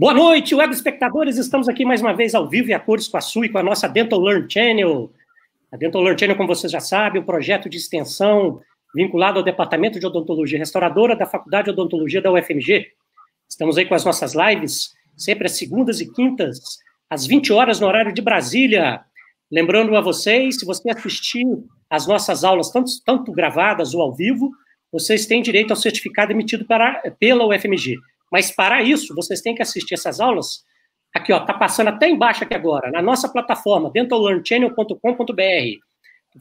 Boa noite, web espectadores. Estamos aqui mais uma vez ao vivo e a cores com a SUI, com a nossa Dental Learn Channel. A Dental Learn Channel, como vocês já sabem, é um projeto de extensão vinculado ao Departamento de Odontologia Restauradora da Faculdade de Odontologia da UFMG. Estamos aí com as nossas lives, sempre às segundas e quintas, às 20 horas no horário de Brasília. Lembrando a vocês, se você assistir as nossas aulas, tanto, tanto gravadas ou ao vivo, vocês têm direito ao certificado emitido para, pela UFMG. Mas para isso, vocês têm que assistir essas aulas. Aqui, ó, tá passando até embaixo aqui agora, na nossa plataforma, dentallearnchannel.com.br.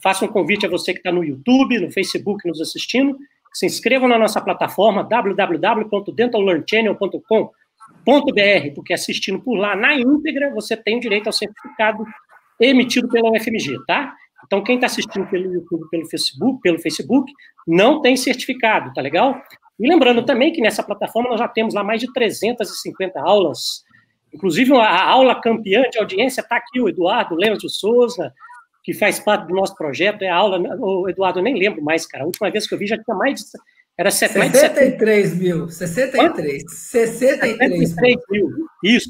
Faço um convite a você que está no YouTube, no Facebook, nos assistindo. Se inscreva na nossa plataforma www.dentallearnchannel.com.br, porque assistindo por lá na íntegra, você tem direito ao certificado emitido pela UFMG, tá? Então, quem está assistindo pelo YouTube, pelo Facebook, pelo Facebook, não tem certificado, tá legal? E lembrando também que nessa plataforma nós já temos lá mais de 350 aulas, inclusive a aula campeã de audiência está aqui, o Eduardo Lemos de Souza, que faz parte do nosso projeto, é a aula, o Eduardo, eu nem lembro mais, cara, a última vez que eu vi já tinha mais de, era 73 mil, 63, Quanto? 63, 63 mil. Isso,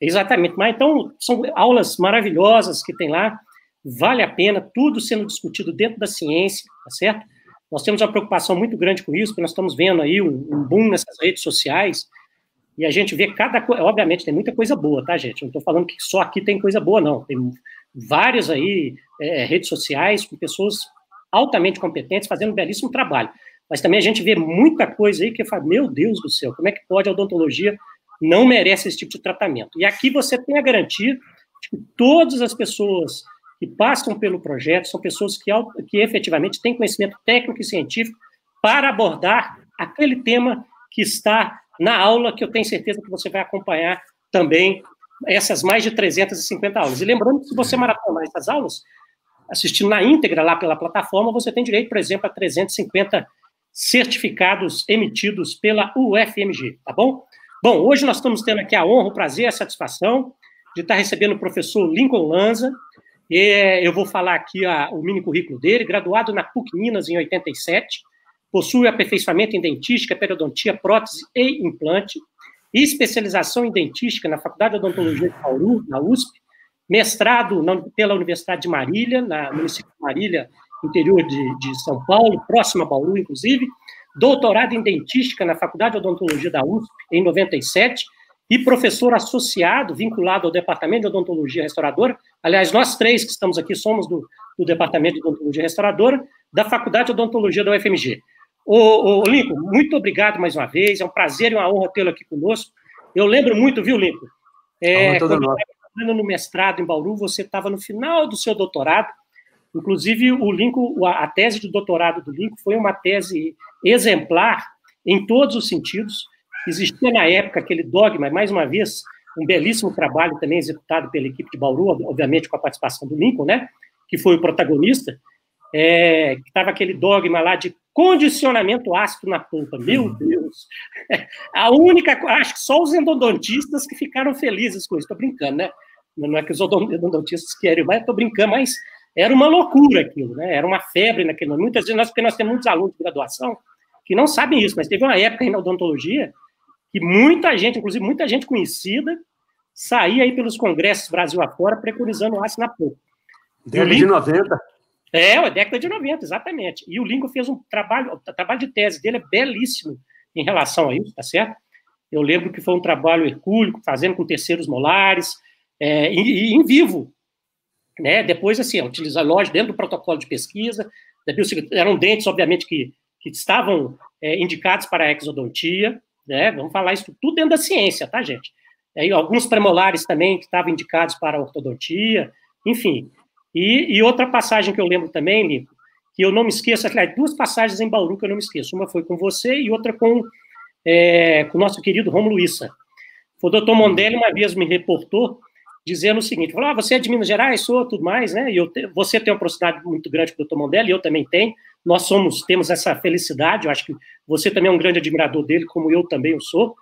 exatamente, mas então são aulas maravilhosas que tem lá, vale a pena, tudo sendo discutido dentro da ciência, tá certo? Nós temos uma preocupação muito grande com isso, porque nós estamos vendo aí um, um boom nessas redes sociais, e a gente vê cada coisa. Obviamente, tem muita coisa boa, tá, gente? Não estou falando que só aqui tem coisa boa, não. Tem várias aí é, é, redes sociais com pessoas altamente competentes fazendo um belíssimo trabalho. Mas também a gente vê muita coisa aí que fala, meu Deus do céu, como é que pode a odontologia não merece esse tipo de tratamento? E aqui você tem a garantia de que todas as pessoas que passam pelo projeto, são pessoas que, que efetivamente têm conhecimento técnico e científico para abordar aquele tema que está na aula, que eu tenho certeza que você vai acompanhar também essas mais de 350 aulas. E lembrando que se você maratonar essas aulas, assistindo na íntegra lá pela plataforma, você tem direito, por exemplo, a 350 certificados emitidos pela UFMG, tá bom? Bom, hoje nós estamos tendo aqui a honra, o prazer, a satisfação de estar recebendo o professor Lincoln Lanza, é, eu vou falar aqui a, o mini currículo dele, graduado na PUC Minas em 87, possui aperfeiçoamento em dentística, periodontia, prótese e implante, e especialização em dentística na Faculdade de Odontologia de Bauru, na USP, mestrado na, pela Universidade de Marília, na município de Marília, interior de, de São Paulo, próximo a Bauru, inclusive, doutorado em dentística na Faculdade de Odontologia da USP, em 97, e professor associado, vinculado ao Departamento de Odontologia Restauradora. Aliás, nós três que estamos aqui somos do, do Departamento de Odontologia Restauradora, da Faculdade de Odontologia da UFMG. Ô, Lincoln, muito obrigado mais uma vez, é um prazer e uma honra tê-lo aqui conosco. Eu lembro muito, viu, Lincoln? É, quando eu no mestrado em Bauru, você estava no final do seu doutorado, inclusive o Lincoln, a tese de doutorado do Lincoln foi uma tese exemplar em todos os sentidos, Existia na época aquele dogma, mais uma vez, um belíssimo trabalho também executado pela equipe de Bauru, obviamente com a participação do Lincoln, né, que foi o protagonista, é, que estava aquele dogma lá de condicionamento ácido na polpa. Meu Deus! A única, acho que só os endodontistas que ficaram felizes com isso. Estou brincando, né? Não é que os endodontistas querem, mas estou brincando, mas era uma loucura aquilo, né? Era uma febre naquele momento. Muitas vezes, nós, porque nós temos muitos alunos de graduação que não sabem isso, mas teve uma época na odontologia que muita gente, inclusive muita gente conhecida, saía aí pelos congressos Brasil afora preconizando o Assinapu. Década Lincoln... de 90. É, a década de 90, é, exatamente. E o Lincoln fez um trabalho, o trabalho de tese dele é belíssimo em relação a isso, tá certo? Eu lembro que foi um trabalho hercúleo, fazendo com terceiros molares, é, em vivo. Né? Depois, assim, utilizar lógico, dentro do protocolo de pesquisa, eram dentes, obviamente, que, que estavam é, indicados para a exodontia, né? Vamos falar isso tudo dentro da ciência, tá, gente? Aí, alguns premolares também que estavam indicados para ortodontia, enfim. E, e, outra passagem que eu lembro também, Nico, que eu não me esqueço, aliás, duas passagens em Bauru que eu não me esqueço. Uma foi com você e outra com, é, com o nosso querido Romulo Issa. O doutor Mondelli uma vez me reportou dizendo o seguinte: falou, ah, você é de Minas Gerais, sou, tudo mais, né? E eu te, você tem uma proximidade muito grande com o doutor Mondelli, eu também tenho. Nós somos, temos essa felicidade, eu acho que você também é um grande admirador dele, como eu também o sou.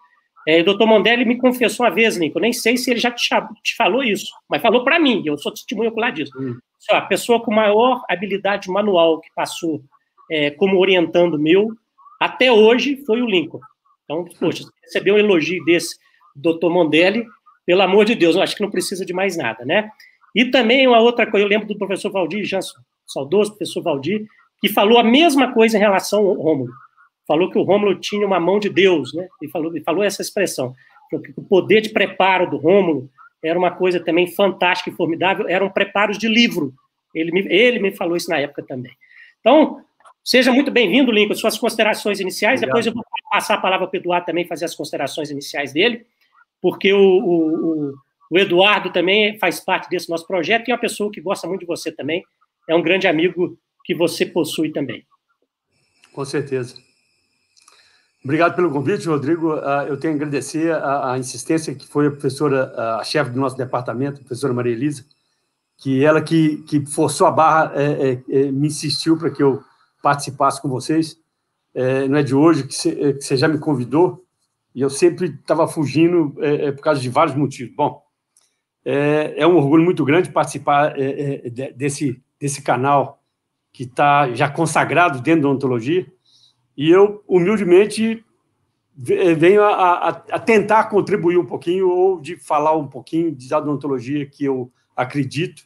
É, o doutor Mondelli me confessou uma vez, Lincoln, nem sei se ele já te, te falou isso, mas falou para mim, eu sou testemunho ocular disso. Hum. Só, a pessoa com maior habilidade manual que passou é, como orientando meu, até hoje, foi o Lincoln. Então, poxa, receber um elogio desse doutor Mondelli, pelo amor de Deus, eu acho que não precisa de mais nada, né? E também uma outra coisa, eu lembro do professor Valdir já saudoso professor Valdir, que falou a mesma coisa em relação ao Rômulo falou que o Rômulo tinha uma mão de Deus, né? E falou, ele falou essa expressão, que o poder de preparo do Rômulo era uma coisa também fantástica e formidável, eram preparos de livro. Ele me, ele me falou isso na época também. Então, seja muito bem-vindo, Lincoln, suas considerações iniciais, Obrigado. depois eu vou passar a palavra para o Eduardo também fazer as considerações iniciais dele, porque o, o, o Eduardo também faz parte desse nosso projeto e é uma pessoa que gosta muito de você também, é um grande amigo que você possui também. Com certeza. Obrigado pelo convite, Rodrigo. Ah, eu tenho a agradecer a, insistência que foi a professora, ah, a chefe do nosso departamento, a professora Maria Elisa, que ela que, que forçou a barra, é, é, é me insistiu para que eu participasse com vocês. É, não é de hoje que é, você já me convidou, e eu sempre estava fugindo é, por causa de vários motivos. Bom, é, um orgulho muito grande participar desse, desse canal que está já consagrado dentro da ontologia, e eu, humildemente, eh, venho a, a, a, tentar contribuir um pouquinho ou de falar um pouquinho da odontologia que eu acredito,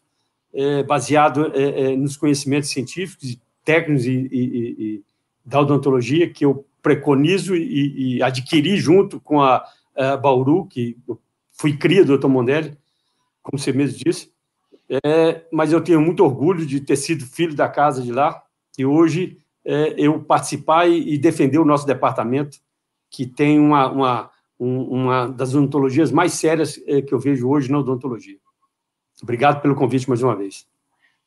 é, baseado é, é, nos conhecimentos científicos, técnicos e, e, e, da odontologia que eu preconizo e, e adquiri junto com a, a, Bauru, que eu fui cria do Dr. Mondelli, como você mesmo disse. mas eu tenho muito orgulho de ter sido filho da casa de lá e hoje é, eu participar e, e, defender o nosso departamento, que tem uma, uma, uma das odontologias mais sérias é, que eu vejo hoje na odontologia. Obrigado pelo convite mais uma vez.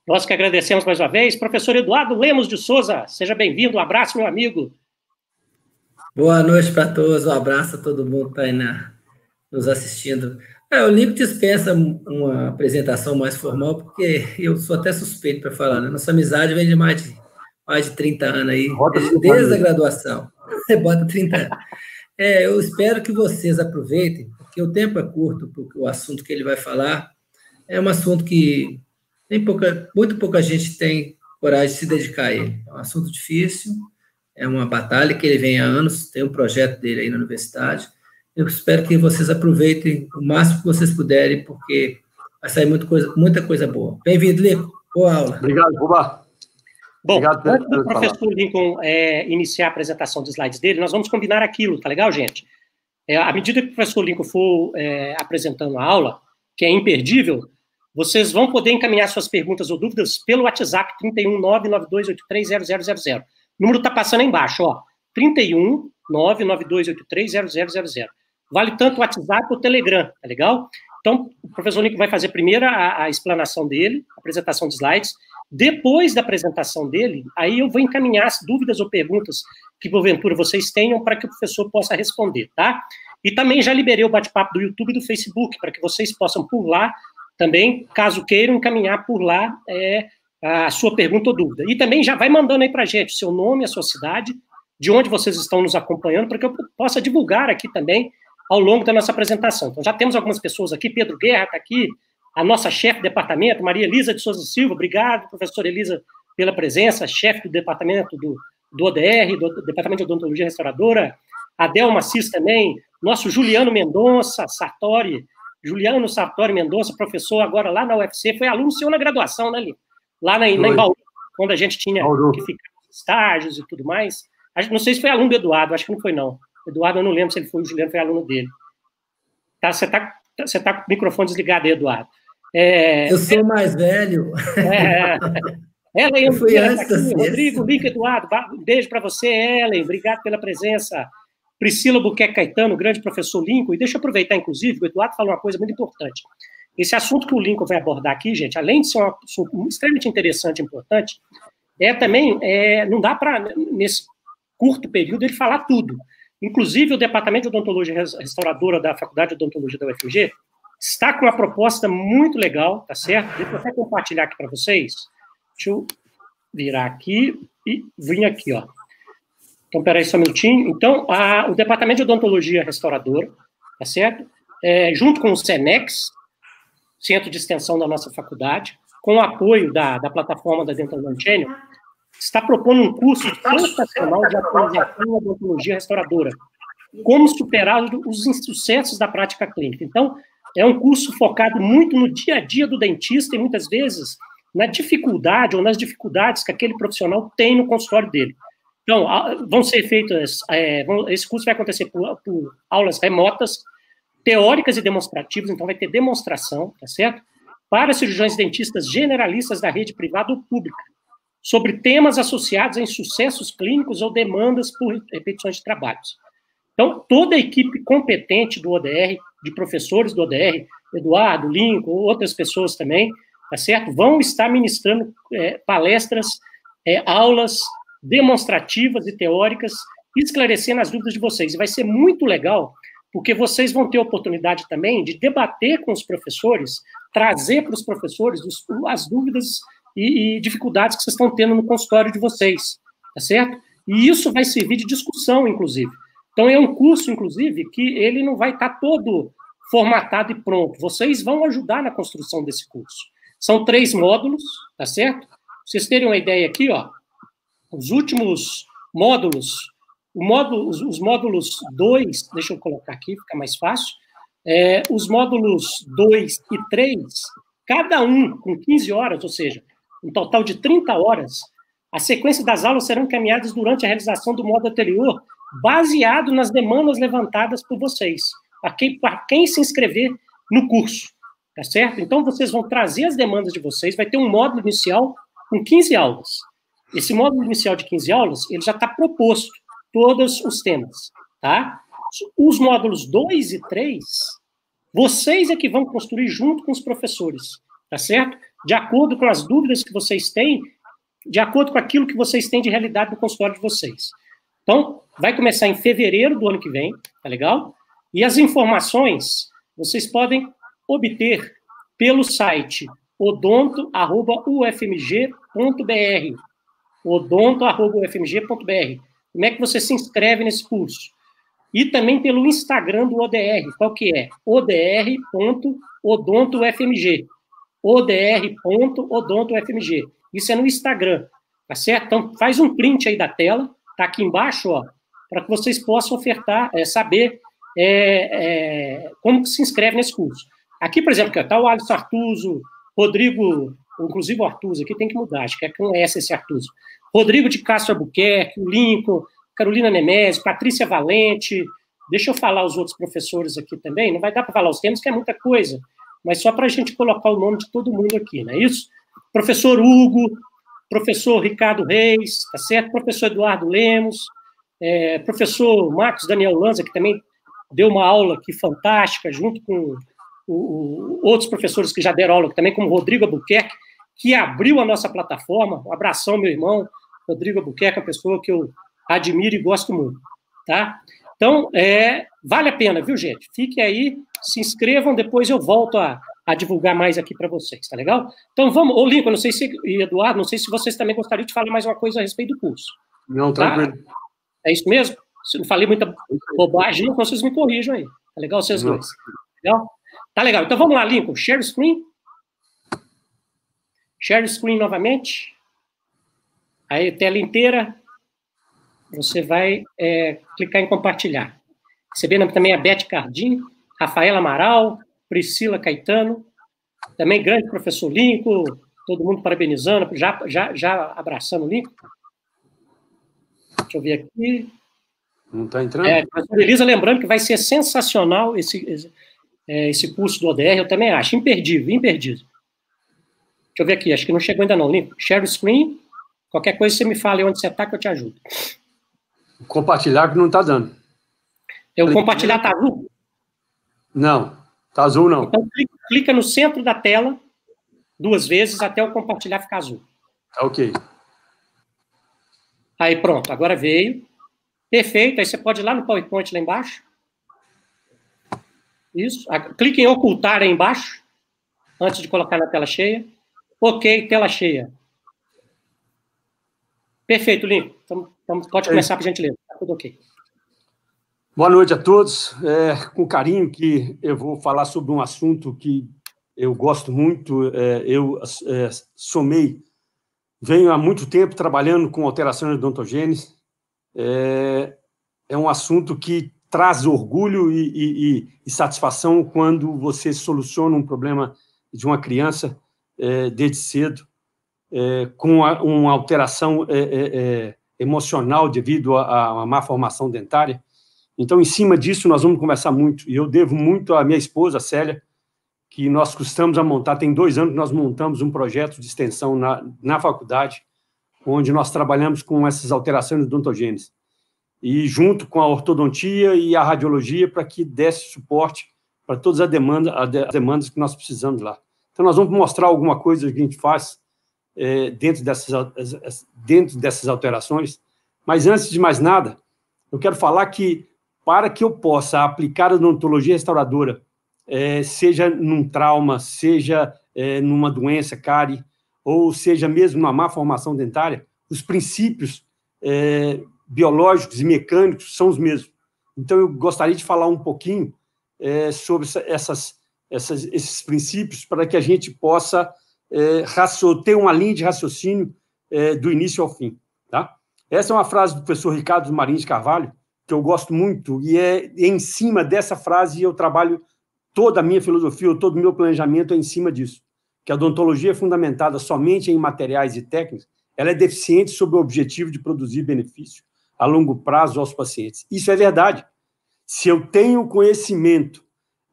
Nós que agradecemos mais uma vez. Professor Eduardo Lemos de Souza, seja bem-vindo. Um abraço, meu amigo. Boa noite para todos. Um abraço a todo mundo que está aí na, nos assistindo. É, o livro dispensa uma apresentação mais formal, porque eu sou até suspeito para falar, né? Nossa amizade vem de mais de mais de 30 anos aí, desde, a graduação. Você é, bota 30 anos. É, eu espero que vocês aproveitem, porque o tempo é curto, porque o assunto que ele vai falar é um assunto que tem pouca, muito pouca gente tem coragem de se dedicar a ele. É um assunto difícil, é uma batalha que ele vem há anos, tem um projeto dele aí na universidade. Eu espero que vocês aproveitem o máximo que vocês puderem, porque vai sair muita coisa, muita coisa boa. Bem-vindo, Lico. Boa aula. Obrigado, Rubá. Bom, Obrigado antes do professor falar. Lincoln é, iniciar a apresentação dos slides dele, nós vamos combinar aquilo, tá legal, gente? É, à medida que o professor Lincoln for é, apresentando a aula, que é imperdível, vocês vão poder encaminhar suas perguntas ou dúvidas pelo WhatsApp 31992830000. O número está passando aí embaixo, ó. 31992830000. Vale tanto o WhatsApp ou o Telegram, tá legal? Então, o professor Lincoln vai fazer primeiro a, a explanação dele, a apresentação de slides, depois da apresentação dele, aí eu vou encaminhar as dúvidas ou perguntas que, porventura, vocês tenham para que o professor possa responder, tá? E também já liberei o bate-papo do YouTube e do Facebook, para que vocês possam por lá também, caso queiram, encaminhar por lá é, a sua pergunta ou dúvida. E também já vai mandando aí para a gente seu nome, a sua cidade, de onde vocês estão nos acompanhando, para que eu possa divulgar aqui também ao longo da nossa apresentação. Então, já temos algumas pessoas aqui, Pedro Guerra está aqui, a nossa chefe de departamento, Maria Elisa de Souza Silva. Obrigado, professora Elisa, pela presença, chefe do departamento do, do ODR, do Departamento de Odontologia Restauradora. Adel Macis também, nosso Juliano Mendonça Sartori, Juliano Sartori Mendonça, professor agora lá na UFC, foi aluno seu na graduação, né, Lino? Lá na, na Embaú, quando a gente tinha Bauru. que ficar estágios e tudo mais. Não sei se foi aluno do Eduardo, acho que não foi, não. Eduardo, eu não lembro se ele foi, o Juliano foi aluno dele. Tá, você está você tá com o microfone desligado aí, Eduardo. É, eu sou é. mais velho. É, Ellen, eu fui antes Rodrigo, Link Eduardo, beijo para você, Ellen, obrigado pela presença. Priscila Buquerque Caetano, grande professor Lincoln, e deixa eu aproveitar, inclusive, o Eduardo falou uma coisa muito importante. Esse assunto que o Lincoln vai abordar aqui, gente, além de ser um assunto extremamente interessante e importante, é também, é, não dá para, nesse curto período, ele falar tudo. Inclusive, o Departamento de Odontologia Restauradora da Faculdade de Odontologia da UFG está com uma proposta muito legal, tá certo? Deixa eu até compartilhar aqui para vocês. Deixa eu virar aqui e vim aqui, ó. Então, peraí só um minutinho. Então, a, o Departamento de Odontologia Restauradora, tá certo? É, junto com o CENEX, Centro de Extensão da nossa faculdade, com o apoio da, da plataforma da Dental One está propondo um curso tá sensacional de tá atualização em odontologia restauradora. Como superar os insucessos da prática clínica. Então, é um curso focado muito no dia a dia do dentista e muitas vezes na dificuldade ou nas dificuldades que aquele profissional tem no consultório dele. Então, vão ser feitas, é, vão, esse curso vai acontecer por, por, aulas remotas, teóricas e demonstrativas, então vai ter demonstração, tá certo? Para cirurgiões dentistas generalistas da rede privada ou pública, sobre temas associados a insucessos clínicos ou demandas por repetições de trabalhos. Então, toda a equipe competente do ODR de professores do ODR, Eduardo, Lincoln, outras pessoas também, tá certo? Vão estar ministrando é, palestras, é, aulas demonstrativas e teóricas, esclarecendo as dúvidas de vocês. E vai ser muito legal, porque vocês vão ter oportunidade também de debater com os professores, trazer para os professores as dúvidas e, e, dificuldades que vocês estão tendo no consultório de vocês, tá certo? E isso vai servir de discussão, inclusive. Então é um curso, inclusive, que ele não vai estar tá todo formatado e pronto. Vocês vão ajudar na construção desse curso. São três módulos, tá certo? Pra vocês terem uma ideia aqui, ó. Os últimos módulos, módulo, os, módulos 2, deixa eu colocar aqui, fica mais fácil. É, os módulos 2 e 3, cada um com 15 horas, ou seja, um total de 30 horas, a sequência das aulas serão encaminhadas durante a realização do módulo anterior baseado nas demandas levantadas por vocês, para quem, quem, se inscrever no curso, tá certo? Então, vocês vão trazer as demandas de vocês, vai ter um módulo inicial com 15 aulas. Esse módulo inicial de 15 aulas, ele já está proposto, todos os temas, tá? Os módulos 2 e 3, vocês é que vão construir junto com os professores, tá certo? De acordo com as dúvidas que vocês têm, de acordo com aquilo que vocês têm de realidade no consultório de vocês. Então, vai começar em fevereiro do ano que vem, tá legal? E as informações vocês podem obter pelo site odonto.ufmg.br odonto.ufmg.br Como é que você se inscreve nesse curso? E também pelo Instagram do ODR, qual que é? odr.odontofmg odr.odontofmg Isso é no Instagram, tá certo? Então, faz um print aí da tela, está aqui embaixo, ó, para que vocês possam ofertar, é, saber é, é, como se inscreve nesse curso. Aqui, por exemplo, está o Alisson Artuso, Rodrigo, inclusive o Artuso aqui tem que mudar, acho que é com S esse Artuso. Rodrigo de Castro Albuquerque, o Lincoln, Carolina Nemesi, Patrícia Valente, deixa eu falar os outros professores aqui também, não vai dar para falar os termos, que é muita coisa, mas só para a gente colocar o nome de todo mundo aqui, não é isso? Professor Hugo, professor Ricardo Reis, tá certo? Professor Eduardo Lemos, é, professor Marcos Daniel Lanza, que também deu uma aula aqui fantástica, junto com o, o, outros professores que já deram aula também, como Rodrigo Albuquerque, que abriu a nossa plataforma. Um abração, meu irmão, Rodrigo Albuquerque, uma pessoa que eu admiro e gosto muito, tá? Então, é, vale a pena, viu, gente? Fique aí, se inscrevam, depois eu volto a a divulgar mais aqui para vocês, tá legal? Então vamos, ô Lincoln, não sei se, e Eduardo, não sei se vocês também gostariam de falar mais uma coisa a respeito do curso. Não, tá? tranquilo. É isso mesmo? Se não falei muita bobagem, então vocês me corrijam aí. Tá legal, vocês dois? Tá legal? Tá legal. Então vamos lá, Lincoln. Share screen. Share screen novamente. Aí, tela inteira. Você vai é, clicar em compartilhar. Recebendo também a Beth Cardim, Rafaela Amaral, Priscila Caetano, também grande professor Lincoln, todo mundo parabenizando, já, já, já abraçando o Lincoln. Deixa eu ver aqui. Não está entrando? É, Elisa, lembrando que vai ser sensacional esse, esse, é, esse curso do ODR, eu também acho, imperdível, imperdível. Deixa eu ver aqui, acho que não chegou ainda não, Lincoln. Share o screen, qualquer coisa você me fala onde você está que eu te ajudo. Compartilhar que não está dando. Eu compartilhar está azul? Não, Tá azul, não. Então, clica, clica no centro da tela duas vezes até o compartilhar ficar azul. Tá ok. Aí, pronto, agora veio. Perfeito, aí você pode ir lá no PowerPoint lá embaixo. Isso. Clique em ocultar aí embaixo, antes de colocar na tela cheia. Ok, tela cheia. Perfeito, Lincoln. Então, então pode é começar, por gentileza. Tá tudo ok. Boa noite a todos. É, com carinho que eu vou falar sobre um assunto que eu gosto muito. É, eu é, somei, venho há muito tempo trabalhando com alterações odontogênicas. É, é um assunto que traz orgulho e, e, e, e, satisfação quando você soluciona um problema de uma criança é, desde cedo é, com a, uma alteração é, emocional devido a, a uma má formação dentária. Então, em cima disso, nós vamos conversar muito. E eu devo muito à minha esposa, Célia, que nós custamos a montar. Tem dois anos que nós montamos um projeto de extensão na, na faculdade, onde nós trabalhamos com essas alterações odontogênicas. E junto com a ortodontia e a radiologia, para que desse suporte para todas as demandas, as demandas que nós precisamos lá. Então, nós vamos mostrar alguma coisa que a gente faz é, dentro, dessas, dentro dessas alterações. Mas, antes de mais nada, eu quero falar que para que eu possa aplicar a odontologia restauradora, é, seja num trauma, seja é, numa doença cárie, ou seja mesmo numa má formação dentária, os princípios é, biológicos e mecânicos são os mesmos. Então, eu gostaria de falar um pouquinho é, sobre essas, essas, esses princípios para que a gente possa é, ter uma linha de raciocínio é, do início ao fim. Tá? Essa é uma frase do professor Ricardo Marins de Carvalho, que eu gosto muito, e é, em cima dessa frase eu trabalho toda a minha filosofia, todo o meu planejamento é em cima disso. Que a odontologia é fundamentada somente em materiais e técnicas, ela é deficiente sob o objetivo de produzir benefício a longo prazo aos pacientes. Isso é verdade. Se eu tenho conhecimento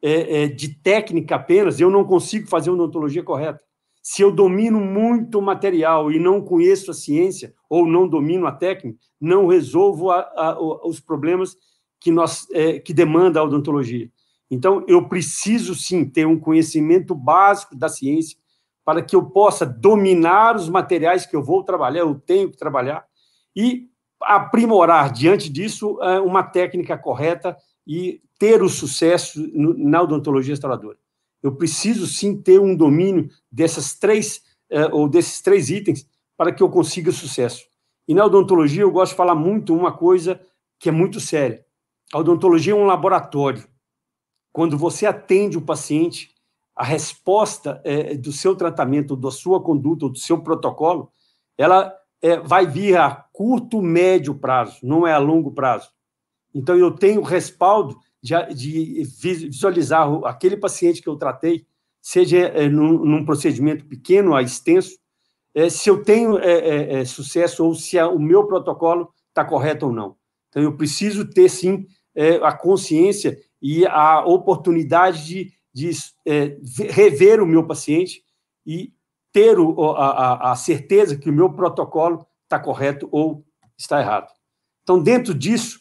é, é, de técnica apenas, eu não consigo fazer uma odontologia correta. Se eu domino muito material e não conheço a ciência ou não domino a técnica, não resolvo a, a, os problemas que, nós, é, que demanda a odontologia. Então, eu preciso sim ter um conhecimento básico da ciência para que eu possa dominar os materiais que eu vou trabalhar, eu tenho que trabalhar, e aprimorar diante disso é, uma técnica correta e ter o sucesso na odontologia restauradora. Eu preciso sim ter um domínio dessas três uh, ou desses três itens para que eu consiga sucesso. E na odontologia eu gosto de falar muito uma coisa que é muito séria. A odontologia é um laboratório. Quando você atende o paciente, a resposta é, do seu tratamento, da sua conduta, do seu protocolo, ela é, vai vir a curto, médio prazo, não é a longo prazo. Então, eu tenho respaldo de, de visualizar aquele paciente que eu tratei, seja é, num, num, procedimento pequeno a extenso, é, se eu tenho é, sucesso ou se a, o meu protocolo está correto ou não. Então, eu preciso ter, sim, a consciência e a oportunidade de, de rever o meu paciente e ter o, a, a certeza que o meu protocolo está correto ou está errado. Então, dentro disso,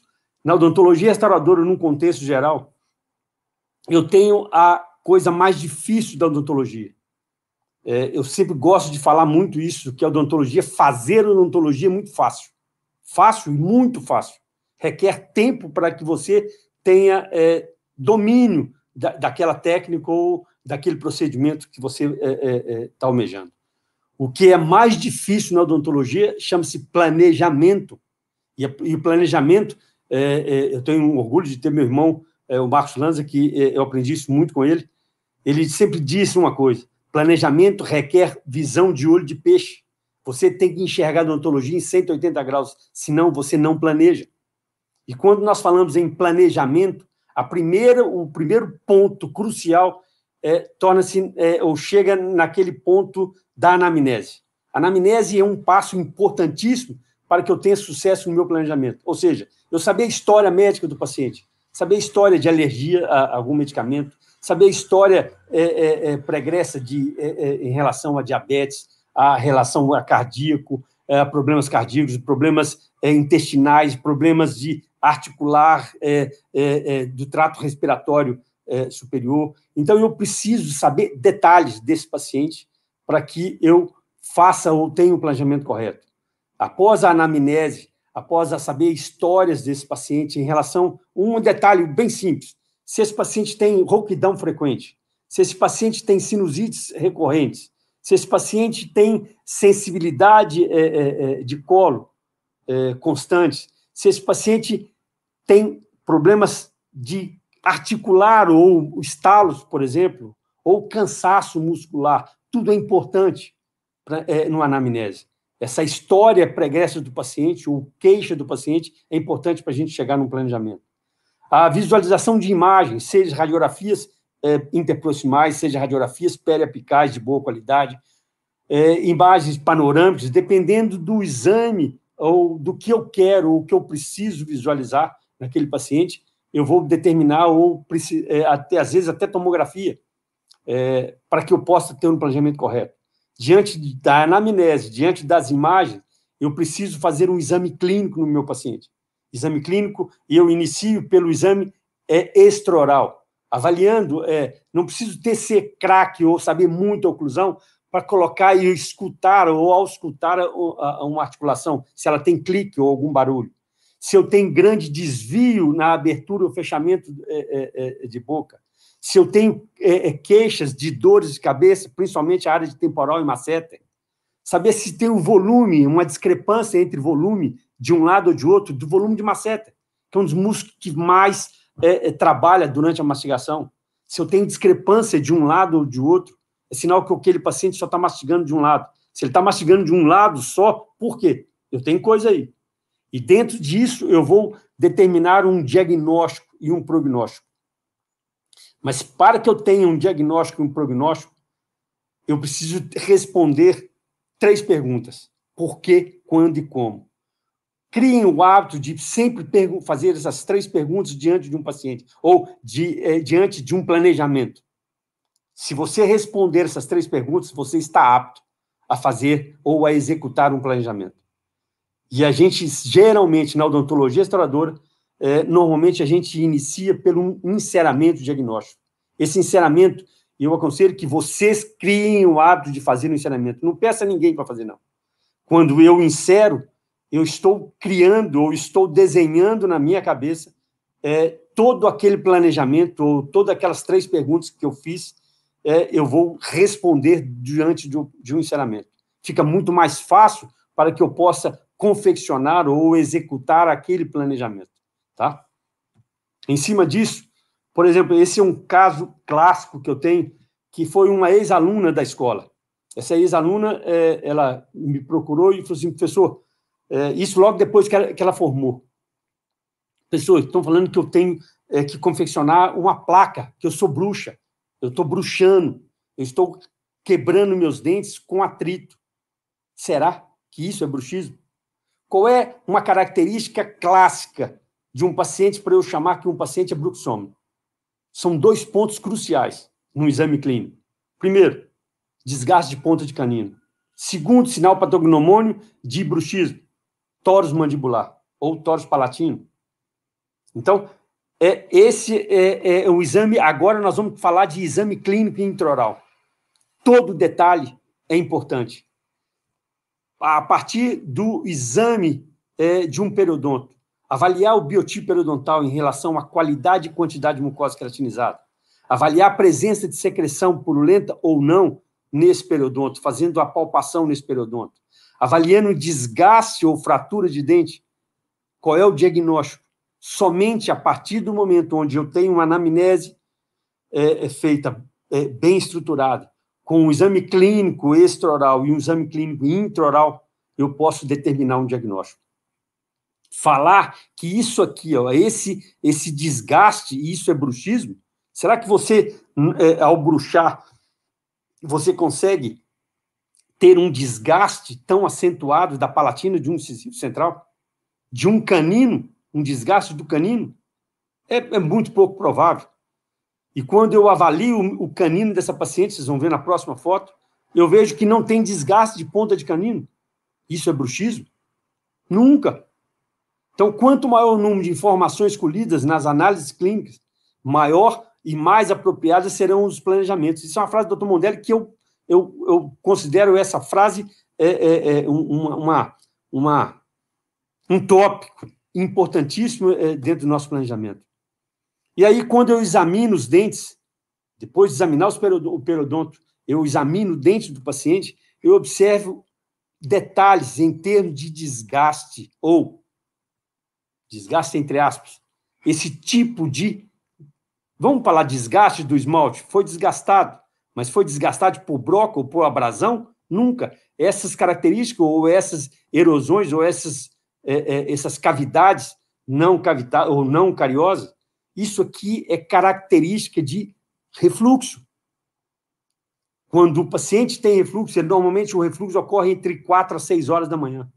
na odontologia restauradora, num contexto geral, eu tenho a coisa mais difícil da odontologia. É, eu sempre gosto de falar muito isso, que a odontologia, fazer odontologia é muito fácil. Fácil e muito fácil. Requer tempo para que você tenha é, domínio da, daquela técnica ou daquele procedimento que você está é, é, é tá almejando. O que é mais difícil na odontologia chama-se planejamento. e o planejamento é, é, eu tenho um orgulho de ter meu irmão, é, o Marcos Lanza, que é, eu aprendi isso muito com ele. Ele sempre disse uma coisa: planejamento requer visão de olho de peixe. Você tem que enxergar a odontologia em 180 graus, senão você não planeja. E quando nós falamos em planejamento, a primeira, o primeiro ponto crucial é, torna-se é, ou chega naquele ponto da anamnese. A anamnese é um passo importantíssimo para que eu tenha sucesso no meu planejamento. Ou seja, eu saber a história médica do paciente, saber a história de alergia a algum medicamento, saber a história é, é, é, pregressa de, é, é, em relação a diabetes, a relação a cardíaco, é, a problemas cardíacos, problemas intestinais, problemas de articular do trato respiratório superior. Então, eu preciso saber detalhes desse paciente para que eu faça ou tenha o um planejamento correto após a anamnese, após a saber histórias desse paciente em relação um detalhe bem simples, se esse paciente tem rouquidão frequente, se esse paciente tem sinusites recorrentes, se esse paciente tem sensibilidade é, é, de colo é, constante, se esse paciente tem problemas de articular ou estalos, por exemplo, ou cansaço muscular, tudo é importante pra, é, no anamnese essa história pregressa do paciente ou queixa do paciente é importante para a gente chegar num planejamento. A visualização de imagens, seja radiografias é, interproximais, seja radiografias periapicais de boa qualidade, é, imagens panorâmicas, dependendo do exame ou do que eu quero ou que eu preciso visualizar naquele paciente, eu vou determinar ou é, até às vezes até tomografia é, para que eu possa ter um planejamento correto diante da anamnese, diante das imagens, eu preciso fazer um exame clínico no meu paciente. Exame clínico, e eu inicio pelo exame é, extraoral, avaliando, é, não preciso ter ser craque ou saber muito a oclusão para colocar e escutar ou auscultar a, a, uma articulação, se ela tem clique ou algum barulho. Se eu tenho grande desvio na abertura ou fechamento é, é, é de boca se eu tenho é, é, queixas de dores de cabeça, principalmente a área de temporal e masseter, saber se tem um volume, uma discrepância entre volume de um lado ou de outro, do volume de masseter, que é um dos músculos que mais é, é, trabalha durante a mastigação. Se eu tenho discrepância de um lado ou de outro, é sinal que aquele paciente só está mastigando de um lado. Se ele está mastigando de um lado só, por quê? Eu tenho coisa aí. E dentro disso, eu vou determinar um diagnóstico e um prognóstico. Mas para que eu tenha um diagnóstico e um prognóstico, eu preciso responder três perguntas: por quê, quando e como. Criem o hábito de sempre fazer essas três perguntas diante de um paciente ou de, eh, diante de um planejamento. Se você responder essas três perguntas, você está apto a fazer ou a executar um planejamento. E a gente, geralmente, na odontologia restauradora, é, normalmente a gente inicia pelo encerramento diagnóstico. Esse encerramento eu aconselho que vocês criem o hábito de fazer o enceramento. Não peça a ninguém para fazer, não. Quando eu insero, eu estou criando ou estou desenhando na minha cabeça é, todo aquele planejamento ou todas aquelas três perguntas que eu fiz, é, eu vou responder diante de um, de um encerramento. Fica muito mais fácil para que eu possa confeccionar ou executar aquele planejamento. Tá? Em cima disso, por exemplo, esse é um caso clássico que eu tenho, que foi uma ex-aluna da escola. Essa ex-aluna, é, ela me procurou e falou assim, professor, é, isso logo depois que ela, que ela formou. Professor, estão falando que eu tenho é, que confeccionar uma placa, que eu sou bruxa, eu estou bruxando, eu estou quebrando meus dentes com atrito. Será que isso é bruxismo? Qual é uma característica clássica de um paciente para eu chamar que um paciente é bruxome. São dois pontos cruciais no exame clínico. Primeiro, desgaste de ponta de canino. Segundo, sinal patognomônio de bruxismo, tóris mandibular ou tóris palatino. Então, é, esse é, é, é o exame. Agora nós vamos falar de exame clínico intraoral. Todo detalhe é importante. A partir do exame é, de um periodonto, avaliar o biotipo periodontal em relação à qualidade e quantidade de mucosa queratinizada, avaliar a presença de secreção purulenta ou não nesse periodonto, fazendo a palpação nesse periodonto, avaliando desgaste ou fratura de dente, qual é o diagnóstico? Somente a partir do momento onde eu tenho uma anamnese é, é feita é, bem estruturada, com um exame clínico extraoral e um exame clínico intraoral, eu posso determinar um diagnóstico falar que isso aqui, ó, esse esse desgaste, isso é bruxismo? Será que você, hum, é, ao bruxar, você consegue ter um desgaste tão acentuado da palatina de um incisivo central? De um canino? Um desgaste do canino? É, é muito pouco provável. E quando eu avalio o canino dessa paciente, vocês vão ver na próxima foto, eu vejo que não tem desgaste de ponta de canino. Isso é bruxismo? Nunca. Então, quanto maior o número de informações colhidas nas análises clínicas, maior e mais apropriadas serão os planejamentos. Isso é uma frase do Dr. Mondelli que eu, eu, eu considero essa frase é, é, é uma, uma, uma, um tópico importantíssimo é, dentro do nosso planejamento. E aí, quando eu examino os dentes, depois de examinar o periodonto, eu examino o dente do paciente, eu observo detalhes em termos de desgaste ou desgaste entre aspas, esse tipo de. Vamos falar desgaste do esmalte? Foi desgastado, mas foi desgastado por broca ou por abrasão? Nunca. Essas características, ou essas erosões, ou essas, é, é, essas cavidades não cavita ou não cariosas, isso aqui é característica de refluxo. Quando o paciente tem refluxo, normalmente o refluxo ocorre entre 4 a 6 horas da manhã.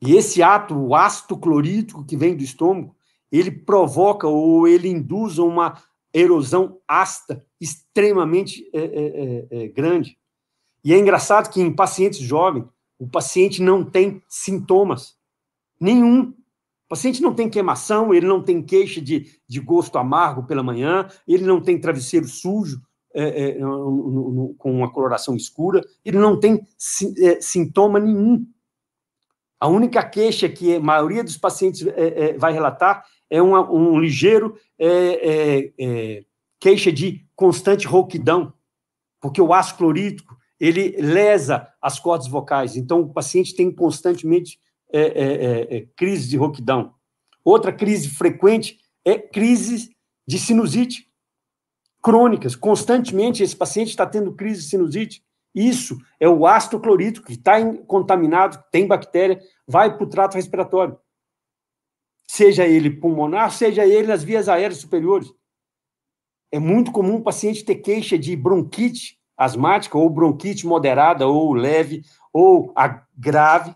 E esse ato, o ácido clorídrico que vem do estômago, ele provoca ou ele induz uma erosão ácida extremamente é, é, é, é, grande. E é engraçado que em pacientes jovens, o paciente não tem sintomas nenhum. O paciente não tem queimação, ele não tem queixa de, de gosto amargo pela manhã, ele não tem travesseiro sujo é, é, no, no, com uma coloração escura, ele não tem sintoma nenhum a única queixa que a maioria dos pacientes é, é, vai relatar é uma, um ligeiro é, queixa de constante rouquidão, porque o ácido clorídrico ele lesa as cordas vocais, então o paciente tem constantemente crise de rouquidão. Outra crise frequente é crise de sinusite crônicas. Constantemente esse paciente está tendo crise de sinusite. Isso é o ácido clorídrico que está contaminado, tem bactéria, vai para o trato respiratório. Seja ele pulmonar, seja ele nas vias aéreas superiores. É muito comum o paciente ter queixa de bronquite asmática, ou bronquite moderada, ou leve, ou grave,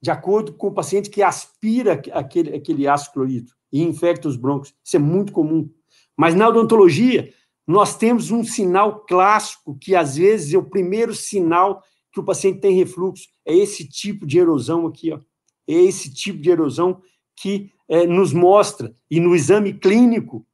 de acordo com o paciente que aspira aquele, aquele ácido clorídrico e infecta os broncos. Isso é muito comum. Mas na odontologia, nós temos um sinal clássico que, às vezes, é o primeiro sinal que o paciente tem refluxo. É esse tipo de erosão aqui, ó. É esse tipo de erosão que é, nos mostra, e no exame clínico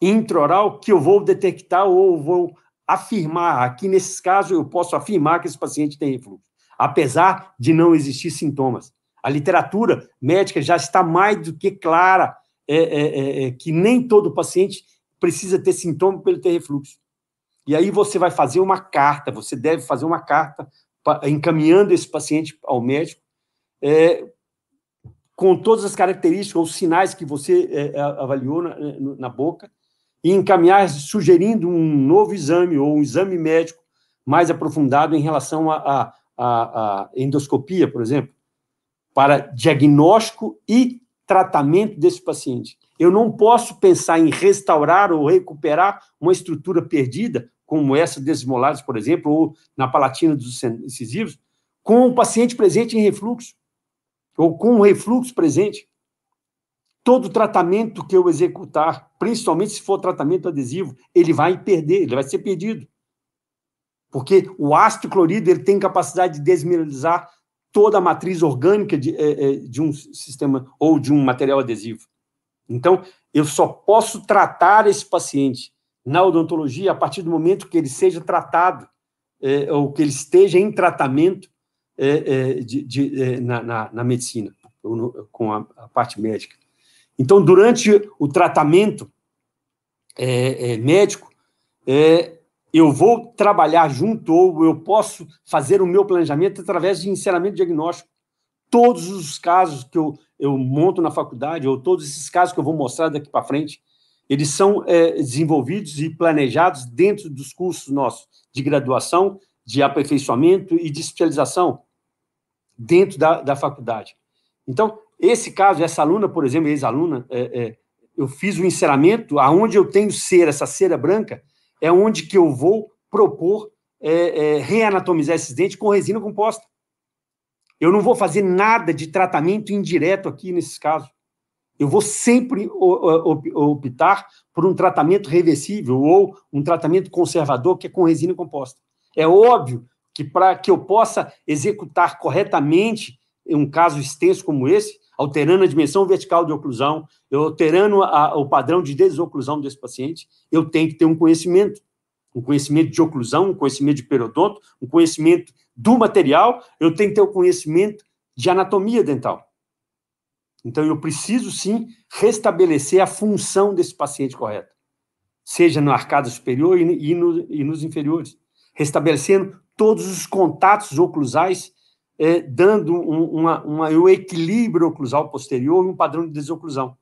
intraoral, que eu vou detectar ou vou afirmar. Aqui, nesses casos, eu posso afirmar que esse paciente tem refluxo, apesar de não existir sintomas. A literatura médica já está mais do que clara é, é, é, é que nem todo paciente precisa ter sintoma para ele ter refluxo. E aí você vai fazer uma carta, você deve fazer uma carta encaminhando esse paciente ao médico, é, com todas as características ou sinais que você é, é avaliou na, é, na, boca, e encaminhar sugerindo um novo exame ou um exame médico mais aprofundado em relação à endoscopia, por exemplo, para diagnóstico e tratamento desse paciente. Eu não posso pensar em restaurar ou recuperar uma estrutura perdida, como essa desmolados, por exemplo, ou na palatina dos incisivos, com o paciente presente em refluxo, ou com o refluxo presente. Todo tratamento que eu executar, principalmente se for tratamento adesivo, ele vai perder, ele vai ser perdido. Porque o ácido clorídrico ele tem capacidade de desmineralizar toda a matriz orgânica de, é, é, de um sistema ou de um material adesivo. Então, eu só posso tratar esse paciente na odontologia a partir do momento que ele seja tratado, é, ou que ele esteja em tratamento é, é, de, de, é, na, na, na, medicina, no, com a, a, parte médica. Então, durante o tratamento é, é, médico, eu vou trabalhar junto, ou eu posso fazer o meu planejamento através de encerramento diagnóstico todos os casos que eu, eu monto na faculdade, ou todos esses casos que eu vou mostrar daqui para frente, eles são é, desenvolvidos e planejados dentro dos cursos nossos de graduação, de aperfeiçoamento e de especialização dentro da, da faculdade. Então, esse caso, essa aluna, por exemplo, ex-aluna, é, é, eu fiz o enceramento, aonde eu tenho cera, essa cera branca, é onde que eu vou propor é, é, reanatomizar esses dentes com resina composta. Eu não vou fazer nada de tratamento indireto aqui nesses casos. Eu vou sempre optar por um tratamento reversível ou um tratamento conservador que é com resina composta. É óbvio que para que eu possa executar corretamente um caso extenso como esse, alterando a dimensão vertical de oclusão, alterando a, o padrão de desoclusão desse paciente, eu tenho que ter um conhecimento um conhecimento de oclusão, um conhecimento de periodonto, um conhecimento do material, eu tenho que ter o um conhecimento de anatomia dental. Então, eu preciso sim restabelecer a função desse paciente correto, seja no arcada superior e, no, e nos inferiores, restabelecendo todos os contatos oclusais, é, dando um, uma, uma, um equilíbrio oclusal posterior e um padrão de desoclusão.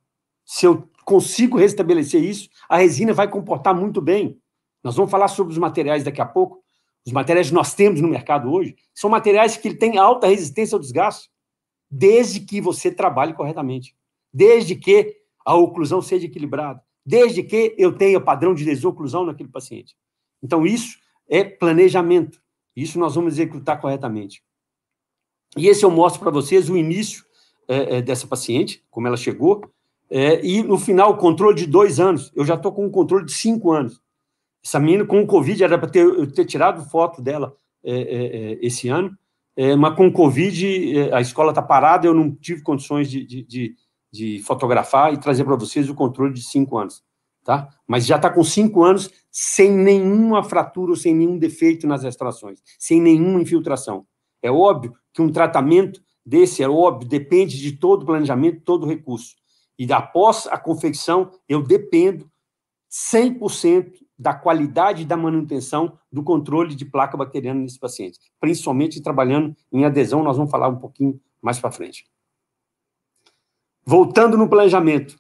Se eu consigo restabelecer isso, a resina vai comportar muito bem. Nós vamos falar sobre os materiais daqui a pouco. Os materiais que nós temos no mercado hoje são materiais que têm alta resistência ao desgaste, desde que você trabalhe corretamente, desde que a oclusão seja equilibrada, desde que eu tenha padrão de desoclusão naquele paciente. Então, isso é planejamento. Isso nós vamos executar corretamente. E esse eu mostro para vocês o início é, é, dessa paciente, como ela chegou, é, e no final, o controle de dois anos. Eu já estou com um controle de cinco anos. Essa menina com o Covid era para ter, eu ter tirado foto dela é, é, é esse ano, é, mas com o Covid é, a escola está parada, eu não tive condições de, de, de, de fotografar e trazer para vocês o controle de cinco anos. Tá? Mas já está com cinco anos sem nenhuma fratura, sem nenhum defeito nas extrações, sem nenhuma infiltração. É óbvio que um tratamento desse, é óbvio, depende de todo o planejamento, todo o recurso. E após a confecção, eu dependo 100% da qualidade da manutenção do controle de placa bacteriana nesse paciente, principalmente trabalhando em adesão, nós vamos falar um pouquinho mais para frente. Voltando no planejamento,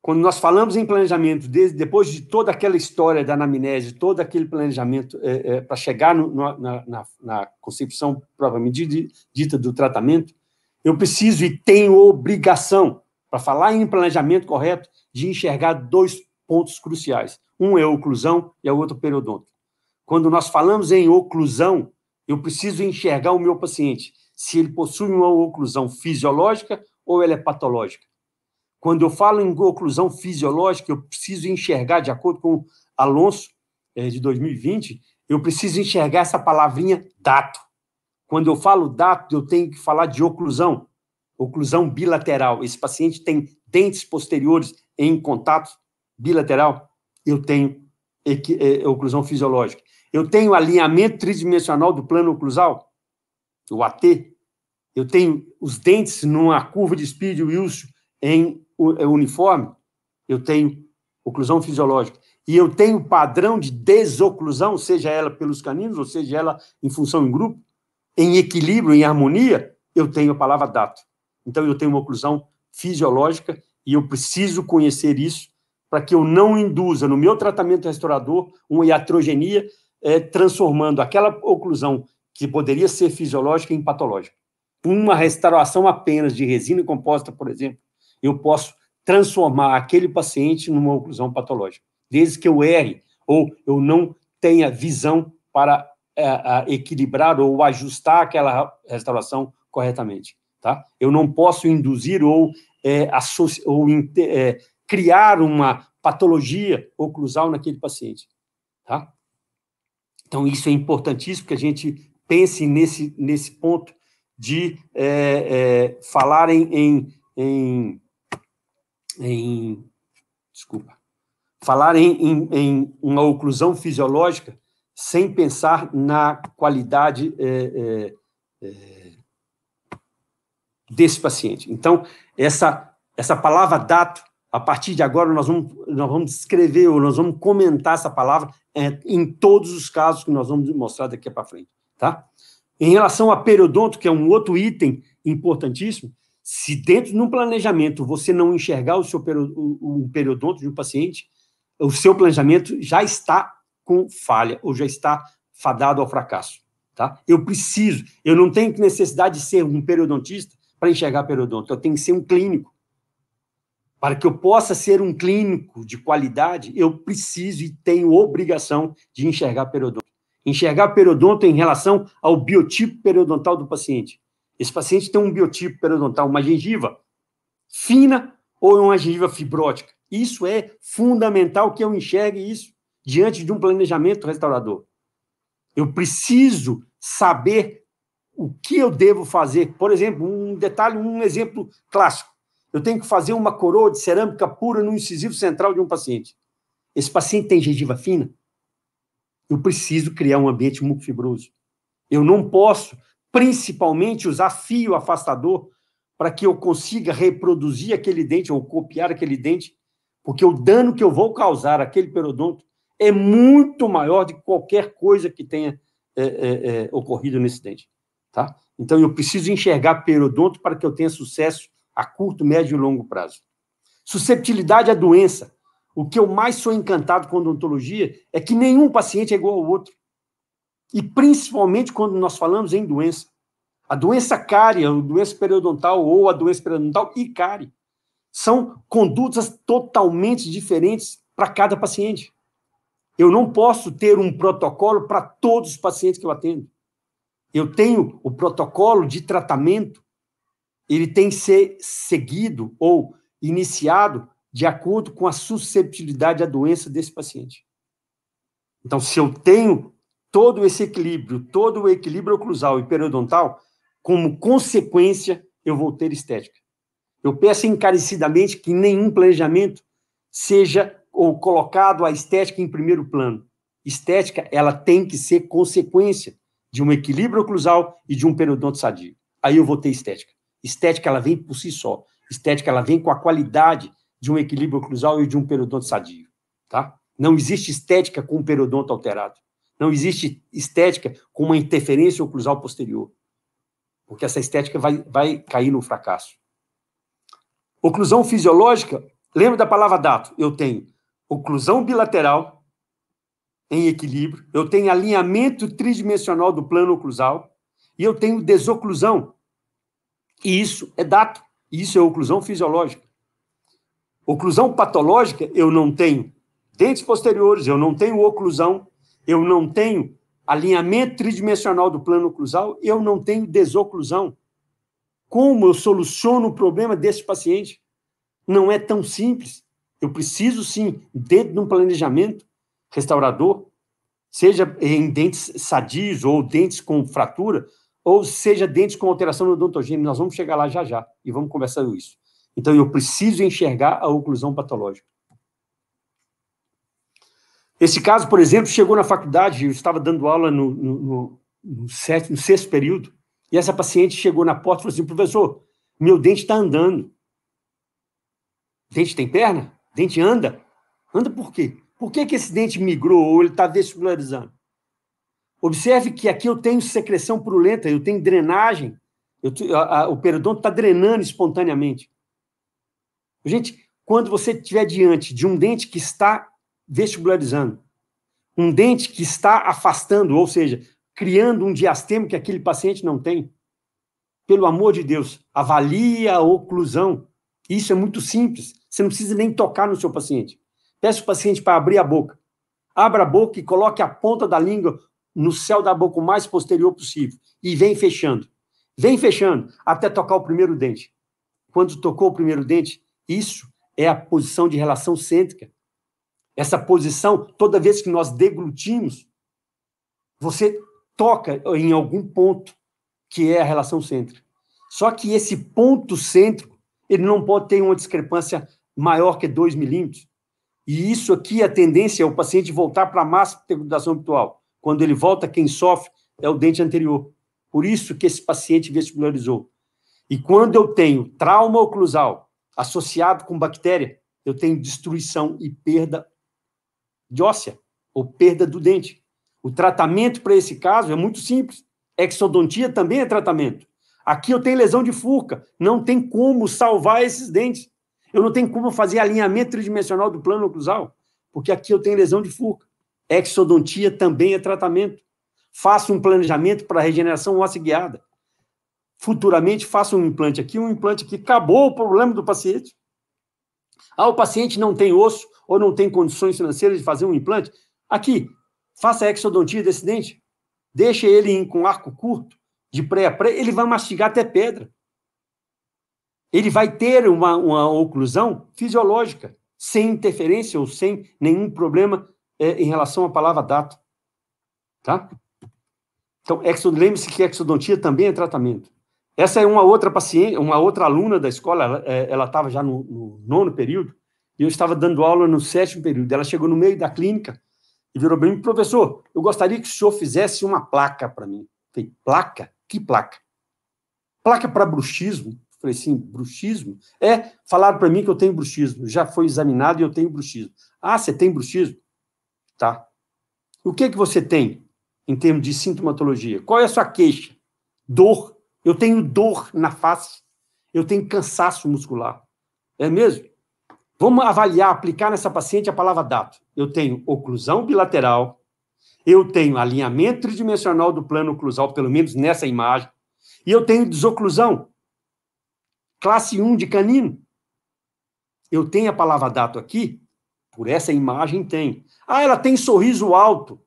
quando nós falamos em planejamento, desde, depois de toda aquela história da anamnese, todo aquele planejamento é, é, para chegar no, na, na, na, concepção propriamente dita do tratamento, eu preciso e tenho obrigação, para falar em planejamento correto, de enxergar dois pontos cruciais. Um é oclusão e é o outro periodonto. Quando nós falamos em oclusão, eu preciso enxergar o meu paciente, se ele possui uma oclusão fisiológica ou ela é patológica. Quando eu falo em oclusão fisiológica, eu preciso enxergar, de acordo com o Alonso, eh, de 2020, eu preciso enxergar essa palavrinha dato. Quando eu falo dato, eu tenho que falar de oclusão, oclusão bilateral. Esse paciente tem dentes posteriores em contato bilateral eu tenho eh, eh, oclusão fisiológica. Eu tenho alinhamento tridimensional do plano oclusal, o AT. Eu tenho os dentes numa curva de speed Wilson em eh, uniforme. Eu tenho oclusão fisiológica. E eu tenho padrão de desoclusão, seja ela pelos caninos, ou seja ela em função em grupo, em equilíbrio, em harmonia, eu tenho a palavra dato. Então eu tenho uma oclusão fisiológica e eu preciso conhecer isso para que eu não induza no meu tratamento restaurador uma iatrogenia, é, transformando aquela oclusão que poderia ser fisiológica em patológica. Uma restauração apenas de resina composta, por exemplo, eu posso transformar aquele paciente numa oclusão patológica, desde que eu erre ou eu não tenha visão para é, equilibrar ou ajustar aquela restauração corretamente. Tá? Eu não posso induzir ou, é, ou é, criar uma patologia oclusal naquele paciente. Tá? Então, isso é importantíssimo que a gente pense nesse, nesse ponto de é, é, falar em, em, em, em, Desculpa. Falar em, em, uma oclusão fisiológica sem pensar na qualidade é, é, é desse paciente. Então, essa, essa palavra dato a partir de agora nós vamos, nós vamos escrever ou nós vamos comentar essa palavra é, em todos os casos que nós vamos mostrar daqui para frente, tá? Em relação a periodonto, que é um outro item importantíssimo, se dentro de um planejamento você não enxergar o seu periodonto de um paciente, o seu planejamento já está com falha ou já está fadado ao fracasso, tá? Eu preciso, eu não tenho necessidade de ser um periodontista para enxergar periodonto, eu tenho que ser um clínico para que eu possa ser um clínico de qualidade, eu preciso e tenho obrigação de enxergar periodonto. Enxergar periodonto em relação ao biotipo periodontal do paciente. Esse paciente tem um biotipo periodontal, uma gengiva fina ou uma gengiva fibrótica. Isso é fundamental que eu enxergue isso diante de um planejamento restaurador. Eu preciso saber o que eu devo fazer. Por exemplo, um detalhe, um exemplo clássico eu tenho que fazer uma coroa de cerâmica pura no incisivo central de um paciente. Esse paciente tem gengiva fina? Eu preciso criar um ambiente mucofibroso. Eu não posso, principalmente, usar fio afastador para que eu consiga reproduzir aquele dente ou copiar aquele dente, porque o dano que eu vou causar àquele periodonto é muito maior de qualquer coisa que tenha é, é, é, ocorrido nesse dente. Tá? Então, eu preciso enxergar periodonto para que eu tenha sucesso a curto, médio e longo prazo. Susceptibilidade à doença. O que eu mais sou encantado com odontologia é que nenhum paciente é igual ao outro. E principalmente quando nós falamos em doença. A doença cárie, a doença periodontal ou a doença periodontal e cárie são condutas totalmente diferentes para cada paciente. Eu não posso ter um protocolo para todos os pacientes que eu atendo. Eu tenho o protocolo de tratamento ele tem que ser seguido ou iniciado de acordo com a susceptibilidade à doença desse paciente. Então, se eu tenho todo esse equilíbrio, todo o equilíbrio oclusal e periodontal, como consequência, eu vou ter estética. Eu peço encarecidamente que nenhum planejamento seja ou colocado a estética em primeiro plano. Estética, ela tem que ser consequência de um equilíbrio oclusal e de um periodonto sadio. Aí eu vou ter estética. Estética, ela vem por si só. Estética, ela vem com a qualidade de um equilíbrio cruzal e de um periodonto sadio, tá? Não existe estética com um periodonto alterado. Não existe estética com uma interferência oclusal posterior. Porque essa estética vai, vai cair no fracasso. Oclusão fisiológica, lembra da palavra dato? Eu tenho oclusão bilateral em equilíbrio, eu tenho alinhamento tridimensional do plano oclusal e eu tenho desoclusão e isso é dado. Isso é oclusão fisiológica. Oclusão patológica, eu não tenho dentes posteriores, eu não tenho oclusão, eu não tenho alinhamento tridimensional do plano oclusal, eu não tenho desoclusão. Como eu soluciono o problema desse paciente? Não é tão simples. Eu preciso, sim, dentro de um planejamento restaurador, seja em dentes sadios ou dentes com fratura, ou seja dentes com alteração no odontogênio, Nós vamos chegar lá já já e vamos conversar isso. Então, eu preciso enxergar a oclusão patológica. Esse caso, por exemplo, chegou na faculdade, eu estava dando aula no, no, no, no sexto período, e essa paciente chegou na porta e falou assim, professor, meu dente está andando. Dente tem perna? Dente anda? Anda por quê? Por que, que esse dente migrou ou ele está vestibularizando? Observe que aqui eu tenho secreção purulenta, eu tenho drenagem, eu, a, a, o perdão está drenando espontaneamente. Gente, quando você estiver diante de um dente que está vestibularizando, um dente que está afastando, ou seja, criando um diastema que aquele paciente não tem, pelo amor de Deus, avalie a oclusão. Isso é muito simples. Você não precisa nem tocar no seu paciente. Peça o paciente para abrir a boca. Abra a boca e coloque a ponta da língua no céu da boca o mais posterior possível. E vem fechando. Vem fechando até tocar o primeiro dente. Quando tocou o primeiro dente, isso é a posição de relação cêntrica. Essa posição, toda vez que nós deglutimos, você toca em algum ponto que é a relação cêntrica. Só que esse ponto cêntrico, ele não pode ter uma discrepância maior que 2 milímetros. E isso aqui, a tendência é o paciente voltar para a máxima de deglutação habitual. Quando ele volta, quem sofre é o dente anterior. Por isso que esse paciente vestibularizou. E quando eu tenho trauma oclusal associado com bactéria, eu tenho destruição e perda de óssea ou perda do dente. O tratamento para esse caso é muito simples. Exodontia também é tratamento. Aqui eu tenho lesão de furca, não tem como salvar esses dentes. Eu não tenho como fazer alinhamento tridimensional do plano oclusal, porque aqui eu tenho lesão de furca. Exodontia também é tratamento. Faça um planejamento para regeneração óssea guiada. Futuramente faça um implante aqui, um implante aqui. Acabou o problema do paciente. Ah, o paciente não tem osso ou não tem condições financeiras de fazer um implante. Aqui, faça a exodontia desse dente. Deixa ele ir com arco curto, de pré a pré, ele vai mastigar até pedra. Ele vai ter uma, uma oclusão fisiológica, sem interferência ou sem nenhum problema é, em relação à palavra data. Tá? Então, lembre-se que exodontia também é tratamento. Essa é uma outra paciente, uma outra aluna da escola, ela é, estava já no, no, nono período, e eu estava dando aula no sétimo período. Ela chegou no meio da clínica e virou para mim, professor, eu gostaria que o senhor fizesse uma placa para mim. falei, placa? Que placa? Placa para bruxismo? falei, sim, bruxismo? É, falaram para mim que eu tenho bruxismo, já foi examinado e eu tenho bruxismo. Ah, você tem bruxismo? tá? O que que você tem em termos de sintomatologia? Qual é a sua queixa? Dor. Eu tenho dor na face. Eu tenho cansaço muscular. É mesmo? Vamos avaliar, aplicar nessa paciente a palavra data. Eu tenho oclusão bilateral, eu tenho alinhamento tridimensional do plano oclusal, pelo menos nessa imagem, e eu tenho desoclusão, classe 1 de canino. Eu tenho a palavra dato aqui, por essa imagem tem. Ah, ela tem sorriso alto.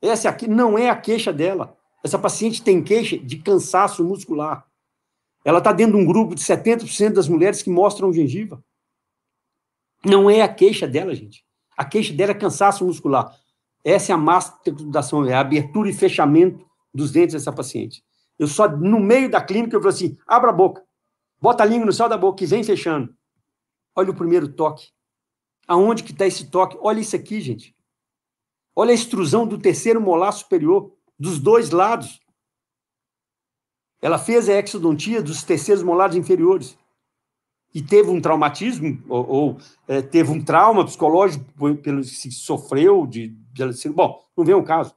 Essa aqui não é a queixa dela. Essa paciente tem queixa de cansaço muscular. Ela está dentro de um grupo de 70% das mulheres que mostram gengiva. Não é a queixa dela, gente. A queixa dela é cansaço muscular. Essa é a masturbação, é a abertura e fechamento dos dentes dessa paciente. Eu só, no meio da clínica, eu falo assim: abra a boca, bota a língua no céu da boca e vem fechando. Olha o primeiro toque. Aonde que está esse toque? Olha isso aqui, gente. Olha a extrusão do terceiro molar superior, dos dois lados. Ela fez a exodontia dos terceiros molares inferiores e teve um traumatismo ou, ou é, teve um trauma psicológico pelo se sofreu de, de bom não vem o caso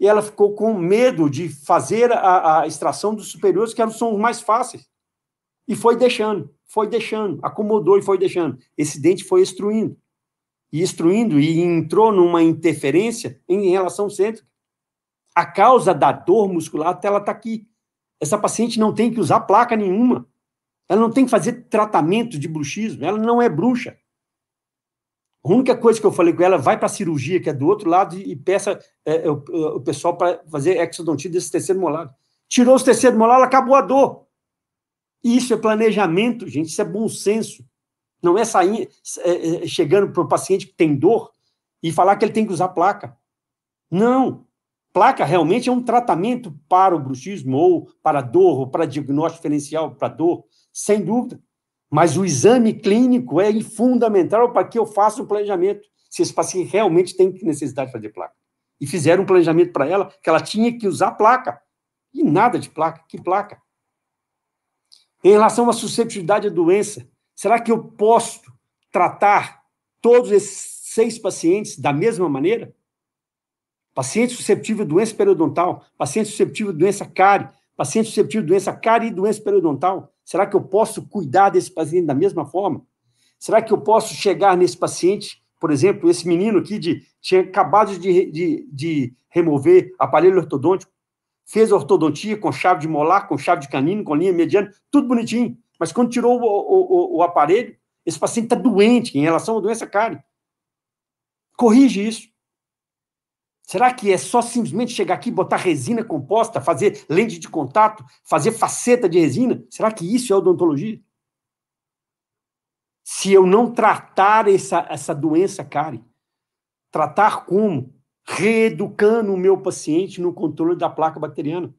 e ela ficou com medo de fazer a, a, extração dos superiores que eram são os mais fáceis e foi deixando foi deixando acomodou e foi deixando esse dente foi extruindo e instruindo e entrou numa interferência em relação centro. A causa da dor muscular ela está aqui. Essa paciente não tem que usar placa nenhuma. Ela não tem que fazer tratamento de bruxismo. Ela não é bruxa. A única coisa que eu falei com ela, vai para a cirurgia, que é do outro lado, e peça é, é o, é, o, pessoal para fazer exodontia desse terceiro molar. Tirou os terceiro molar, ela acabou a dor. Isso é planejamento, gente, isso é bom senso. Não é sair é, é chegando para o paciente que tem dor e falar que ele tem que usar placa. Não. Placa realmente é um tratamento para o bruxismo, ou para dor, ou para diagnóstico diferencial para dor, sem dúvida. Mas o exame clínico é fundamental para que eu faça um planejamento, se esse paciente realmente tem necessidade de fazer placa. E fizeram um planejamento para ela que ela tinha que usar placa. E nada de placa, que placa. Em relação à susceptibilidade à doença, Será que eu posso tratar todos esses seis pacientes da mesma maneira? Paciente susceptível a doença periodontal, paciente susceptível a doença cárie, paciente susceptível a doença cárie e doença periodontal. Será que eu posso cuidar desse paciente da mesma forma? Será que eu posso chegar nesse paciente, por exemplo, esse menino aqui de, tinha acabado de, de, de remover aparelho ortodôntico, fez ortodontia com chave de molar, com chave de canino, com linha mediana, tudo bonitinho. Mas quando tirou o, o, o aparelho, esse paciente está doente em relação à doença cárie. Corrige isso. Será que é só simplesmente chegar aqui, botar resina composta, fazer lente de contato, fazer faceta de resina? Será que isso é odontologia? Se eu não tratar essa, essa doença cárie, tratar como? Reeducando o meu paciente no controle da placa bacteriana.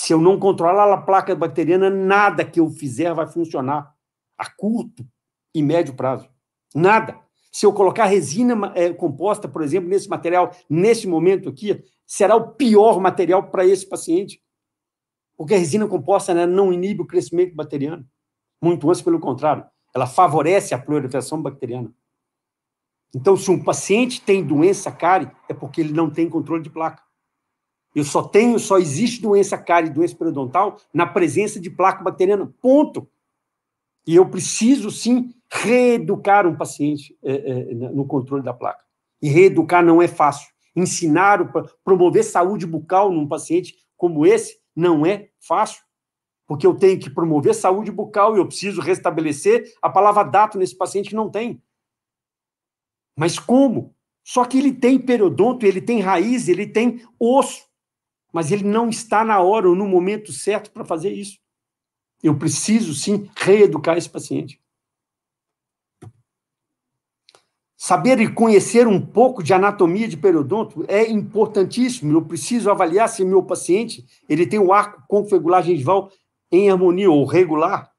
Se eu não controlar a placa bacteriana, nada que eu fizer vai funcionar a curto e médio prazo. Nada. Se eu colocar resina é, composta, por exemplo, nesse material, nesse momento aqui, será o pior material para esse paciente. Porque a resina composta né, não inibe o crescimento bacteriano. Muito antes, pelo contrário, ela favorece a proliferação bacteriana. Então, se um paciente tem doença cárie, é porque ele não tem controle de placa. Eu só tenho, só existe doença cárie e doença periodontal na presença de placa bacteriana, ponto. E eu preciso, sim, reeducar um paciente é, é, no controle da placa. E reeducar não é fácil. Ensinar, promover saúde bucal num paciente como esse não é fácil, porque eu tenho que promover saúde bucal e eu preciso restabelecer a palavra dato nesse paciente que não tem. Mas como? Só que ele tem periodonto, ele tem raiz, ele tem osso mas ele não está na hora ou no momento certo para fazer isso. Eu preciso, sim, reeducar esse paciente. Saber e conhecer um pouco de anatomia de periodonto é importantíssimo. Eu preciso avaliar se meu paciente ele tem o arco confagular gengival em harmonia ou regular.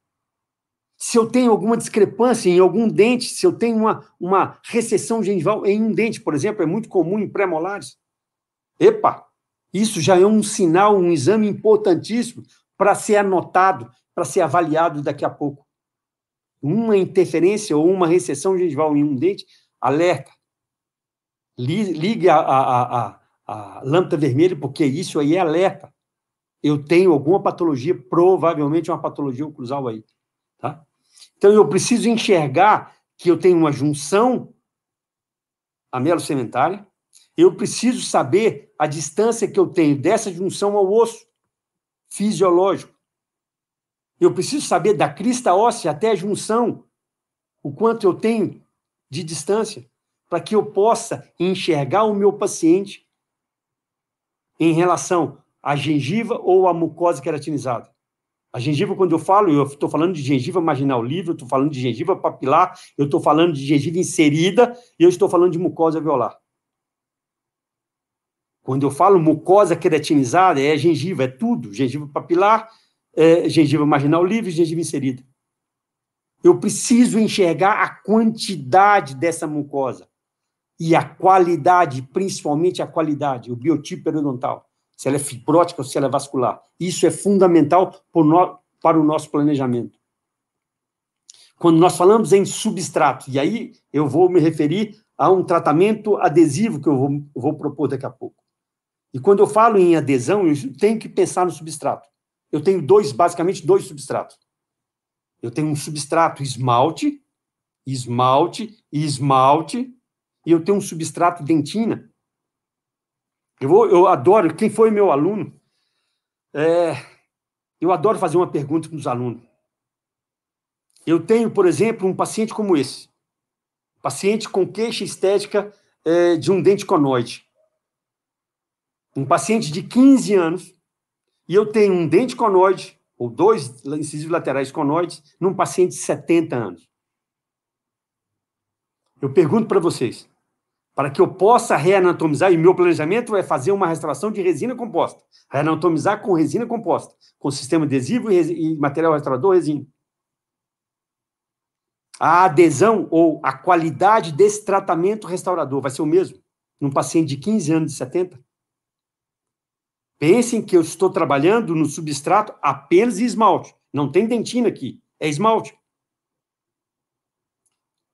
Se eu tenho alguma discrepância em algum dente, se eu tenho uma, uma recessão gengival em um dente, por exemplo, é muito comum em pré-molares. Epa, isso já é um sinal, um exame importantíssimo para ser anotado, para ser avaliado daqui a pouco. Uma interferência ou uma recessão gengival em um dente, alerta. Ligue a, a, a, a lâmpada vermelha, porque isso aí é alerta. Eu tenho alguma patologia, provavelmente é uma patologia oclusal aí. Tá? Então, eu preciso enxergar que eu tenho uma junção amelo-cementária, eu preciso saber a distância que eu tenho dessa junção ao osso fisiológico. Eu preciso saber da crista óssea até a junção, o quanto eu tenho de distância, para que eu possa enxergar o meu paciente em relação à gengiva ou à mucosa queratinizada. A gengiva, quando eu falo, eu estou falando de gengiva marginal livre, eu estou falando de gengiva papilar, eu estou falando de gengiva inserida e eu estou falando de mucosa violar. Quando eu falo mucosa queratinizada, é gengiva, é tudo. Gengiva papilar, é, gengiva marginal livre, gengiva inserida. Eu preciso enxergar a quantidade dessa mucosa e a qualidade, principalmente a qualidade, o biotipo periodontal, se ela é fibrótica ou se ela é vascular. Isso é fundamental no, para o nosso planejamento. Quando nós falamos em substrato, e aí eu vou me referir a um tratamento adesivo que eu vou, vou propor daqui a pouco. E quando eu falo em adesão, eu tenho que pensar no substrato. Eu tenho dois, basicamente dois substratos. Eu tenho um substrato esmalte, esmalte e esmalte, e eu tenho um substrato dentina. Eu, vou, eu adoro, quem foi meu aluno, é, eu adoro fazer uma pergunta para os alunos. Eu tenho, por exemplo, um paciente como esse, paciente com queixa estética é, de um dente conoide um paciente de 15 anos e eu tenho um dente conoide, ou dois incisivos laterais conoides, num paciente de 70 anos. Eu pergunto para vocês, para que eu possa reanatomizar, e meu planejamento é fazer uma restauração de resina composta, reanatomizar com resina composta, com sistema adesivo e, e material restaurador resina. A adesão ou a qualidade desse tratamento restaurador vai ser o mesmo num paciente de 15 anos de 70? Pensem que eu estou trabalhando no substrato apenas esmalte. Não tem dentina aqui, é esmalte.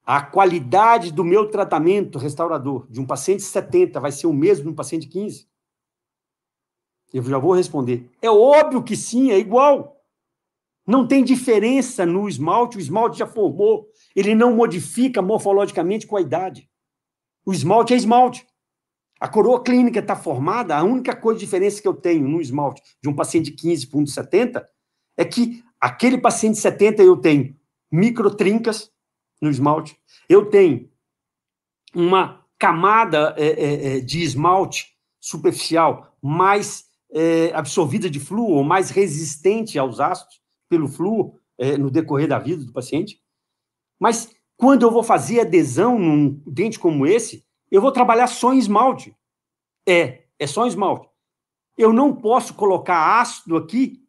A qualidade do meu tratamento restaurador de um paciente 70 vai ser o mesmo de um paciente 15? Eu já vou responder. É óbvio que sim, é igual. Não tem diferença no esmalte, o esmalte já formou. Ele não modifica morfologicamente com a idade. O esmalte é esmalte. A coroa clínica está formada, a única coisa de diferença que eu tenho no esmalte de um paciente de 15 para um de 70 é que aquele paciente de 70 eu tenho microtrincas no esmalte, eu tenho uma camada é, é, de esmalte superficial mais é, absorvida de flúor, mais resistente aos ácidos pelo flúor no decorrer da vida do paciente. Mas quando eu vou fazer adesão num dente como esse, eu vou trabalhar só em esmalte. É, é só em esmalte. Eu não posso colocar ácido aqui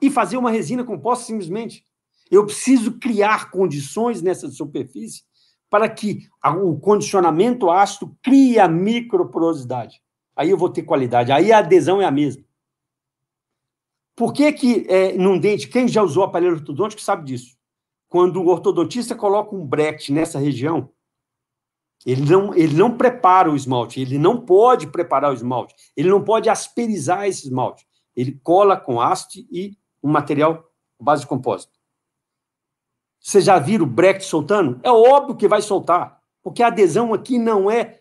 e fazer uma resina composta simplesmente. Eu preciso criar condições nessa superfície para que o condicionamento ácido crie a microporosidade. Aí eu vou ter qualidade. Aí a adesão é a mesma. Por que que é, num dente, quem já usou aparelho ortodôntico sabe disso? Quando o ortodontista coloca um brete nessa região, ele não, ele não prepara o esmalte, ele não pode preparar o esmalte, ele não pode asperizar esse esmalte. Ele cola com haste e um material base de compósito. Vocês já viram o Brecht soltando? É óbvio que vai soltar, porque a adesão aqui não é,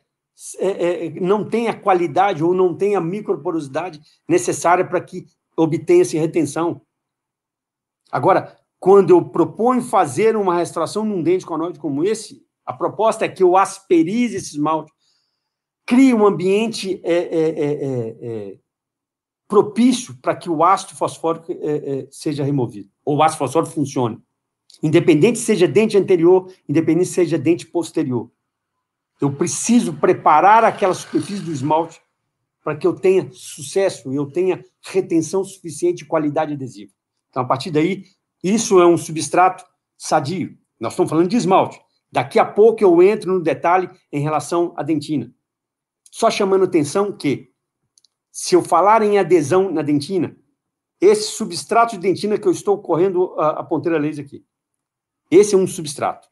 é, é não tem a qualidade ou não tem a microporosidade necessária para que obtenha-se retenção. Agora, quando eu proponho fazer uma restauração num dente conóide como esse, a proposta é que eu asperize esse esmalte, crie um ambiente é, é, é, é, é propício para que o ácido fosfórico é, seja removido, ou o ácido fosfórico funcione. Independente seja dente anterior, independente seja dente posterior. Eu preciso preparar aquela superfície do esmalte para que eu tenha sucesso, eu tenha retenção suficiente de qualidade adesiva. Então, a partir daí, isso é um substrato sadio. Nós estamos falando de esmalte. Daqui a pouco eu entro no detalhe em relação à dentina. Só chamando atenção que, se eu falar em adesão na dentina, esse substrato de dentina que eu estou correndo a, a ponteira laser aqui, esse é um substrato.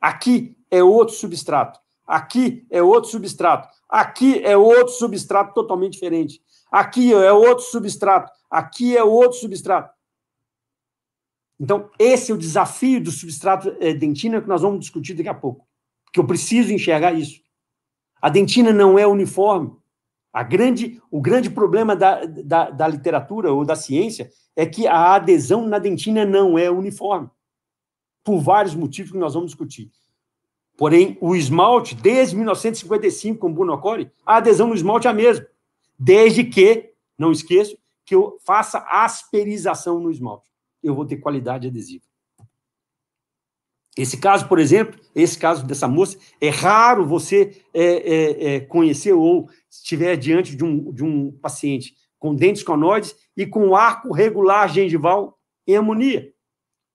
Aqui é outro substrato. Aqui é outro substrato. Aqui é outro substrato totalmente diferente. Aqui é outro substrato. Aqui é outro substrato. Então, esse é o desafio do substrato é, dentina que nós vamos discutir daqui a pouco, porque eu preciso enxergar isso. A dentina não é uniforme. A grande, o grande problema da, da, da literatura ou da ciência é que a adesão na dentina não é uniforme, por vários motivos que nós vamos discutir. Porém, o esmalte, desde 1955, com Bunocore, a adesão no esmalte é a mesma, desde que, não esqueço, que eu faça asperização no esmalte eu vou ter qualidade adesiva. Esse caso, por exemplo, esse caso dessa moça, é raro você é, é, é conhecer ou estiver diante de um, de um paciente com dentes conóides e com arco regular gengival em harmonia.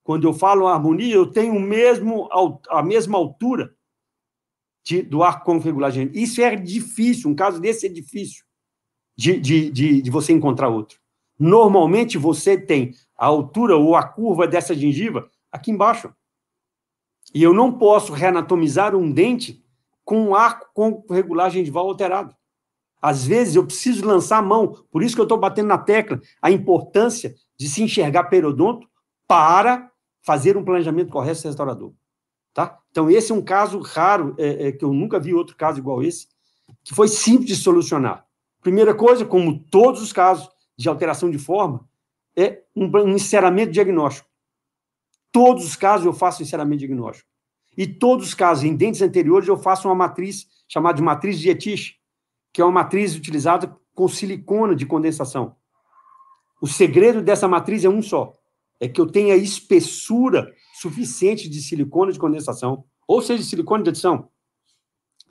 Quando eu falo harmonia, eu tenho mesmo, a mesma altura de, do arco com regular gengival. Isso é difícil, um caso desse é difícil de, de, de, de você encontrar outro. Normalmente você tem a altura ou a curva dessa gengiva aqui embaixo. E eu não posso reanatomizar um dente com um arco com regular gengival alterado. Às vezes eu preciso lançar a mão, por isso que eu estou batendo na tecla a importância de se enxergar periodonto para fazer um planejamento correto restaurador. Tá? Então, esse é um caso raro, é, é, que eu nunca vi outro caso igual esse, que foi simples de solucionar. Primeira coisa, como todos os casos, de alteração de forma é um encerramento diagnóstico. Todos os casos eu faço encerramento diagnóstico. E todos os casos em dentes anteriores eu faço uma matriz chamada de matriz etiche, que é uma matriz utilizada com silicona de condensação. O segredo dessa matriz é um só: é que eu tenha espessura suficiente de silicona de condensação, ou seja, de silicone de adição,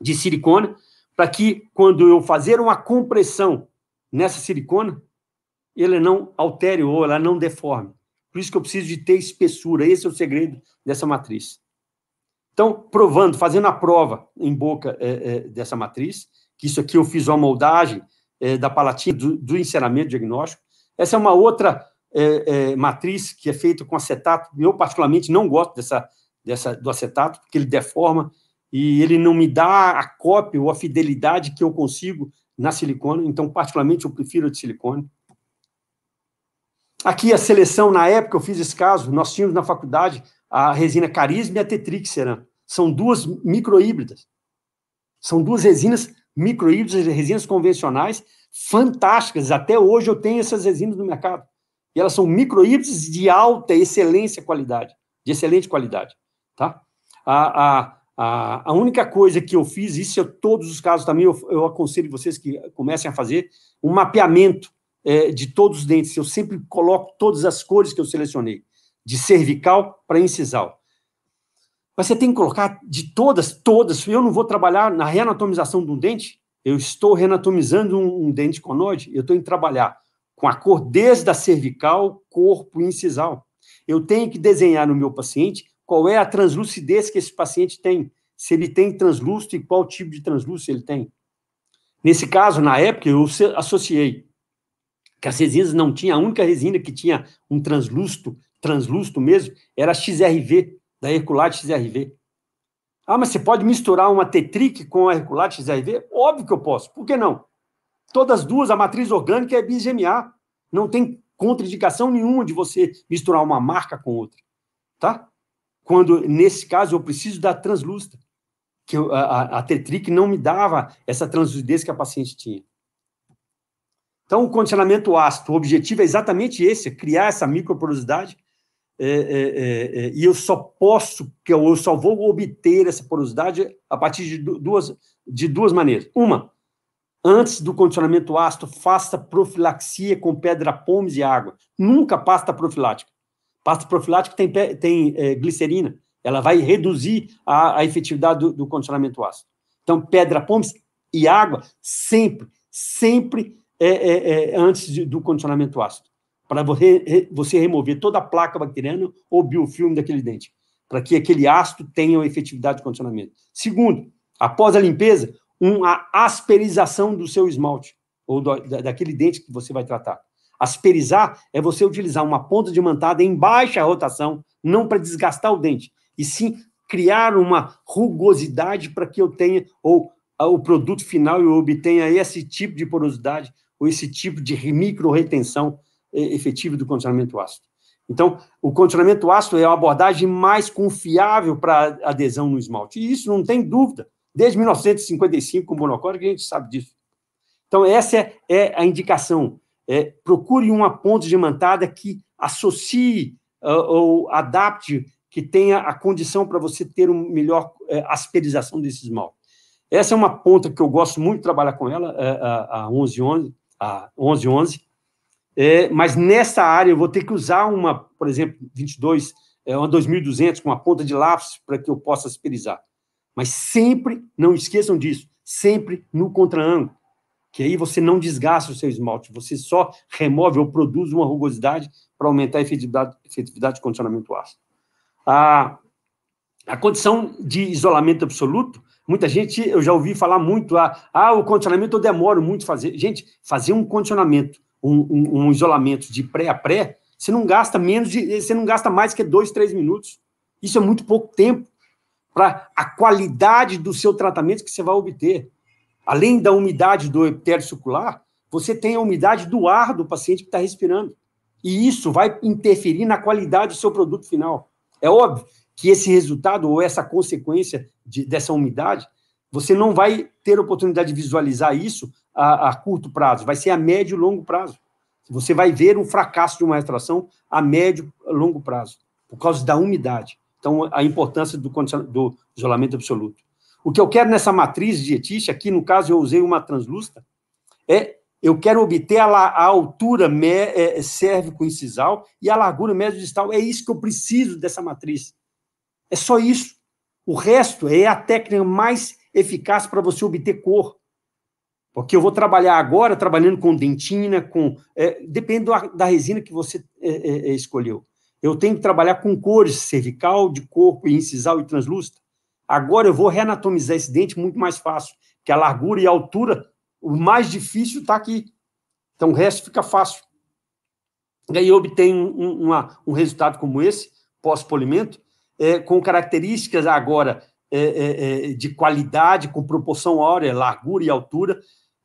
de silicona, para que quando eu fazer uma compressão nessa silicona, ele não altere ou ela não deforme. Por isso que eu preciso de ter espessura. Esse é o segredo dessa matriz. Então, provando, fazendo a prova em boca é, é, dessa matriz, que isso aqui eu fiz uma moldagem é, da palatina do, do encerramento diagnóstico. Essa é uma outra é, é, matriz que é feita com acetato. Eu, particularmente, não gosto dessa, dessa, do acetato, porque ele deforma e ele não me dá a cópia ou a fidelidade que eu consigo na silicone. Então, particularmente, eu prefiro a de silicone. Aqui a seleção, na época eu fiz esse caso, nós tínhamos na faculdade a resina carisma e a tetrixeram. São duas micro híbridas. São duas resinas micro híbridas, resinas convencionais, fantásticas. Até hoje eu tenho essas resinas no mercado. E elas são micro híbridas de alta excelência qualidade, de excelente qualidade, tá? A, a, a, a única coisa que eu fiz, isso é todos os casos também, eu, eu aconselho vocês que comecem a fazer, um mapeamento é, de todos os dentes. Eu sempre coloco todas as cores que eu selecionei, de cervical para incisal. Mas você tem que colocar de todas, todas. Eu não vou trabalhar na reanatomização de um dente, eu estou reanatomizando um, um dente conoide, eu tenho que trabalhar com a cor desde a cervical, corpo e incisal. Eu tenho que desenhar no meu paciente qual é a translucidez que esse paciente tem, se ele tem translúcido e qual tipo de translúcido ele tem. Nesse caso, na época, eu associei que as resinas não tinha, a única resina que tinha um translúcido, translúcido mesmo, era a XRV, da Herculate XRV. Ah, mas você pode misturar uma tetric com a Herculate XRV? Óbvio que eu posso, por que não? Todas duas, a matriz orgânica é bisgemiar. Não tem contraindicação nenhuma de você misturar uma marca com outra, tá? Quando, nesse caso, eu preciso da translusta, que eu, a, a tetric não me dava essa translucidez que a paciente tinha. Então, o condicionamento ácido, o objetivo é exatamente esse, é criar essa microporosidade, é, é, é, é e eu só posso, que eu só vou obter essa porosidade a partir de duas, de duas maneiras. Uma, antes do condicionamento ácido, faça profilaxia com pedra-pomes e água. Nunca pasta profilática. Pasta profilática tem, tem é, glicerina. Ela vai reduzir a, a efetividade do, do, condicionamento ácido. Então, pedra-pomes e água sempre, sempre é, é, é, é antes de, do condicionamento ácido, para você, você remover toda a placa bacteriana ou biofilme daquele dente, para que aquele ácido tenha uma efetividade de condicionamento. Segundo, após a limpeza, uma asperização do seu esmalte ou do, da, daquele dente que você vai tratar. Asperizar é você utilizar uma ponta de mantada em baixa rotação, não para desgastar o dente, e sim criar uma rugosidade para que eu tenha, ou ah, o produto final eu obtenha esse tipo de porosidade ou esse tipo de micro-retenção efetiva do condicionamento ácido. Então, o condicionamento ácido é uma abordagem mais confiável para adesão no esmalte. E isso não tem dúvida. Desde 1955, com o a gente sabe disso. Então, essa é, é, a indicação. É, procure uma ponte de mantada que associe uh, ou adapte, que tenha a condição para você ter uma melhor uh, eh, asperização desse esmalte. Essa é uma ponta que eu gosto muito de trabalhar com ela, a, a 1111, a 1111, é, mas nessa área eu vou ter que usar uma, por exemplo, 22, é, uma 2200 com uma ponta de lápis para que eu possa asperizar. Mas sempre, não esqueçam disso, sempre no contra-ângulo, que aí você não desgasta o seu esmalte, você só remove ou produz uma rugosidade para aumentar a efetividade, efetividade de condicionamento ácido. A, a condição de isolamento absoluto Muita gente, eu já ouvi falar muito, ah, ah o condicionamento eu demoro muito fazer. Gente, fazer um condicionamento, um, um, um isolamento de pré a pré, você não gasta menos de, você não gasta mais que dois, três minutos. Isso é muito pouco tempo para a qualidade do seu tratamento que você vai obter. Além da umidade do epitélio circular, você tem a umidade do ar do paciente que está respirando. E isso vai interferir na qualidade do seu produto final. É óbvio que esse resultado ou essa consequência de, dessa umidade, você não vai ter oportunidade de visualizar isso a, a curto prazo, vai ser a médio e longo prazo. Você vai ver um fracasso de uma extração a médio e longo prazo, por causa da umidade. Então, a importância do, do isolamento absoluto. O que eu quero nessa matriz dietística, aqui no caso eu usei uma translúcida, é eu quero obter a, a altura é, incisal e a largura médio-distal. É isso que eu preciso dessa matriz. É só isso. O resto é a técnica mais eficaz para você obter cor. Porque eu vou trabalhar agora trabalhando com dentina, com. É, depende da, da, resina que você é, é, é escolheu. Eu tenho que trabalhar com cores cervical, de corpo, incisal e translúcido. Agora eu vou reanatomizar esse dente muito mais fácil, que a largura e a altura, o mais difícil está aqui. Então o resto fica fácil. E aí eu obtenho um, uma, um resultado como esse, pós-polimento, é, com características agora é, é, é, de qualidade, com proporção áurea, largura e altura,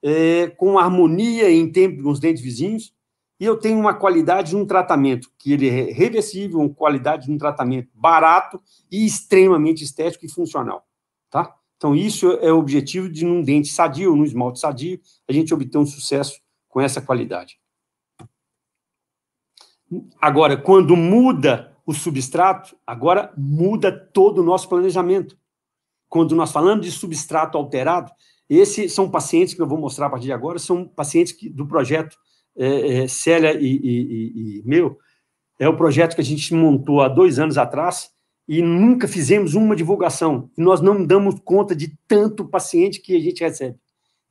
é, com harmonia em tempo com os dentes vizinhos, e eu tenho uma qualidade de um tratamento que ele é reversível, uma qualidade de um tratamento barato e extremamente estético e funcional, tá? Então, isso é o objetivo de num dente sadio, num esmalte sadio, a gente obter um sucesso com essa qualidade. Agora, quando muda o substrato, agora muda todo o nosso planejamento. Quando nós falamos de substrato alterado, esses são pacientes que eu vou mostrar a partir de agora, são pacientes que, do projeto é, é, Célia e, e, e, e, meu. É o projeto que a gente montou há dois anos atrás e nunca fizemos uma divulgação. nós não damos conta de tanto paciente que a gente recebe.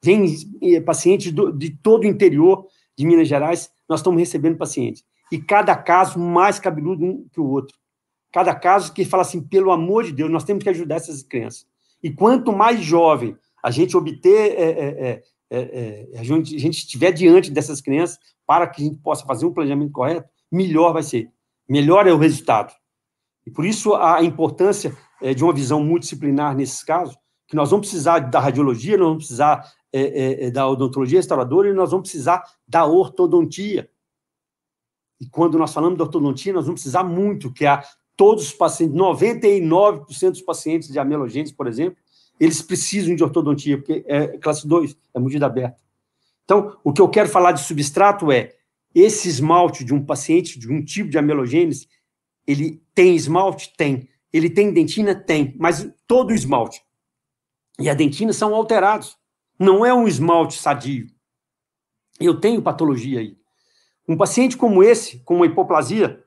Vem é, pacientes de todo o interior de Minas Gerais, nós estamos recebendo pacientes e cada caso mais cabeludo um que o outro. Cada caso que fala assim, pelo amor de Deus, nós temos que ajudar essas crianças. E quanto mais jovem a gente obter, é, é, é, a, gente, a gente estiver diante dessas crianças, para que a gente possa fazer um planejamento correto, melhor vai ser. Melhor é o resultado. E por isso a importância de uma visão multidisciplinar nesses casos, que nós vamos precisar da radiologia, nós vamos precisar da odontologia restauradora e nós vamos precisar da ortodontia e quando nós falamos de ortodontia, nós vamos precisar muito que há todos os pacientes, 99% dos pacientes de amelogênese, por exemplo, eles precisam de ortodontia, porque é classe 2, é medida aberta. Então, o que eu quero falar de substrato é, esse esmalte de um paciente de um tipo de amelogênese, ele tem esmalte? Tem. Ele tem dentina? Tem. Mas todo esmalte. E a dentina são alterados. Não é um esmalte sadio. Eu tenho patologia aí. Um paciente como esse, com uma hipoplasia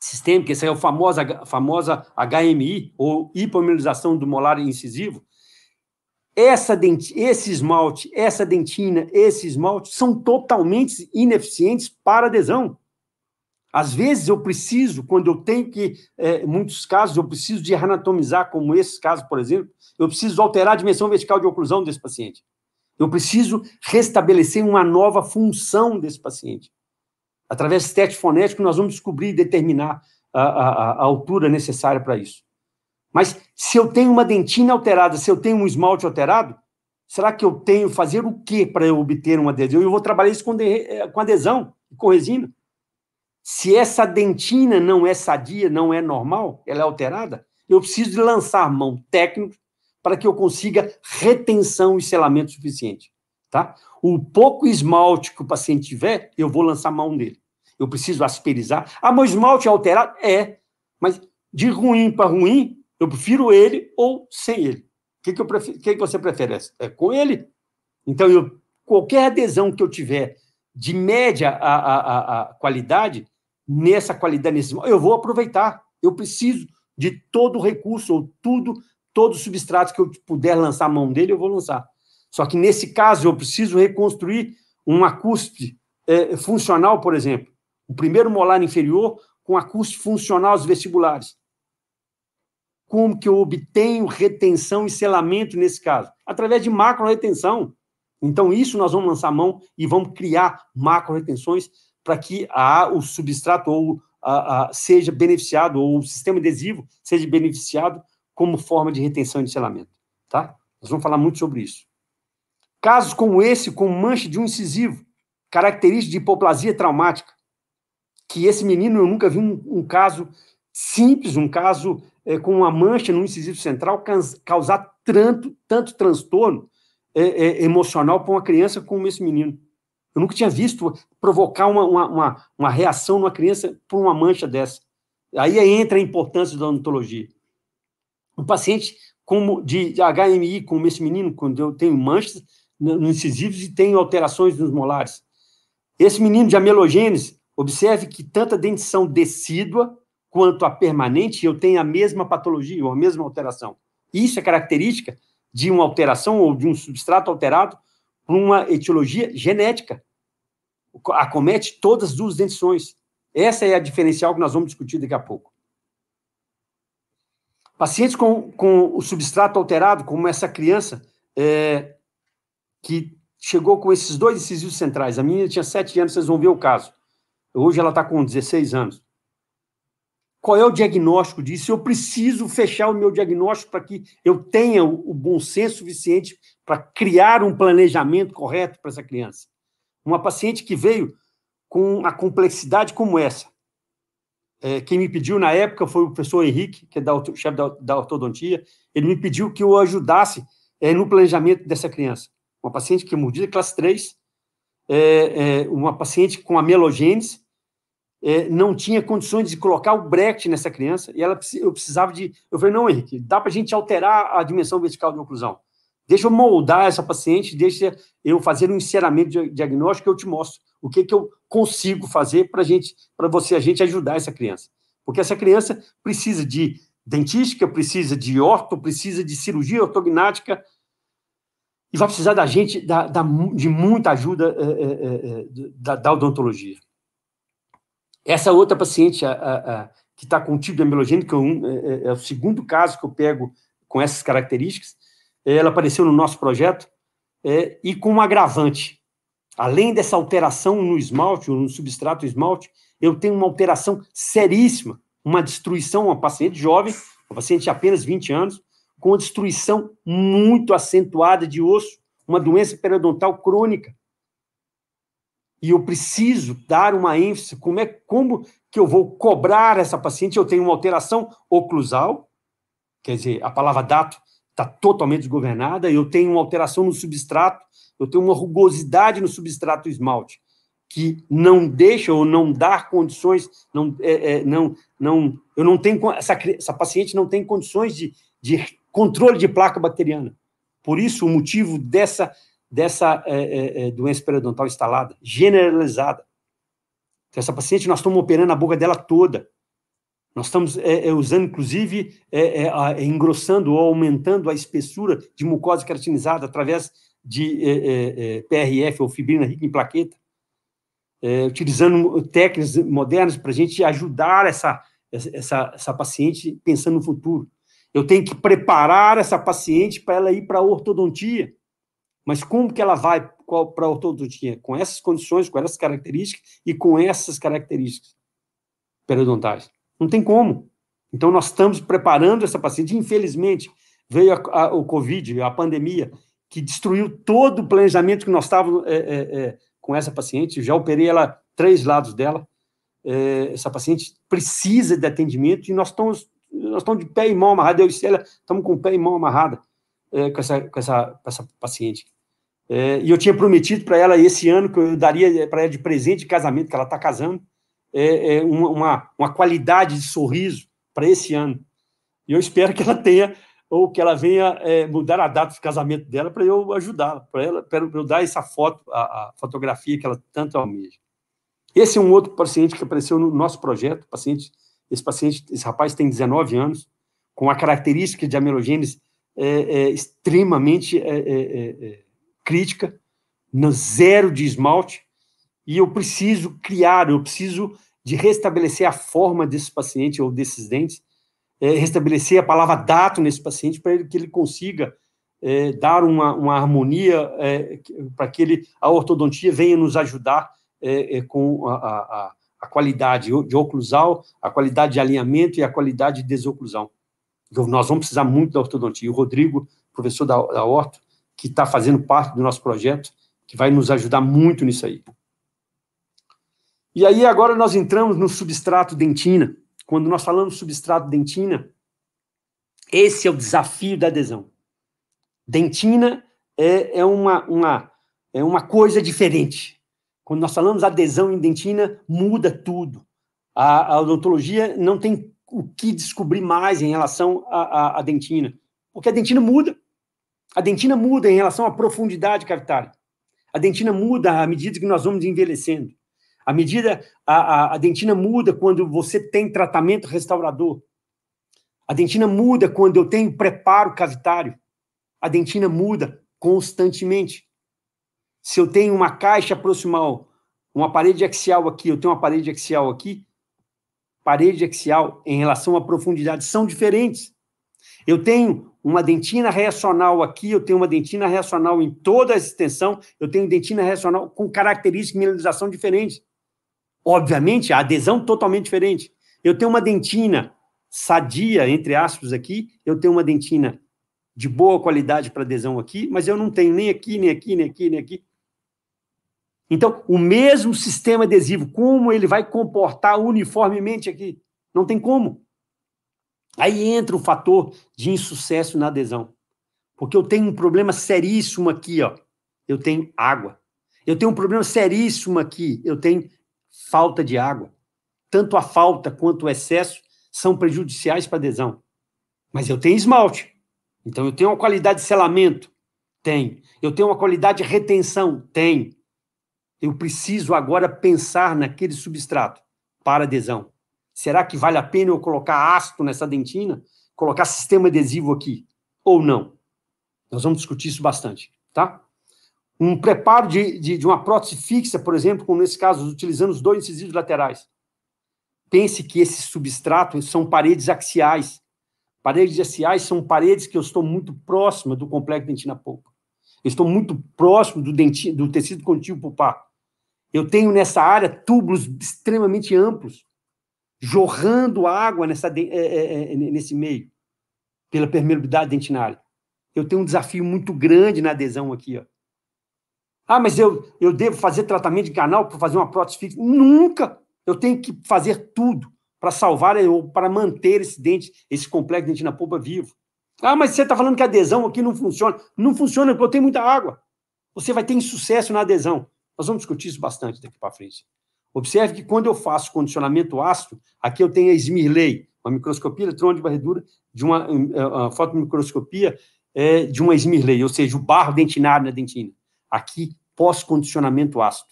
sistêmica, essa é a famosa, famosa HMI, ou hipomineralização do molar incisivo, essa denti, esse esmalte, essa dentina, esse esmalte são totalmente ineficientes para adesão. Às vezes eu preciso, quando eu tenho que, é, em muitos casos, eu preciso de anatomizar, como esses casos, por exemplo, eu preciso alterar a dimensão vertical de oclusão desse paciente. Eu preciso restabelecer uma nova função desse paciente. Através de teste fonético, nós vamos descobrir e determinar a, a, a altura necessária para isso. Mas se eu tenho uma dentina alterada, se eu tenho um esmalte alterado, será que eu tenho fazer o que para eu obter uma adesão? Eu vou trabalhar isso com, de, eh, com adesão, com resina. Se essa dentina não é sadia, não é normal, ela é alterada, eu preciso de lançar mão técnico para que eu consiga retenção e selamento suficiente. Tá? o pouco esmalte que o paciente tiver, eu vou lançar mão nele. Eu preciso asperizar. Ah, meu esmalte é alterado? É. Mas de ruim para ruim, eu prefiro ele ou sem ele. O que, que, eu prefiro, que, que você prefere? É, é com ele? Então, eu, qualquer adesão que eu tiver de média a, a, a qualidade, nessa qualidade, nesse, eu vou aproveitar. Eu preciso de todo o recurso, ou tudo, todo os substrato que eu puder lançar a mão dele, eu vou lançar. Só que nesse caso eu preciso reconstruir um acuste é, funcional, por exemplo. O primeiro molar inferior com acuste funcional aos vestibulares. Como que eu obtenho retenção e selamento nesse caso? Através de macro-retenção. Então, isso nós vamos lançar mão e vamos criar macro-retenções para que a, o substrato ou a, a, seja beneficiado, ou o sistema adesivo seja beneficiado como forma de retenção e de selamento. Tá? Nós vamos falar muito sobre isso. Casos como esse, com mancha de um incisivo, característica de hipoplasia traumática, que esse menino eu nunca vi um, um caso simples, um caso é, com uma mancha no incisivo central causar tanto, tanto transtorno é, é, emocional para uma criança como esse menino. Eu nunca tinha visto provocar uma, uma, uma, uma reação numa criança por uma mancha dessa. Aí é, entra a importância da odontologia. Um paciente como de HMI, como esse menino, quando eu tenho manchas, nos incisivos e tem alterações nos molares. Esse menino de amelogênese, observe que tanta dentição decídua quanto a permanente, eu tenho a mesma patologia, ou a mesma alteração. Isso é característica de uma alteração ou de um substrato alterado por uma etiologia genética. Acomete todas as duas dentições. Essa é a diferencial que nós vamos discutir daqui a pouco. Pacientes com, com o substrato alterado, como essa criança, é, que chegou com esses dois incisivos centrais. A minha tinha sete anos, vocês vão ver o caso. Hoje ela está com 16 anos. Qual é o diagnóstico disso? Eu preciso fechar o meu diagnóstico para que eu tenha o bom senso suficiente para criar um planejamento correto para essa criança. Uma paciente que veio com a complexidade como essa. É, quem me pediu na época foi o professor Henrique, que é da, chefe da, da ortodontia. Ele me pediu que eu ajudasse é, no planejamento dessa criança uma paciente que é mordida, classe 3, é, é, uma paciente com amelogênese, é, não tinha condições de colocar o Brecht nessa criança, e ela, eu precisava de. Eu falei, não, Henrique, dá para a gente alterar a dimensão vertical de oclusão. Deixa eu moldar essa paciente, deixa eu fazer um encerramento de diagnóstico e eu te mostro o que, que eu consigo fazer para gente, para você, a gente ajudar essa criança. Porque essa criança precisa de dentística, precisa de orto, precisa de cirurgia ortognática, e vai precisar da gente, da, da de muita ajuda é, é, da, da, odontologia. Essa outra paciente a, a, a, que está com tipo de que é, o segundo caso que eu pego com essas características, ela apareceu no nosso projeto é, e com um agravante. Além dessa alteração no esmalte, ou no substrato esmalte, eu tenho uma alteração seríssima, uma destruição, uma paciente jovem, uma paciente de apenas 20 anos, com destruição muito acentuada de osso, uma doença periodontal crônica. E eu preciso dar uma ênfase, como é como que eu vou cobrar essa paciente? Eu tenho uma alteração oclusal, quer dizer, a palavra dato está totalmente desgovernada, eu tenho uma alteração no substrato, eu tenho uma rugosidade no substrato esmalte, que não deixa ou não dá condições, não, é, é, não, não, eu não tenho, essa, essa paciente não tem condições de, de controle de placa bacteriana. Por isso, o motivo dessa, dessa é, é, é, doença periodontal instalada, generalizada. Então, essa paciente, nós estamos operando a boca dela toda. Nós estamos é, é usando, inclusive, é, engrossando ou aumentando a espessura de mucosa queratinizada através de PRF, ou fibrina rica em plaqueta. utilizando técnicas modernas para a gente ajudar essa, essa, essa paciente pensando no futuro. Eu tenho que preparar essa paciente para ela ir para a ortodontia. Mas como que ela vai para a ortodontia? Com essas condições, com essas características e com essas características periodontais. Não tem como. Então, nós estamos preparando essa paciente. Infelizmente, veio a, a, o Covid, a pandemia, que destruiu todo o planejamento que nós estávamos é, é, é, com essa paciente. já operei ela, três lados dela. É, essa paciente precisa de atendimento e nós estamos nós estamos de pé e mão amarrada, eu e Célia estamos com o pé e mão amarrada é, com, essa, com, essa, com essa paciente. É, e eu tinha prometido para ela esse ano que eu daria para ela de presente de casamento, que ela está casando, é, é uma, uma, qualidade de sorriso para esse ano. E eu espero que ela tenha, ou que ela venha é, mudar a data de casamento dela para eu ajudá-la, para ela pra eu dar essa foto, a, a, fotografia que ela tanto almeja. Esse é um outro paciente que apareceu no nosso projeto, paciente esse paciente, esse rapaz tem 19 anos, com a característica de amelogênese é, é, extremamente é, é, é, é, crítica, no zero de esmalte, e eu preciso criar, eu preciso de restabelecer a forma desse paciente ou desses dentes, restabelecer a palavra dato nesse paciente para que ele consiga dar uma, uma harmonia, para que ele, a ortodontia venha nos ajudar com a, a a qualidade de oclusal, a qualidade de alinhamento e a qualidade de desoclusão. Então, nós vamos precisar muito da ortodontia. O Rodrigo, professor da, da Orto, que está fazendo parte do nosso projeto, que vai nos ajudar muito nisso aí. E aí agora nós entramos no substrato dentina. Quando nós falamos substrato dentina, esse é o desafio da adesão. Dentina é, é, uma, uma, é uma coisa diferente. Quando nós falamos adesão em dentina muda tudo. A, a odontologia não tem o que descobrir mais em relação à dentina, porque a dentina muda. A dentina muda em relação à profundidade cavitária. A dentina muda à medida que nós vamos envelhecendo. À medida a, a, a dentina muda quando você tem tratamento restaurador. A dentina muda quando eu tenho preparo cavitário. A dentina muda constantemente se eu tenho uma caixa proximal, uma parede axial aqui, eu tenho uma parede axial aqui, parede axial em relação à profundidade são diferentes. Eu tenho uma dentina reacional aqui, eu tenho uma dentina reacional em toda a extensão, eu tenho dentina reacional com características de mineralização diferentes. Obviamente, a adesão totalmente diferente. Eu tenho uma dentina sadia, entre aspas, aqui, eu tenho uma dentina de boa qualidade para adesão aqui, mas eu não tenho nem aqui, nem aqui, nem aqui, nem aqui. Então, o mesmo sistema adesivo, como ele vai comportar uniformemente aqui? Não tem como. Aí entra o fator de insucesso na adesão. Porque eu tenho um problema seríssimo aqui, ó. Eu tenho água. Eu tenho um problema seríssimo aqui, eu tenho falta de água. Tanto a falta quanto o excesso são prejudiciais para a adesão. Mas eu tenho esmalte. Então eu tenho uma qualidade de selamento, tem. Eu tenho uma qualidade de retenção, tem. Eu preciso agora pensar naquele substrato para adesão. Será que vale a pena eu colocar ácido nessa dentina? Colocar sistema adesivo aqui? Ou não? Nós vamos discutir isso bastante, tá? Um preparo de, de, de uma prótese fixa, por exemplo, como nesse caso, utilizando os dois incisivos laterais. Pense que esses substratos são paredes axiais. Paredes axiais são paredes que eu estou muito próxima do complexo dentina polpa. estou muito próximo do, denti, do tecido contínuo pulpar. Eu tenho nessa área túbulos extremamente amplos, jorrando água nessa, é, é, é nesse meio, pela permeabilidade dentinária. Eu tenho um desafio muito grande na adesão aqui. Ó. Ah, mas eu, eu devo fazer tratamento de canal para fazer uma prótese fixa? Nunca! Eu tenho que fazer tudo para salvar ou para manter esse dente, esse complexo de dente polpa vivo. Ah, mas você está falando que a adesão aqui não funciona. Não funciona porque eu tenho muita água. Você vai ter insucesso na adesão. Nós vamos discutir isso bastante daqui para frente. Observe que quando eu faço condicionamento ácido, aqui eu tenho a Smirley, uma microscopia eletrônica de barredura, de uma, eh, eh, uma fotomicroscopia é, de uma Smirley, ou seja, o barro dentinário na dentina. Aqui, pós-condicionamento ácido.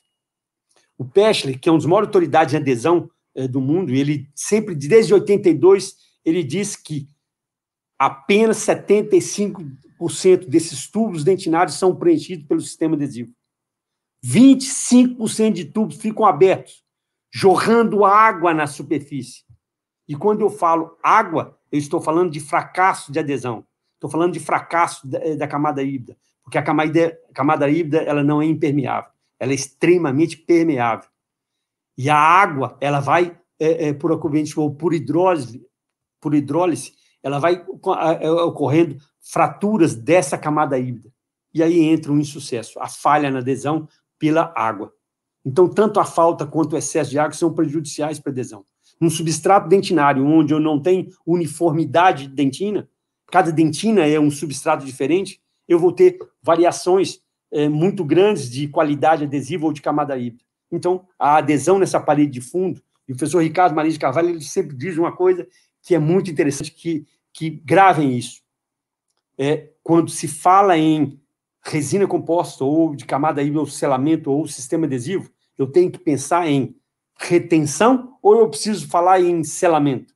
O Peschler, que é um dos maiores autoridades em adesão é, do mundo, ele sempre, desde 82, ele diz que apenas 75% desses tubos dentinários são preenchidos pelo sistema adesivo. 25% de tubos ficam abertos, jorrando água na superfície. E quando eu falo água, eu estou falando de fracasso de adesão. Estou falando de fracasso da, eh, da camada híbrida, porque a camada, a camada híbrida ela não é impermeável, ela é extremamente permeável. E a água, ela vai é, é, por ocorrente ou por hidrólise, por hidrólise, ela vai ocorrendo fraturas dessa camada híbrida. E aí entra um insucesso, a falha na adesão pela água. Então, tanto a falta quanto o excesso de água são prejudiciais para a adesão. Num substrato dentinário, onde eu não tenho uniformidade de dentina, cada dentina é um substrato diferente, eu vou ter variações é, muito grandes de qualidade adesiva ou de camada híbrida. Então, a adesão nessa parede de fundo, e o professor Ricardo Maria de Carvalho ele sempre diz uma coisa que é muito interessante, que, que gravem isso. É, quando se fala em resina composta ou de camada ou selamento ou sistema adesivo, eu tenho que pensar em retenção ou eu preciso falar em selamento?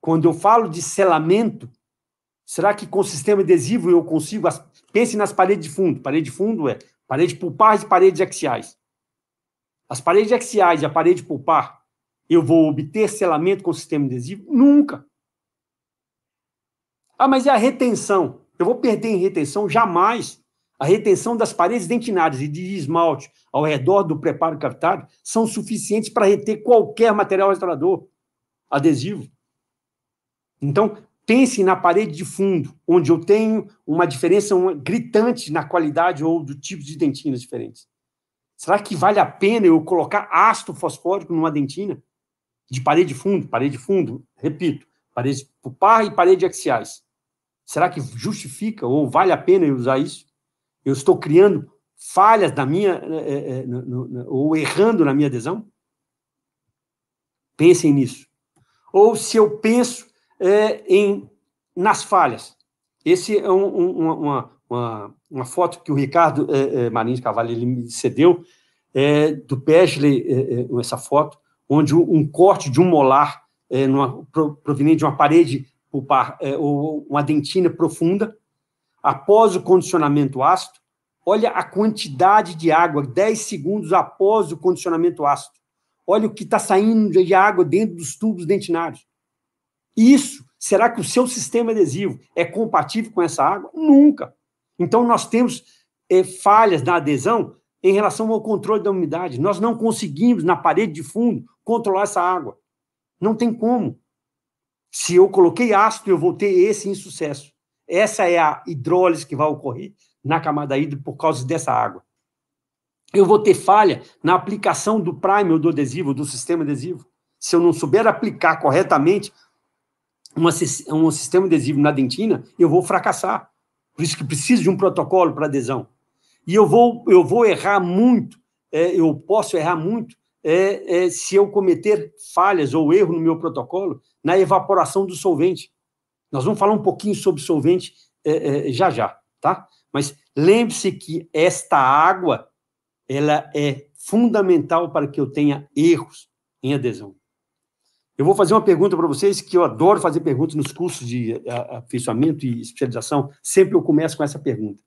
Quando eu falo de selamento, será que com sistema adesivo eu consigo. As... Pense nas paredes de fundo. Parede de fundo é parede pulpar e paredes axiais. As paredes axiais e a parede pulpar, eu vou obter selamento com sistema adesivo? Nunca. Ah, mas é a retenção? Eu vou perder em retenção jamais. A retenção das paredes dentinárias e de esmalte ao redor do preparo cavitário são suficientes para reter qualquer material restaurador adesivo. Então, pense na parede de fundo, onde eu tenho uma diferença gritante na qualidade ou do tipo de dentinas diferentes. Será que vale a pena eu colocar ácido fosfórico numa dentina? De parede de fundo, parede de fundo, repito, parede pulpar e parede axiais. Será que justifica ou vale a pena eu usar isso? Eu estou criando falhas na minha é, é, no, no, ou errando na minha adesão? Pensem nisso. Ou se eu penso é, em nas falhas. Esse é um, um, uma, uma, uma, foto que o Ricardo Marins Cavalho ele me cedeu do Pesley, essa foto, onde um corte de um molar numa, proveniente de uma parede é, uma dentina profunda, após o condicionamento ácido, olha a quantidade de água, 10 segundos após o condicionamento ácido. Olha o que está saindo de água dentro dos tubos dentinários. Isso, será que o seu sistema adesivo é compatível com essa água? Nunca. Então, nós temos é, falhas na adesão em relação ao controle da umidade. Nós não conseguimos, na parede de fundo, controlar essa água. Não tem como. Se eu coloquei ácido, eu vou ter esse insucesso. Essa é a hidrólise que vai ocorrer na camada hídrica por causa dessa água. Eu vou ter falha na aplicação do primer do adesivo, do sistema adesivo. Se eu não souber aplicar corretamente uma, um sistema adesivo na dentina, eu vou fracassar. Por isso que preciso de um protocolo para adesão. E eu vou, eu vou errar muito, é, eu posso errar muito é, é, se eu cometer falhas ou erro no meu protocolo na evaporação do solvente. Nós vamos falar um pouquinho sobre solvente é, é, já já, tá? Mas lembre-se que esta água ela é fundamental para que eu tenha erros em adesão. Eu vou fazer uma pergunta para vocês que eu adoro fazer perguntas nos cursos de é, é, aperfeiçoamento e especialização. Sempre eu começo com essa pergunta.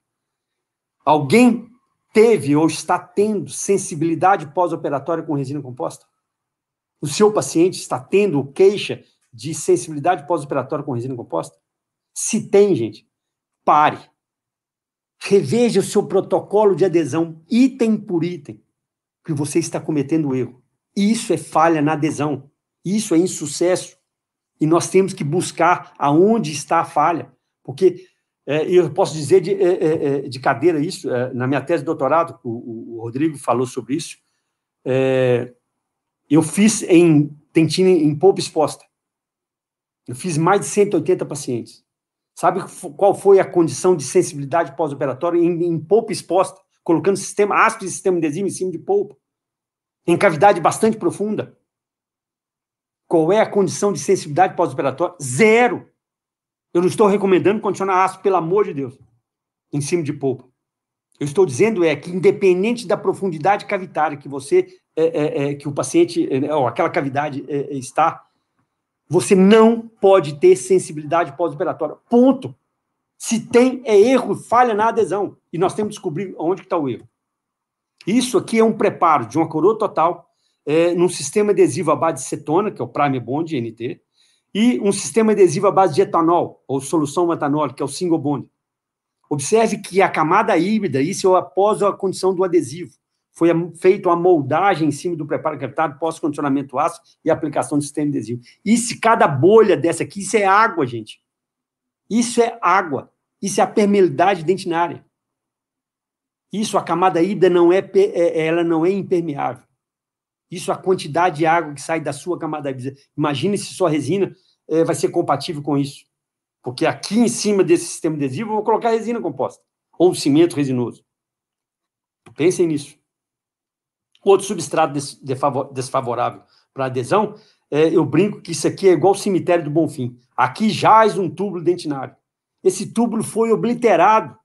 Alguém teve ou está tendo sensibilidade pós-operatória com resina composta? O seu paciente está tendo queixa de sensibilidade pós-operatória com resina composta? Se tem, gente, pare. Reveja o seu protocolo de adesão, item por item, que você está cometendo erro. Isso é falha na adesão. Isso é insucesso. E nós temos que buscar aonde está a falha. Porque é, eu posso dizer de, é, é, é de cadeira isso, é, na minha tese de doutorado, o, o Rodrigo falou sobre isso. É, eu fiz em Tentina, em polpa exposta. Eu fiz mais de 180 pacientes. Sabe qual foi a condição de sensibilidade pós-operatória em, em polpa exposta, colocando sistema ácido e sistema enzimático em cima de polpa, em cavidade bastante profunda? Qual é a condição de sensibilidade pós-operatória? Zero. Eu não estou recomendando condicionar ácido, pelo amor de Deus, em cima de polpa. Eu estou dizendo é que independente da profundidade cavitária que você, é, é, é, que o paciente, ou é, aquela cavidade é, é, está, você não pode ter sensibilidade pós-operatória. Ponto. Se tem, é erro, falha na adesão. E nós temos que descobrir onde está o erro. Isso aqui é um preparo de uma coroa total, é, num sistema adesivo à base de cetona, que é o Prime Bond NT, e um sistema adesivo à base de etanol, ou solução metanol, que é o Single Bond. Observe que a camada híbrida, isso é após a condição do adesivo foi feito uma moldagem em cima do preparo captado, pós-condicionamento aço e aplicação de sistema adesivo. E se cada bolha dessa aqui, isso é água, gente. Isso é água. Isso é a permeabilidade dentinária. Isso, a camada ida não é, é, é, ela não é impermeável. Isso, a quantidade de água que sai da sua camada ida. Imagine se sua resina é, vai ser compatível com isso. Porque aqui em cima desse sistema adesivo, eu vou colocar resina composta. Ou cimento resinoso. Pensem nisso outro substrato desfavorável para adesão, é, eu brinco que isso aqui é igual o cemitério do Bonfim. Aqui jaz um túbulo dentinário. Esse túbulo foi obliterado.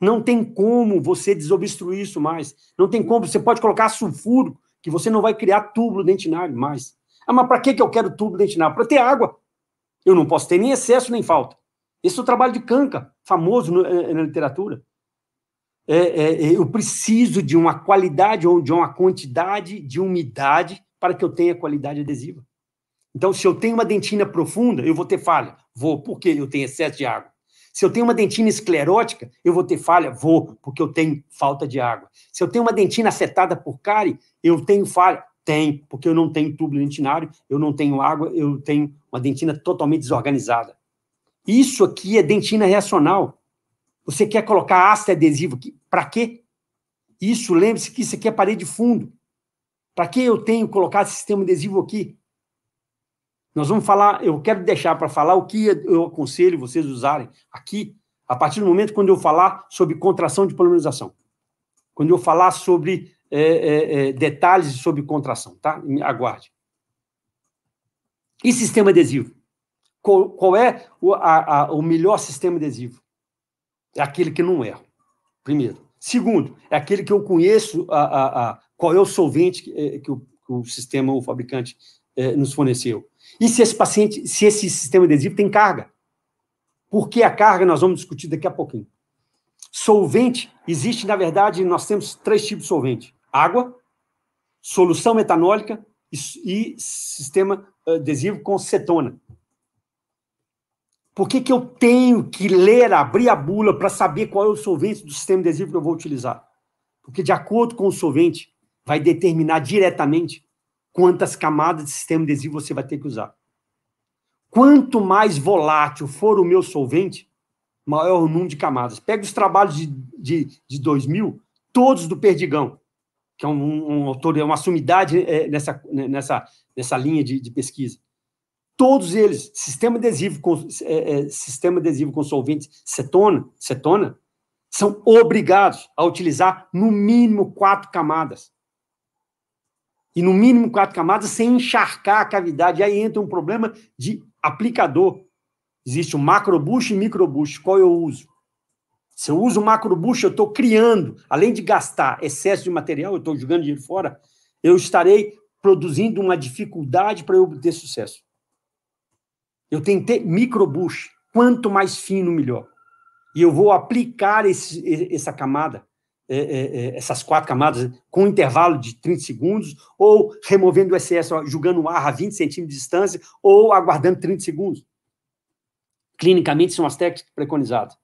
Não tem como você desobstruir isso mais. Não tem como, você pode colocar sulfuro, que você não vai criar túbulo dentinário mais. Ah, mas para que eu quero túbulo dentinário? Para ter água. Eu não posso ter nem excesso nem falta. Esse é o trabalho de Canca, famoso eh, na literatura. É, é, é, eu preciso de uma qualidade ou de uma quantidade de umidade para que eu tenha qualidade adesiva. Então, se eu tenho uma dentina profunda, eu vou ter falha. Vou, porque eu tenho excesso de água. Se eu tenho uma dentina esclerótica, eu vou ter falha? Vou, porque eu tenho falta de água. Se eu tenho uma dentina afetada por cárie, eu tenho falha? Tem, porque eu não tenho tubo dentinário, eu não tenho água, eu tenho uma dentina totalmente desorganizada. Isso aqui é dentina reacional. Você quer colocar haste adesivo aqui? Para quê? Isso, lembre-se que isso aqui é parede de fundo. Para que eu tenho que colocar esse sistema adesivo aqui? Nós vamos falar, eu quero deixar para falar o que eu aconselho vocês usarem aqui, a partir do momento quando eu falar sobre contração de polimerização. Quando eu falar sobre é, é, é detalhes sobre contração, tá? aguarde. E sistema adesivo? Qual, qual é o, a, a, o melhor sistema adesivo? é aquele que não erra, primeiro. Segundo, é aquele que eu conheço a, a, a qual é o solvente que, eh, que, o, que o, sistema, o fabricante, eh, nos forneceu. E se esse paciente, se esse sistema adesivo tem carga. Por que a carga nós vamos discutir daqui a pouquinho. Solvente existe, na verdade, nós temos três tipos de solvente: água, solução metanólica e, e sistema eh, adesivo com cetona. Por que, que eu tenho que ler, abrir a bula para saber qual é o solvente do sistema adesivo que eu vou utilizar? Porque, de acordo com o solvente, vai determinar diretamente quantas camadas de sistema adesivo você vai ter que usar. Quanto mais volátil for o meu solvente, maior o número de camadas. Pega os trabalhos de, de, de 2000, todos do Perdigão, que é um, um autor, é uma sumidade é, nessa, nessa, nessa linha de, de pesquisa todos eles, sistema adesivo com, é, é, sistema adesivo com solvente cetona, cetona, são obrigados a utilizar no mínimo quatro camadas. E no mínimo quatro camadas sem encharcar a cavidade. E aí entra um problema de aplicador. Existe o macro bush e micro bush. Qual eu uso? Se eu uso o macro bush, eu estou criando. Além de gastar excesso de material, eu estou jogando dinheiro fora, eu estarei produzindo uma dificuldade para eu obter sucesso. Eu tentei microbush, quanto mais fino, melhor. E eu vou aplicar esse, essa camada, é, é, é, essas quatro camadas, com um intervalo de 30 segundos, ou removendo o excesso, julgando o ar a 20 centímetros de distância, ou aguardando 30 segundos. Clinicamente, são as técnicas preconizadas.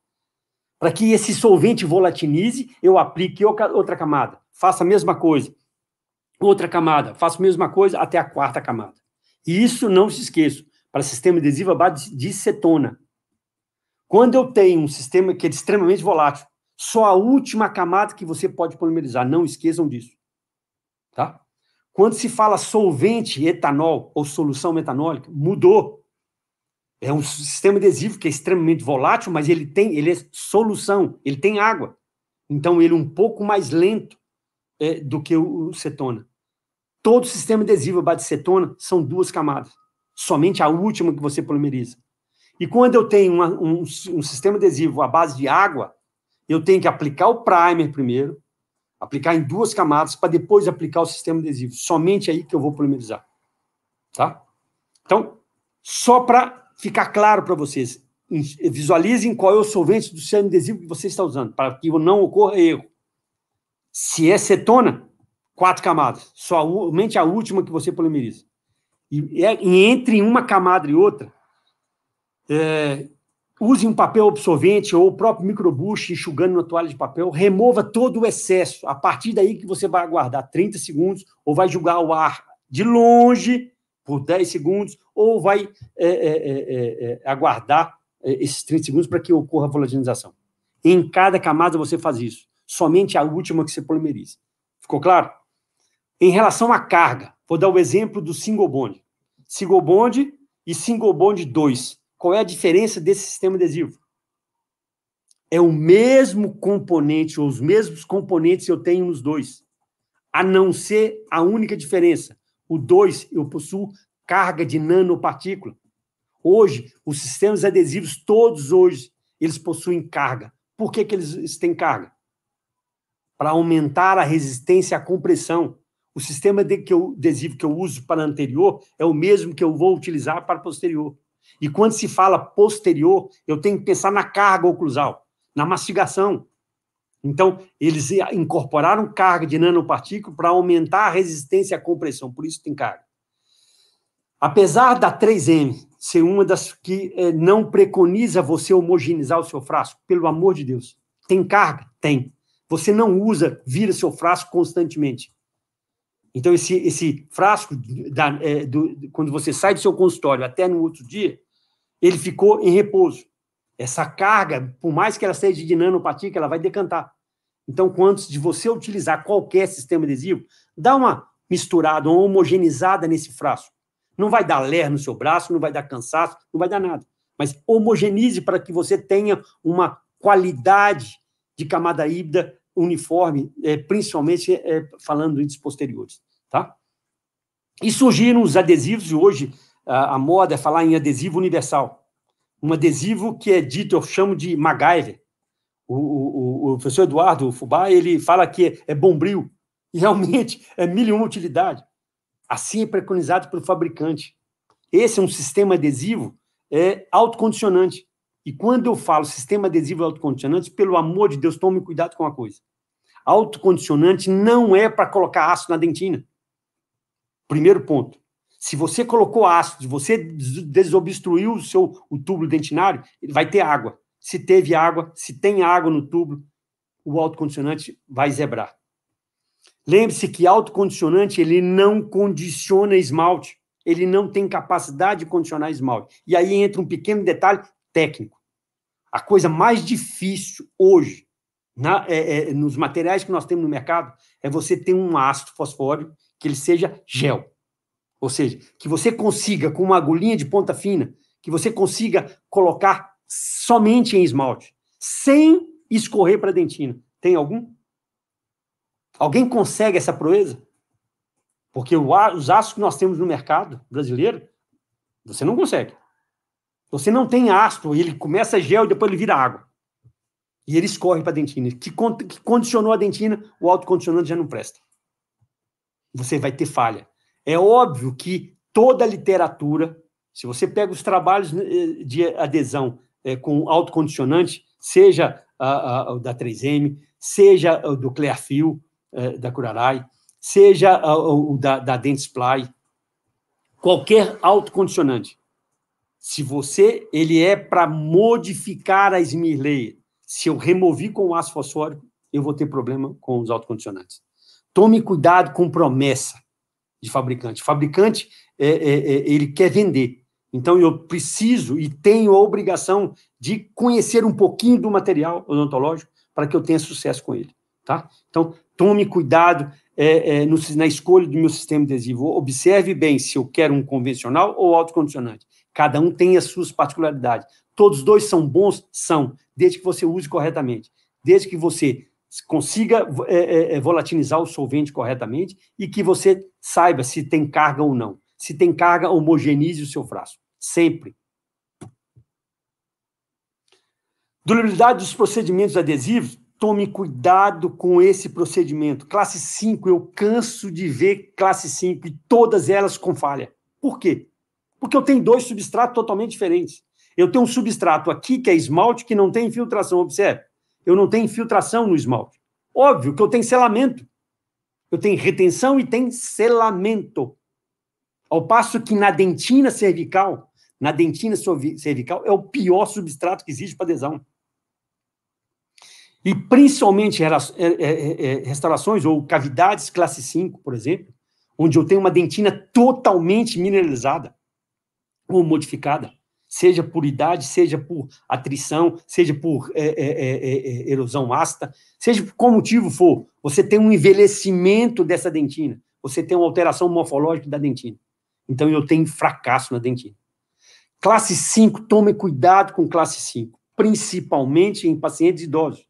Para que esse solvente volatilize, eu aplique outra camada. Faça a mesma coisa. Outra camada. Faça a mesma coisa até a quarta camada. E isso não se esqueça para sistema adesivo à base de cetona. Quando eu tenho um sistema que é extremamente volátil, só a última camada que você pode polimerizar, não esqueçam disso. Tá? Quando se fala solvente etanol ou solução metanólica, mudou. É um sistema adesivo que é extremamente volátil, mas ele tem, ele é solução, ele tem água. Então ele é um pouco mais lento é, do que o, o cetona. Todo sistema adesivo à base de cetona são duas camadas somente a última que você polimeriza. E quando eu tenho uma, um, um sistema adesivo à base de água, eu tenho que aplicar o primer primeiro, aplicar em duas camadas para depois aplicar o sistema adesivo. Somente aí que eu vou polimerizar. Tá? Então, só para ficar claro para vocês, visualizem qual é o solvente do sistema adesivo que você está usando, para que não ocorra erro. Se é cetona, quatro camadas, somente a última que você polimeriza e, é, e entre uma camada e outra, é, use um papel absorvente ou o próprio microbush enxugando na toalha de papel, remova todo o excesso. A partir daí que você vai aguardar 30 segundos ou vai julgar o ar de longe por 10 segundos ou vai é, é, é, é aguardar esses 30 segundos para que ocorra a volatilização. Em cada camada você faz isso. Somente a última que você polimeriza. Ficou claro? Em relação à carga, vou dar o exemplo do single bond. Single bond e single bond 2. Qual é a diferença desse sistema adesivo? É o mesmo componente, ou os mesmos componentes eu tenho nos dois. A não ser a única diferença. O 2 eu possuo carga de nanopartícula. Hoje, os sistemas adesivos, todos hoje, eles possuem carga. Por que, que eles têm carga? Para aumentar a resistência à compressão. O sistema de, que eu, adesivo que eu uso para anterior é o mesmo que eu vou utilizar para posterior. E quando se fala posterior, eu tenho que pensar na carga oclusal, na mastigação. Então, eles incorporaram carga de nanopartícula para aumentar a resistência à compressão, por isso tem carga. Apesar da 3M ser uma das que é, não preconiza você homogeneizar o seu frasco, pelo amor de Deus. Tem carga? Tem. Você não usa, vira seu frasco constantemente. Então, esse, esse frasco, da, é, do, quando você sai do seu consultório até no outro dia, ele ficou em repouso. Essa carga, por mais que ela seja de nanopartícula, ela vai decantar. Então, antes de você utilizar qualquer sistema adesivo, dá uma misturada, uma homogeneizada nesse frasco. Não vai dar ler no seu braço, não vai dar cansaço, não vai dar nada. Mas homogeneize para que você tenha uma qualidade de camada híbrida uniforme, é, principalmente é, falando índices posteriores tá? E surgiram os adesivos, e hoje a, a moda é falar em adesivo universal. Um adesivo que é dito, eu chamo de MacGyver. O, o, o professor Eduardo Fubá, ele fala que é bombril, e realmente é mil e uma utilidade. Assim é preconizado pelo fabricante. Esse é um sistema adesivo é autocondicionante. E quando eu falo sistema adesivo autocondicionante, pelo amor de Deus, tome cuidado com uma coisa. Autocondicionante não é para colocar aço na dentina. Primeiro ponto. Se você colocou ácido, se você desobstruiu o seu o tubo dentinário, ele vai ter água. Se teve água, se tem água no tubo, o autocondicionante vai zebrar. Lembre-se que autocondicionante ele não condiciona esmalte, ele não tem capacidade de condicionar esmalte. E aí entra um pequeno detalhe técnico. A coisa mais difícil hoje na, é, é, nos materiais que nós temos no mercado é você ter um ácido fosfórico que ele seja gel. Ou seja, que você consiga, com uma agulhinha de ponta fina, que você consiga colocar somente em esmalte, sem escorrer para a dentina. Tem algum? Alguém consegue essa proeza? Porque os aços que nós temos no mercado brasileiro, você não consegue. Você não tem ácido, ele começa gel e depois ele vira água. E ele escorre para a dentina, que, que condicionou a dentina, o autocondicionante já não presta você vai ter falha. É óbvio que toda a literatura, se você pega os trabalhos eh, de adesão é, com autocondicionante, seja o da 3M, seja o do Clearfield, é, eh, da Curaray, seja o da, da Dentsply, qualquer autocondicionante, se você, ele é para modificar a Smirley, Se eu removi com o ácido fosfórico, eu vou ter problema com os autocondicionantes. Tome cuidado com promessa de fabricante. O fabricante, é, é, é, ele quer vender. Então, eu preciso e tenho a obrigação de conhecer um pouquinho do material odontológico para que eu tenha sucesso com ele. Tá? Então, tome cuidado é, é, no, na escolha do meu sistema adesivo. Observe bem se eu quero um convencional ou autocondicionante. Cada um tem as suas particularidades. Todos dois são bons? São, desde que você use corretamente. Desde que você consiga é, é, é, volatilizar o solvente corretamente e que você saiba se tem carga ou não. Se tem carga, homogeneize o seu frasco. Sempre. Durabilidade dos procedimentos adesivos. Tome cuidado com esse procedimento. Classe 5, eu canso de ver classe 5 e todas elas com falha. Por quê? Porque eu tenho dois substratos totalmente diferentes. Eu tenho um substrato aqui que é esmalte que não tem infiltração, observe eu não tenho infiltração no esmalte. Óbvio que eu tenho selamento. Eu tenho retenção e tem selamento. Ao passo que na dentina cervical, na dentina cervical é o pior substrato que existe para adesão. E principalmente é, é, é, restaurações ou cavidades classe 5, por exemplo, onde eu tenho uma dentina totalmente mineralizada ou modificada seja por idade, seja por atrição, seja por é, é, é, é, é erosão ácida, seja por qual motivo for, você tem um envelhecimento dessa dentina, você tem uma alteração morfológica da dentina. Então eu tenho fracasso na dentina. Classe 5, tome cuidado com classe 5, principalmente em pacientes idosos.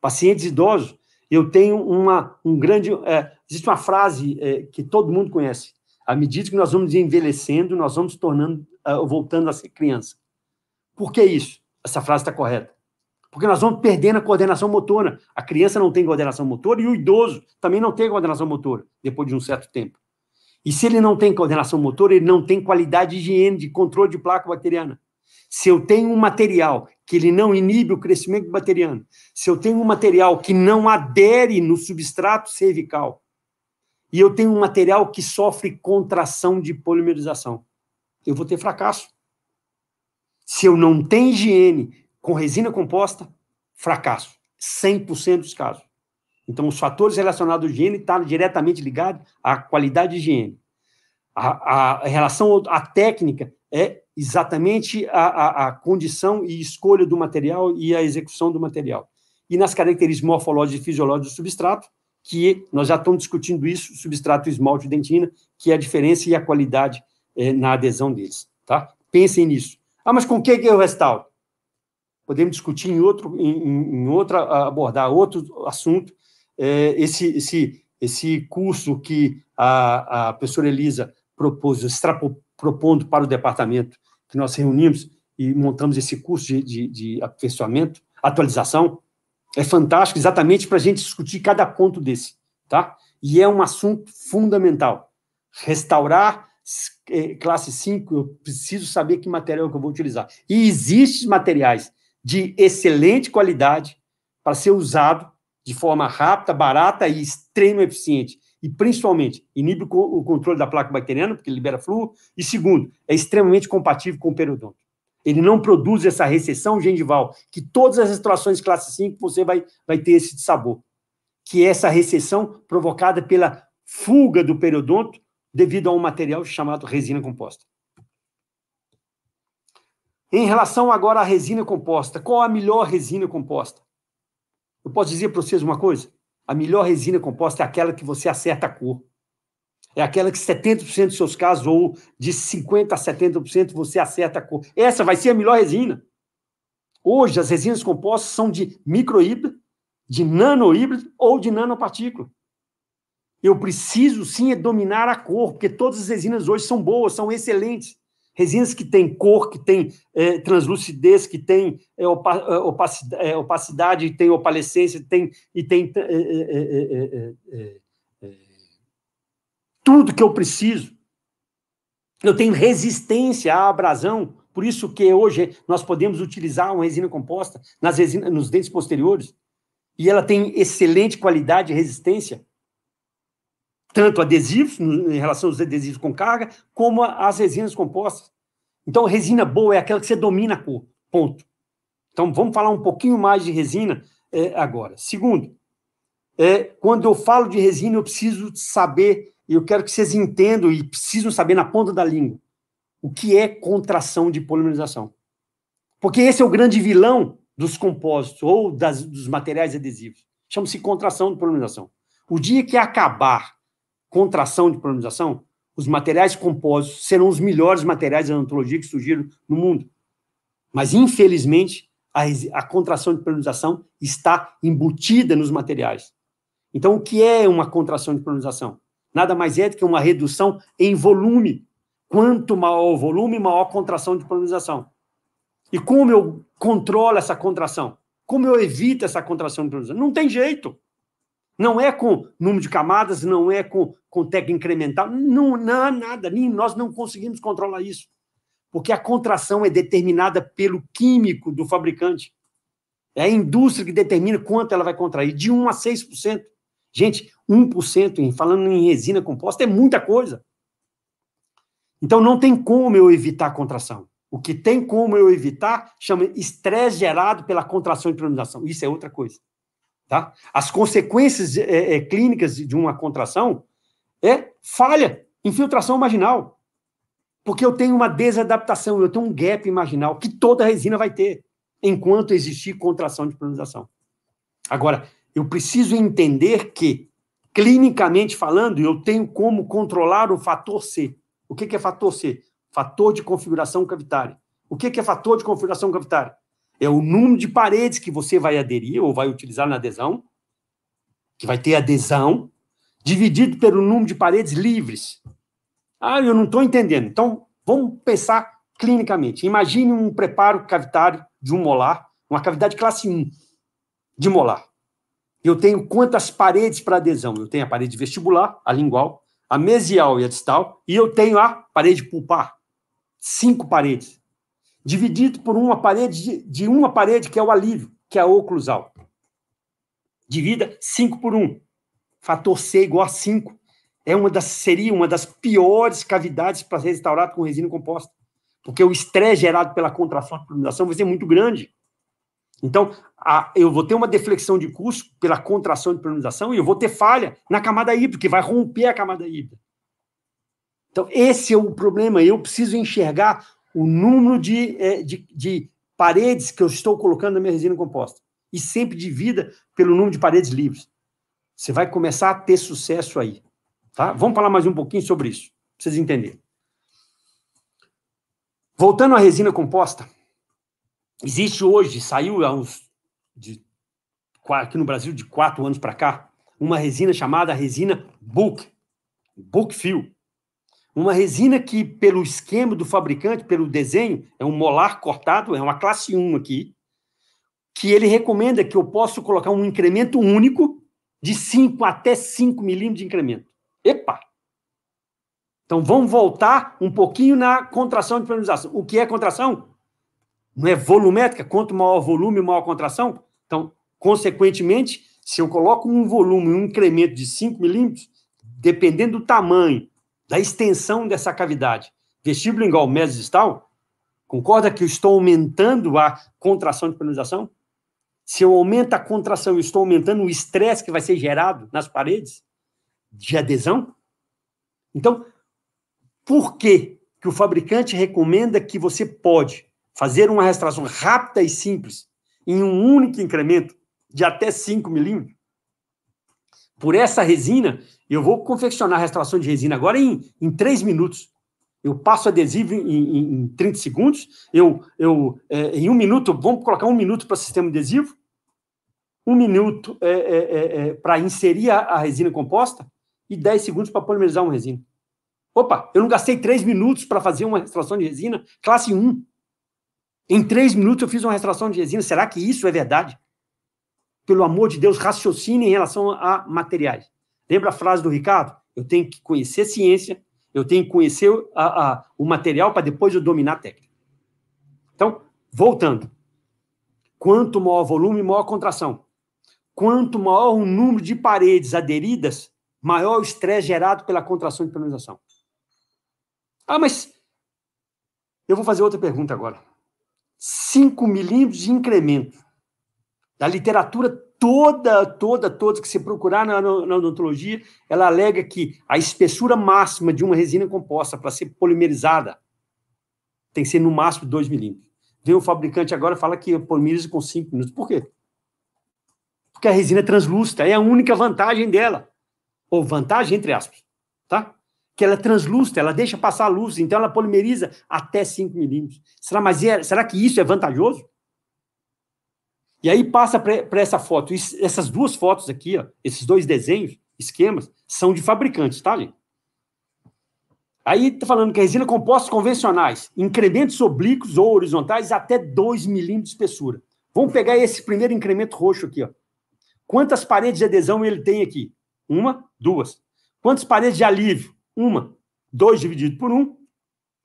Pacientes idosos, eu tenho uma, um grande. É, existe uma frase é, que todo mundo conhece: à medida que nós vamos envelhecendo, nós vamos tornando ah, voltando a ser criança. Por que isso? Essa frase está correta. Porque nós vamos perdendo a coordenação motora. A criança não tem coordenação motora e o idoso também não tem coordenação motora depois de um certo tempo. E se ele não tem coordenação motora, ele não tem qualidade de higiene, de controle de placa bacteriana. Se eu tenho um material que ele não inibe o crescimento bacteriano, se eu tenho um material que não adere no substrato cervical, e eu tenho um material que sofre contração de polimerização, eu vou ter fracasso. Se eu não tenho higiene com resina composta, fracasso. 100% dos casos. Então, os fatores relacionados à higiene estão tá diretamente ligados à qualidade de higiene. A, a, a relação à técnica é exatamente a, a, a, condição e escolha do material e a execução do material. E nas características morfológicas e fisiológicas do substrato, que nós já estamos discutindo isso, substrato esmalte dentina, que é a diferença e a qualidade eh, na adesão deles. Tá? Pensem nisso. Ah, mas com é o que eu restauro? Podemos discutir em outro, em, em outra, abordar outro assunto. Eh, esse, esse, esse curso que a, a professora Elisa propôs, está propondo para o departamento, que nós reunimos e montamos esse curso de, de, de aperfeiçoamento, atualização, é fantástico exatamente para a gente discutir cada ponto desse, tá? E é um assunto fundamental. Restaurar eh, classe 5, eu preciso saber que material que eu vou utilizar. E existem materiais de excelente qualidade para ser usado de forma rápida, barata e extremo eficiente. E, principalmente, inibe o controle da placa bacteriana, porque libera flúor. E, segundo, é extremamente compatível com o periodonto. Ele não produz essa recessão gengival, que todas as restaurações classe 5 você vai, vai ter esse sabor, que é essa recessão provocada pela fuga do periodonto devido a um material chamado resina composta. Em relação agora à resina composta, qual a melhor resina composta? Eu posso dizer para vocês uma coisa? A melhor resina composta é aquela que você acerta a cor. É aquela que 70% dos seus casos, ou de 50% a 70%, você acerta a cor. Essa vai ser a melhor resina. Hoje, as resinas compostas são de micro híbrido, de nano híbrido ou de nanopartícula. Eu preciso sim é dominar a cor, porque todas as resinas hoje são boas, são excelentes. Resinas que têm cor, que têm é, translucidez, que têm é, é opacidade, é, opacidade, têm opalescência, têm, e têm é, tudo que eu preciso. Eu tenho resistência à abrasão, por isso que hoje nós podemos utilizar uma resina composta nas resina, nos dentes posteriores, e ela tem excelente qualidade e resistência tanto adesivos, em relação aos adesivos com carga, como as resinas compostas. Então, resina boa é aquela que você domina a cor, ponto. Então, vamos falar um pouquinho mais de resina é, agora. Segundo, é, quando eu falo de resina, eu preciso saber, e eu quero que vocês entendam e precisam saber na ponta da língua, o que é contração de polimerização. Porque esse é o grande vilão dos compósitos ou das, dos materiais adesivos. Chama-se contração de polimerização. O dia que acabar contração de polinização, os materiais compósitos serão os melhores materiais de nanotecnologia que surgiram no mundo. Mas, infelizmente, a, a contração de polinização está embutida nos materiais. Então, o que é uma contração de polinização? Nada mais é do que uma redução em volume. Quanto maior o volume, maior a contração de polinização. E como eu controlo essa contração? Como eu evito essa contração de polinização? Não tem jeito. Não é com número de camadas, não é com com técnica incremental. Não, não nada, nem nós não conseguimos controlar isso. Porque a contração é determinada pelo químico do fabricante. É a indústria que determina quanto ela vai contrair, de 1 a 6%. Gente, 1%, falando em resina composta, é muita coisa. Então não tem como eu evitar a contração. O que tem como eu evitar chama estresse gerado pela contração e pronunciação. Isso é outra coisa. Tá? As consequências é, é, clínicas de uma contração é falha, infiltração marginal. Porque eu tenho uma desadaptação, eu tenho um gap marginal que toda resina vai ter, enquanto existir contração de polinização. Agora, eu preciso entender que, clinicamente falando, eu tenho como controlar o fator C. O que, é fator C? Fator de configuração cavitária. O que é fator de configuração cavitária? É o número de paredes que você vai aderir ou vai utilizar na adesão, que vai ter adesão, dividido pelo número de paredes livres. Ah, eu não estou entendendo. Então, vamos pensar clinicamente. Imagine um preparo cavitário de um molar, uma cavidade classe 1 de molar. Eu tenho quantas paredes para adesão? Eu tenho a parede vestibular, a lingual, a mesial e a distal, e eu tenho a parede pulpar. Cinco paredes. Dividido por uma parede de, uma parede que é o alívio, que é a oclusal. Divida 5 por 1. Um fator C é igual a 5. É uma das, seria uma das piores cavidades para ser restaurado com resina composta, porque o estresse gerado pela contração de iluminação vai ser muito grande. Então, a, eu vou ter uma deflexão de custo pela contração de polinização e eu vou ter falha na camada híbrida, que vai romper a camada híbrida. Então, esse é o problema. Eu preciso enxergar o número de, é, de, de paredes que eu estou colocando na minha resina composta. E sempre divida pelo número de paredes livres. Você vai começar a ter sucesso aí. Tá? Vamos falar mais um pouquinho sobre isso, para vocês entenderem. Voltando à resina composta, existe hoje, saiu há uns, de, aqui no Brasil, de quatro anos para cá, uma resina chamada resina Book, Book Fill. Uma resina que, pelo esquema do fabricante, pelo desenho, é um molar cortado, é uma classe 1 aqui, que ele recomenda que eu possa colocar um incremento único de 5 até 5 milímetros de incremento. Epa! Então vamos voltar um pouquinho na contração de polinização. O que é contração? Não é volumétrica? Quanto maior volume, maior contração? Então, consequentemente, se eu coloco um volume, um incremento de 5 milímetros, dependendo do tamanho, da extensão dessa cavidade, vestíbulo igual, mesodistal, concorda que eu estou aumentando a contração de polinização? se eu aumento a contração, eu estou aumentando o estresse que vai ser gerado nas paredes de adesão? Então, por que, que o fabricante recomenda que você pode fazer uma restauração rápida e simples em um único incremento de até 5 milímetros? Por essa resina, eu vou confeccionar a restauração de resina agora em, em 3 minutos. Eu passo adesivo em, em, em 30 segundos, eu, eu é, em um minuto, vamos colocar um minuto para sistema adesivo, um minuto é, é, é, é para inserir a, a, resina composta e 10 segundos para polimerizar uma resina. Opa, eu não gastei 3 minutos para fazer uma extração de resina classe 1. Em 3 minutos eu fiz uma extração de resina. Será que isso é verdade? Pelo amor de Deus, raciocine em relação a materiais. Lembra a frase do Ricardo? Eu tenho que conhecer ciência, eu tenho que conhecer a, a, o material para depois eu dominar a técnica. Então, voltando. Quanto maior volume, maior contração. Quanto maior o número de paredes aderidas, maior o estresse gerado pela contração de penalização. Ah, mas eu vou fazer outra pergunta agora. 5 milímetros de incremento. Da literatura toda, toda, toda que você procurar na, na, odontologia, ela alega que a espessura máxima de uma resina composta para ser polimerizada tem que ser no máximo 2 milímetros. Vem o fabricante agora e fala que é polimeriza com 5 minutos. Por quê? porque a resina é translúcida, é a única vantagem dela. Ou vantagem entre aspas, tá? Que ela é translúcida, ela deixa passar a luz, então ela polimeriza até 5 milímetros. Será, mas é, será que isso é vantajoso? E aí passa para essa foto. Isso, essas duas fotos aqui, ó, esses dois desenhos, esquemas, são de fabricantes, tá, gente? Aí está falando que a resina é compostos convencionais, incrementos oblíquos ou horizontais até 2 milímetros de espessura. Vamos pegar esse primeiro incremento roxo aqui, ó. Quantas paredes de adesão ele tem aqui? Uma, duas. Quantas paredes de alívio? Uma. dois dividido por um,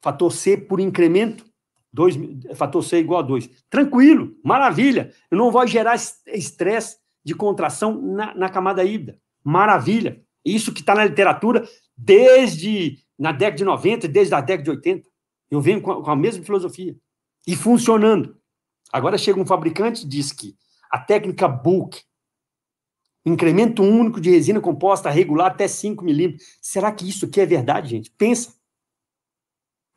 fator C por incremento, dois, fator C igual a 2. Tranquilo, maravilha. Eu não vou gerar estresse de contração na, na camada híbrida. Maravilha. Isso que está na literatura desde na década de 90, desde a década de 80. Eu venho com a, com a mesma filosofia. E funcionando. Agora chega um fabricante e diz que a técnica Book Incremento único de resina composta regular até 5 milímetros. Será que isso aqui é verdade, gente? Pensa.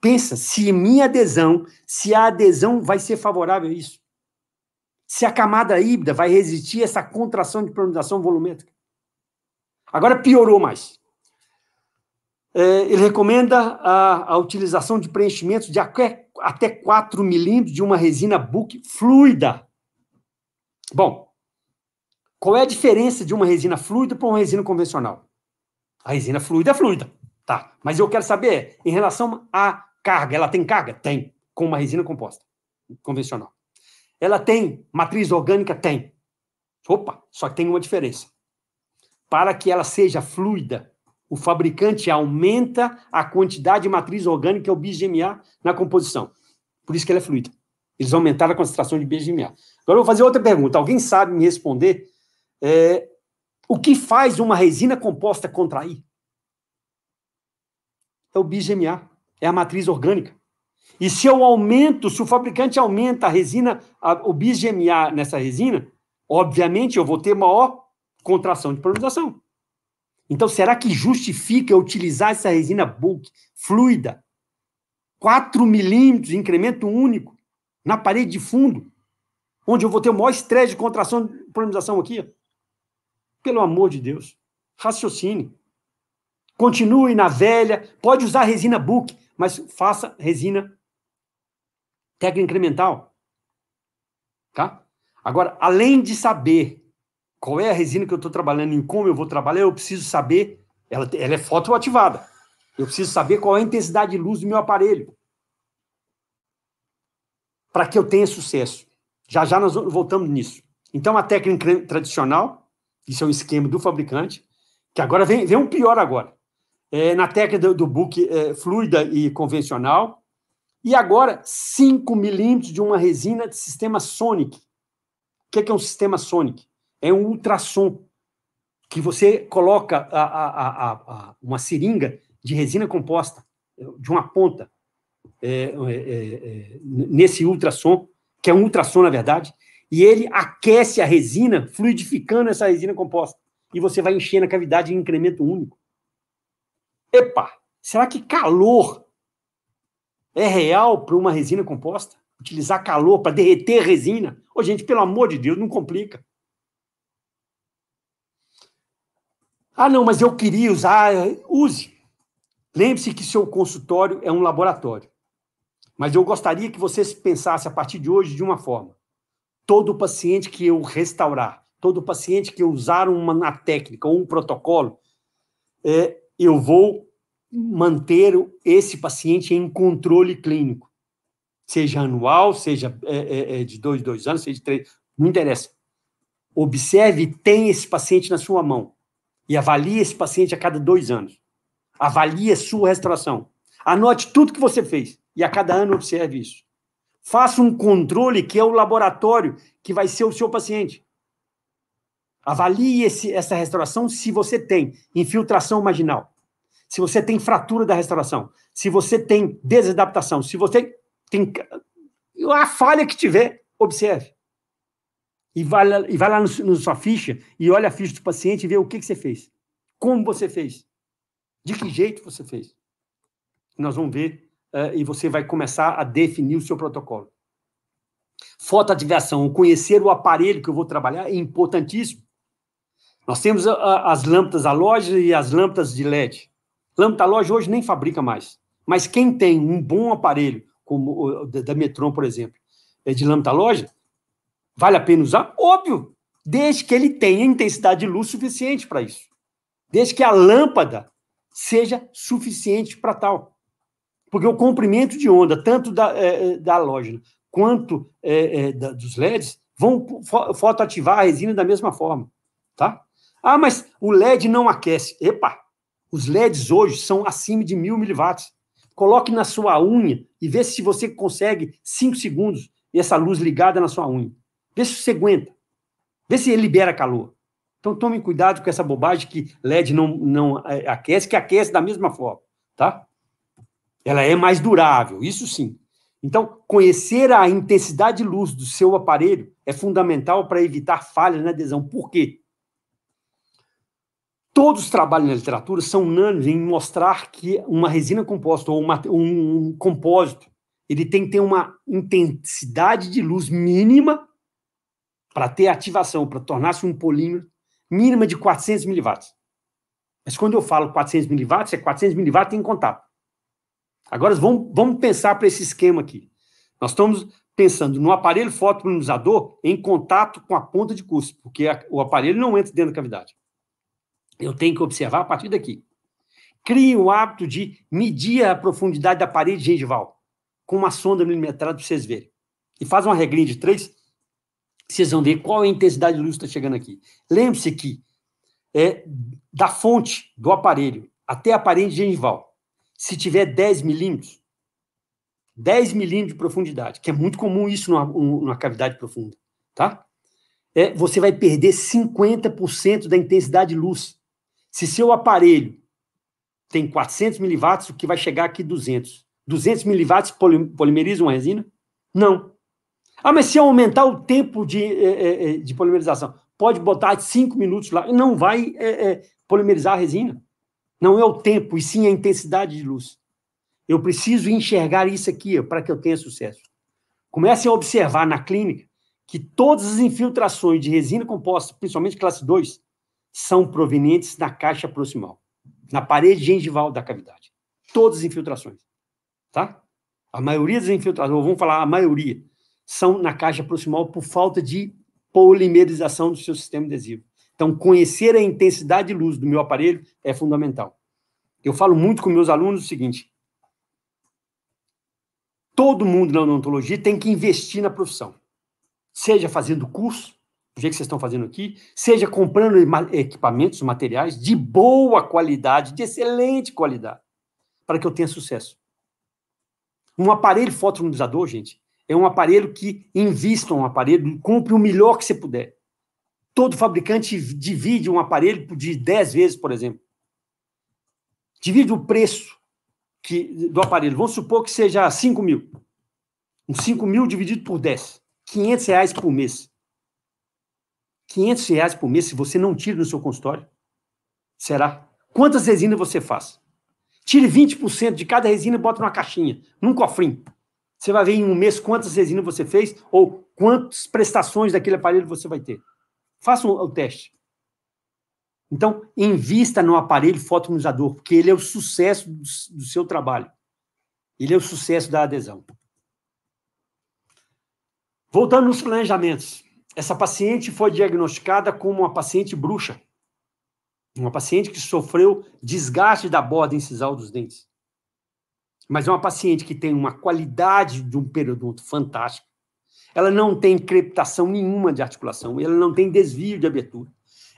Pensa se minha adesão, se a adesão vai ser favorável a isso. Se a camada híbrida vai resistir a essa contração de pronunciação volumétrica. Agora piorou mais. É, ele recomenda a, a, utilização de preenchimentos de até, até 4 milímetros de uma resina book fluida. Bom, qual é a diferença de uma resina fluida para uma resina convencional? A resina fluida é fluida, tá? Mas eu quero saber em relação à carga. Ela tem carga? Tem, com uma resina composta, convencional. Ela tem matriz orgânica? Tem. Opa, só que tem uma diferença. Para que ela seja fluida, o fabricante aumenta a quantidade de matriz orgânica, o BGMA, na composição. Por isso que ela é fluida. Eles aumentaram a concentração de BGMA. Agora eu vou fazer outra pergunta. Alguém sabe me responder é, o que faz uma resina composta contrair? É o BGMA, é a matriz orgânica. E se eu aumento, se o fabricante aumenta a resina, a, o BGMA nessa resina, obviamente eu vou ter maior contração de polinização. Então, será que justifica utilizar essa resina bulk fluida, 4 milímetros, incremento único, na parede de fundo, onde eu vou ter o maior estresse de contração de polinização aqui? Pelo amor de Deus, raciocine. Continue na velha, pode usar resina book, mas faça resina técnica incremental. Tá? Agora, além de saber qual é a resina que eu estou trabalhando, em como eu vou trabalhar, eu preciso saber, ela, ela é fotoativada, eu preciso saber qual é a intensidade de luz do meu aparelho para que eu tenha sucesso. Já já nós voltamos nisso. Então, a técnica tradicional, isso é um esquema do fabricante, que agora vem, vem um pior agora. É, na técnica do, do book é, fluida e convencional, e agora 5 milímetros de uma resina de sistema Sonic. O que é, que é um sistema Sonic? É um ultrassom que você coloca a, a, a, uma seringa de resina composta de uma ponta é, é, é, nesse ultrassom, que é um ultrassom, na verdade, e ele aquece a resina, fluidificando essa resina composta. E você vai encher na cavidade em incremento único. Epa! Será que calor é real para uma resina composta? Utilizar calor para derreter resina? Ô, gente, pelo amor de Deus, não complica. Ah, não, mas eu queria usar. Use. Lembre-se que seu consultório é um laboratório. Mas eu gostaria que você pensasse a partir de hoje de uma forma todo paciente que eu restaurar, todo paciente que eu usar uma técnica ou um protocolo, é, eu vou manter esse paciente em controle clínico, seja anual, seja é, é, é, de dois, dois anos, seja de três, não interessa. Observe, tem esse paciente na sua mão e avalie esse paciente a cada dois anos. Avalie a sua restauração. Anote tudo que você fez e a cada ano observe isso. Faça um controle que é o laboratório que vai ser o seu paciente. Avalie esse, essa restauração se você tem infiltração marginal, se você tem fratura da restauração, se você tem desadaptação, se você tem a falha que tiver, observe. E vai, lá, e vai lá no, no sua ficha e olha a ficha do paciente e vê o que, que você fez. Como você fez. De que jeito você fez. Nós vamos ver e você vai começar a definir o seu protocolo. Fotoativação, conhecer o aparelho que eu vou trabalhar é importantíssimo. Nós temos a, a, as lâmpadas loja e as lâmpadas de LED. Lâmpada loja hoje nem fabrica mais, mas quem tem um bom aparelho, como o da, da Metron, por exemplo, é de lâmpada loja, vale a pena usar? Óbvio, desde que ele tenha intensidade de luz suficiente para isso. Desde que a lâmpada seja suficiente para tal. Porque o comprimento de onda, tanto da, é, da halógena quanto é, é, da, dos LEDs, vão fo fotoativar a resina da mesma forma, tá? Ah, mas o LED não aquece. Epa! Os LEDs hoje são acima de mil miliwatts. Coloque na sua unha e vê se você consegue cinco segundos essa luz ligada na sua unha. Vê se você aguenta. Vê se ele libera calor. Então tome cuidado com essa bobagem que LED não, não aquece, que aquece da mesma forma, tá? Ela é mais durável, isso sim. Então, conhecer a intensidade de luz do seu aparelho é fundamental para evitar falhas na adesão. Por quê? Todos os trabalhos na literatura são unânimes em mostrar que uma resina composta ou uma, um, um compósito ele tem que ter uma intensidade de luz mínima para ter ativação, para tornar-se um polímero, mínima de 400 miliwatts. Mas quando eu falo 400 miliwatts, é 400 miliwatts em contato. Agora vamos, vamos pensar para esse esquema aqui. Nós estamos pensando no aparelho fotopolinizador em contato com a ponta de cuspe, porque a, o aparelho não entra dentro da cavidade. Eu tenho que observar a partir daqui. Crie o hábito de medir a profundidade da parede gengival com uma sonda milimetrada para vocês verem. E faz uma regrinha de três, vocês vão ver qual é a intensidade de luz que está chegando aqui. Lembre-se que é da fonte do aparelho até a parede gengival se tiver 10 milímetros, 10 milímetros de profundidade, que é muito comum isso numa, numa cavidade profunda, tá? É, você vai perder 50% da intensidade de luz. Se seu aparelho tem 400 miliwatts, o que vai chegar aqui 200. 200 miliwatts polimeriza uma resina? Não. Ah, mas se eu aumentar o tempo de, é, é, é, de polimerização, pode botar 5 minutos lá, não vai é, é, polimerizar a resina. Não é o tempo, e sim a intensidade de luz. Eu preciso enxergar isso aqui para que eu tenha sucesso. Comece a observar na clínica que todas as infiltrações de resina composta, principalmente classe 2, são provenientes da caixa proximal, na parede gengival da cavidade. Todas as infiltrações, tá? A maioria das infiltrações, vamos falar a maioria, são na caixa proximal por falta de polimerização do seu sistema adesivo. Então, conhecer a intensidade de luz do meu aparelho é fundamental. Eu falo muito com meus alunos o seguinte: todo mundo na odontologia tem que investir na profissão. Seja fazendo curso, do jeito que vocês estão fazendo aqui, seja comprando equipamentos, materiais de boa qualidade, de excelente qualidade, para que eu tenha sucesso. Um aparelho fototomizador, gente, é um aparelho que invista um aparelho, compre o melhor que você puder todo fabricante divide um aparelho de 10 vezes, por exemplo. Divide o preço que, do aparelho. Vamos supor que seja 5 mil. Um 5 mil dividido por 10. 500 reais por mês. 500 reais por mês, se você não tira no seu consultório, será? Quantas resinas você faz? Tire 20% de cada resina e bota numa caixinha, num cofrinho. Você vai ver em um mês quantas resinas você fez ou quantas prestações daquele aparelho você vai ter. Façam o teste. Então, invista no aparelho fotoimunizador, porque ele é o sucesso do, seu trabalho. Ele é o sucesso da adesão. Voltando nos planejamentos. Essa paciente foi diagnosticada como uma paciente bruxa. Uma paciente que sofreu desgaste da borda incisal dos dentes. Mas é uma paciente que tem uma qualidade de um periodonto fantástica ela não tem crepitação nenhuma de articulação, ela não tem desvio de abertura,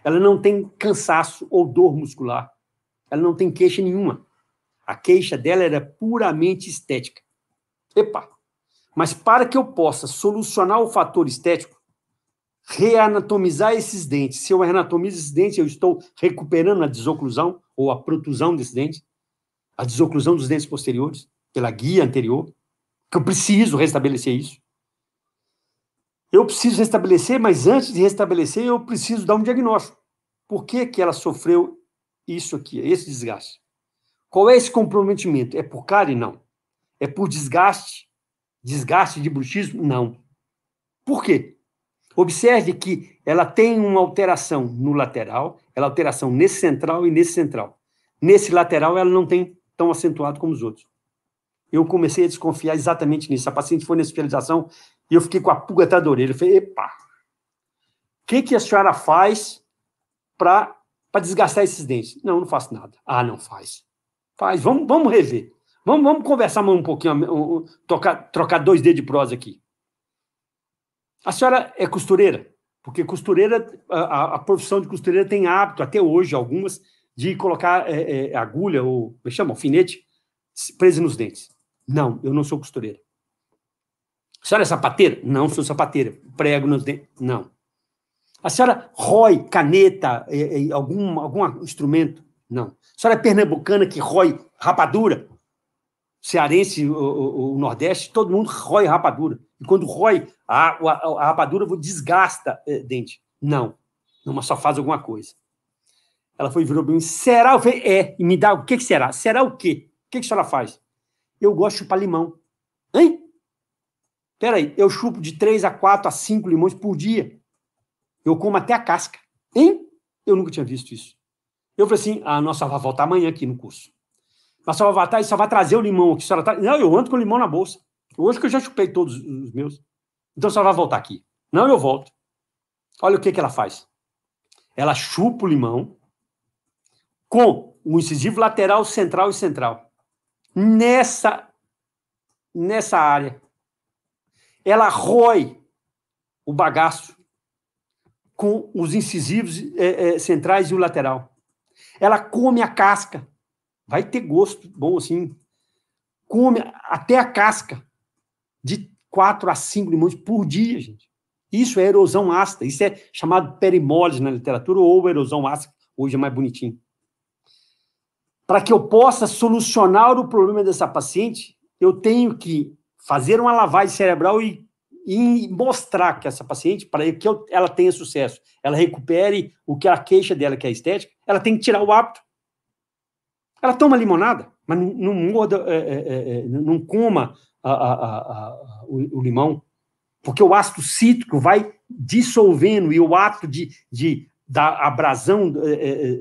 ela não tem cansaço ou dor muscular, ela não tem queixa nenhuma. A queixa dela era puramente estética. Epa! Mas para que eu possa solucionar o fator estético, reanatomizar esses dentes, se eu reanatomizo esses dentes, eu estou recuperando a desoclusão ou a protusão desse dente, a desoclusão dos dentes posteriores, pela guia anterior, que eu preciso restabelecer isso. Eu preciso restabelecer, mas antes de restabelecer, eu preciso dar um diagnóstico. Por que, que ela sofreu isso aqui, esse desgaste? Qual é esse comprometimento? É por cárie? Não. É por desgaste? Desgaste de bruxismo? Não. Por quê? Observe que ela tem uma alteração no lateral, ela é alteração nesse central e nesse central. Nesse lateral ela não tem tão acentuado como os outros. Eu comecei a desconfiar exatamente nisso. A paciente foi na especialização e eu fiquei com a pulga atrás da orelha. Eu falei, epa, o que, que a senhora faz para desgastar esses dentes? Não, não faço nada. Ah, não faz. Faz, vamos, vamos rever. Vamos, vamos conversar mais um pouquinho, um, trocar, trocar dois dedos de prosa aqui. A senhora é costureira? Porque costureira, a, a, profissão de costureira tem hábito, até hoje, algumas, de colocar é, é, agulha ou, me é chama, alfinete, presa nos dentes. Não, eu não sou costureira. A senhora é sapateira? Não sou sapateira. Prego nos dentes? Não. A senhora rói caneta, é, é, algum, algum instrumento? Não. A senhora é pernambucana que rói rapadura? Cearense, o, o, o Nordeste, todo mundo rói rapadura. E quando rói, a, a, a rapadura desgasta é, dente. Não. Mas só faz alguma coisa. Ela foi virou bem. será? Eu falei, é. E me dá, o que, que será? Será o quê? O que, que a senhora faz? Eu gosto de chupar limão. Hein? Peraí, eu chupo de 3 a 4 a 5 limões por dia. Eu como até a casca. Hein? Eu nunca tinha visto isso. Eu falei assim: a ah, nossa vai voltar tá amanhã aqui no curso. Mas só vai voltar tá e só vai trazer o limão aqui. tá... Não, eu ando com limão na bolsa. Hoje que eu já chupei todos os meus. Então só vai voltar aqui. Não, eu volto. Olha o que, que ela faz. Ela chupa o limão com o incisivo lateral, central e central. Nessa, nessa área ela rói o bagaço com os incisivos é, é, centrais e o lateral. Ela come a casca, vai ter gosto bom assim, come até a casca de quatro a cinco limões por dia, gente. Isso é erosão ácida, isso é chamado perimólise na literatura ou erosão ácida, hoje é mais bonitinho. Para que eu possa solucionar o problema dessa paciente, eu tenho que fazer uma lavagem cerebral e, e mostrar que essa paciente, para que ela tenha sucesso, ela recupere o que a queixa dela, que é a estética, ela tem que tirar o hábito. Ela toma limonada, mas não, não, muda, é, é, é, é não coma a, a, a, o, o, limão, porque o ácido cítrico vai dissolvendo e o ato de, de da abrasão é,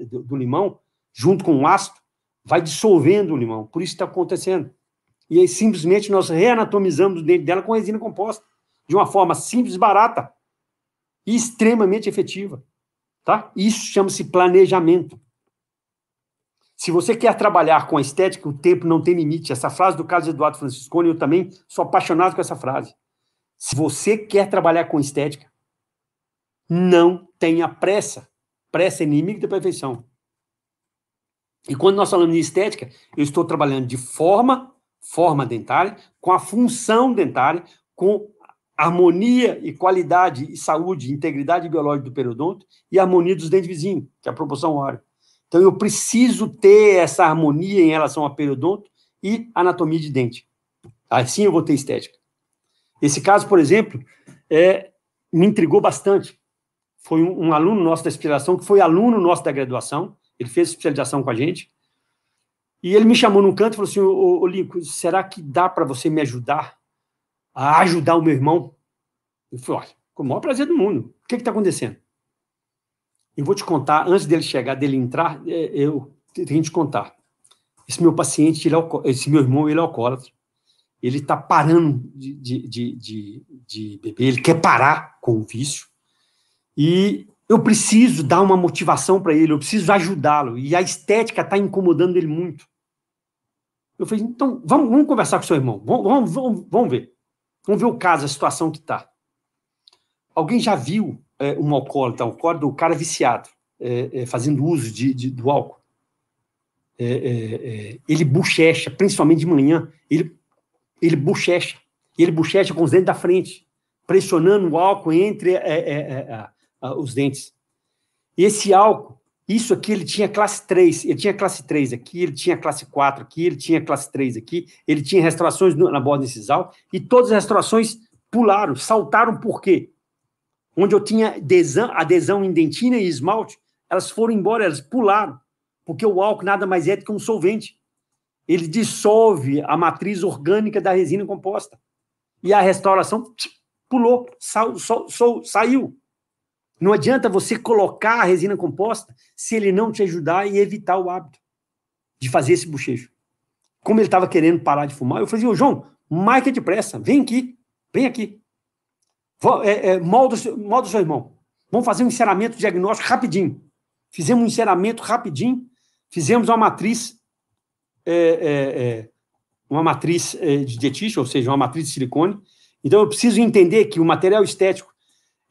é, do, do limão, junto com o ácido, vai dissolvendo o limão. Por isso está acontecendo. E aí simplesmente nós reanatomizamos dentro dela com resina composta, de uma forma simples, barata e extremamente efetiva. Tá? Isso chama-se planejamento. Se você quer trabalhar com a estética, o tempo não tem limite. Essa frase do caso Eduardo Franciscone, eu também sou apaixonado com essa frase. Se você quer trabalhar com estética, não tenha pressa. Pressa é inimigo da perfeição. E quando nós falamos de estética, eu estou trabalhando de forma forma dentária, com a função dentária, com harmonia e qualidade e saúde, integridade biológica do periodonto e harmonia dos dentes vizinhos, que é a proporção órea. Então, eu preciso ter essa harmonia em relação ao periodonto e anatomia de dente. Assim eu vou ter estética. Esse caso, por exemplo, é, me intrigou bastante. Foi um, um aluno nosso da inspiração, que foi aluno nosso da graduação, ele fez especialização com a gente, e ele me chamou num canto e falou assim: Ô, ô Lincoln, será que dá para você me ajudar a ajudar o meu irmão? Eu falei: Olha, com o maior prazer do mundo. O que está acontecendo? Eu vou te contar, antes dele chegar, dele entrar, é, eu tenho que te contar. Esse meu paciente, ele é esse meu irmão, ele é alcoólatra. Ele está parando de, de, de, de, de beber, ele quer parar com o vício. E eu preciso dar uma motivação para ele, eu preciso ajudá-lo. E a estética está incomodando ele muito. Eu falei, então, vamos, vamos conversar com seu irmão. Vamos, vamos, vamos, ver. Vamos ver o caso, a situação que está. Alguém já viu é, um alcoólatra, um alcoólatra, o cara viciado, é, é, fazendo uso de, de do álcool? É, é, é, ele bochecha, principalmente de manhã, ele, ele bochecha. Ele bochecha com os dentes da frente, pressionando o álcool entre... É, uh, os dentes. esse álcool, isso aqui ele tinha classe 3, ele tinha classe 3 aqui, ele tinha classe 4 aqui, ele tinha classe 3 aqui, ele tinha restaurações na borda desses e todas as restaurações pularam, saltaram por quê? Onde eu tinha adesão, adesão em dentina e esmalte, elas foram embora, elas pularam, porque o álcool nada mais é do que um solvente. Ele dissolve a matriz orgânica da resina composta. E a restauração pulou, sa, sa, sa, saiu. Não adianta você colocar a resina composta se ele não te ajudar e evitar o hábito de fazer esse bochecho. Como ele estava querendo parar de fumar, eu falei assim, ô João, marca depressa, vem aqui, vem aqui. É, é, molda, molda seu irmão. Vamos fazer um encerramento diagnóstico rapidinho. Fizemos um encerramento rapidinho, fizemos uma matriz, é, é, é uma matriz é, de dietística, ou seja, uma matriz de silicone. Então eu preciso entender que o material estético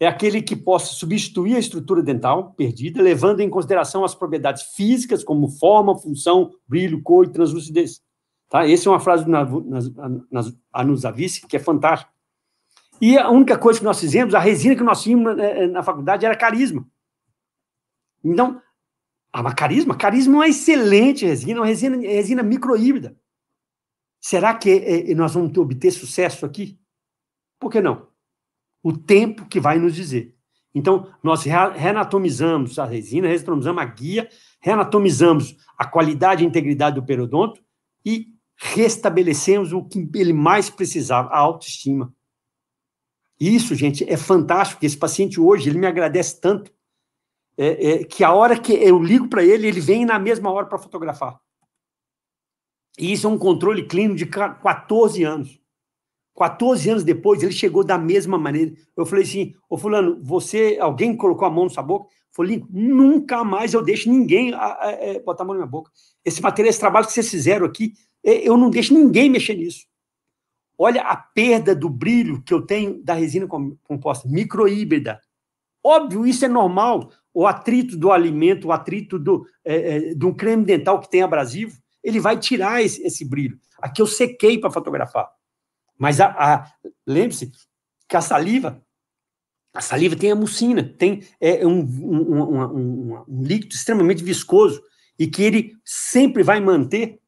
é aquele que possa substituir a estrutura dental perdida, levando em consideração as propriedades físicas, como forma, função, brilho, cor e translucidez. Tá? Essa é uma frase do Anusavice, que é fantástica. E a única coisa que nós fizemos, a resina que nós tínhamos é, é, na faculdade era carisma. Então, a ah, carisma? Carisma é uma excelente resina, é uma resina, resina microhíbrida. Será que nós vamos obter sucesso aqui? Por que não? o tempo que vai nos dizer. Então, nós reanatomizamos a resina, reanatomizamos a guia, reanatomizamos a qualidade e integridade do periodonto e restabelecemos o que ele mais precisava, a autoestima. Isso, gente, é fantástico. Esse paciente hoje, ele me agradece tanto é, é, que a hora que eu ligo para ele, ele vem na mesma hora para fotografar. E isso é um controle clínico de 14 anos. 14 anos depois, ele chegou da mesma maneira. Eu falei assim, ô fulano, você, alguém colocou a mão na sua boca? Falei, nunca mais eu deixo ninguém a, a, a, é, botar a mão na minha boca. Esse material, esse trabalho que vocês fizeram aqui, é, eu não deixo ninguém mexer nisso. Olha a perda do brilho que eu tenho da resina composta, micro-híbrida. Óbvio, isso é normal. O atrito do alimento, o atrito do, é, é, de um creme dental que tem abrasivo, ele vai tirar esse, esse brilho. Aqui eu sequei para fotografar. Mas a, a lembre-se que a saliva, a saliva tem a mucina, tem é, um, um, um, um líquido extremamente viscoso e que ele sempre vai manter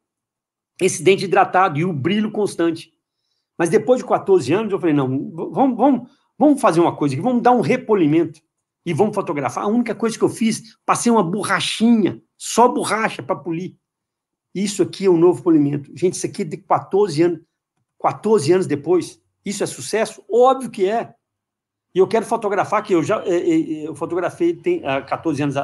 esse dente hidratado e o brilho constante. Mas depois de 14 anos, eu falei: não, vamos, vamos, vamos fazer uma coisa aqui, vamos dar um repolimento e vamos fotografar. A única coisa que eu fiz, passei uma borrachinha, só borracha para polir. Isso aqui é um novo polimento. Gente, isso aqui é de 14 anos. 14 anos depois, isso é sucesso? Óbvio que é. E eu quero fotografar, que eu já eh, eh, eh, eu fotografei tem, 14 anos,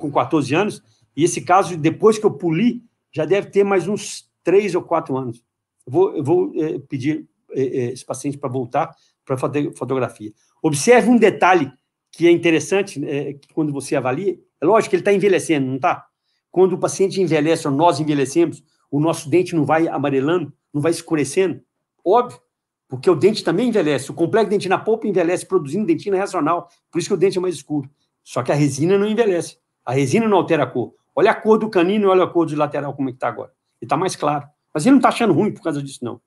com 14 anos, e esse caso, depois que eu puli, já deve ter mais uns 3 ou 4 anos. Eu vou, eu vou pedir esse paciente para voltar para fotografia. Observe um detalhe que é interessante é, quando você avalia. É lógico que ele está envelhecendo, não está? Quando o paciente envelhece ou nós envelhecemos, o nosso dente não vai amarelando, não vai escurecendo. Óbvio, porque o dente também envelhece. O complexo dentina polpa envelhece produzindo dentina racional, por isso que o dente é mais escuro. Só que a resina não envelhece. A resina não altera a cor. Olha a cor do canino e olha a cor do lateral como é que está agora. Ele está mais claro. Mas ele não está achando ruim por causa disso, não.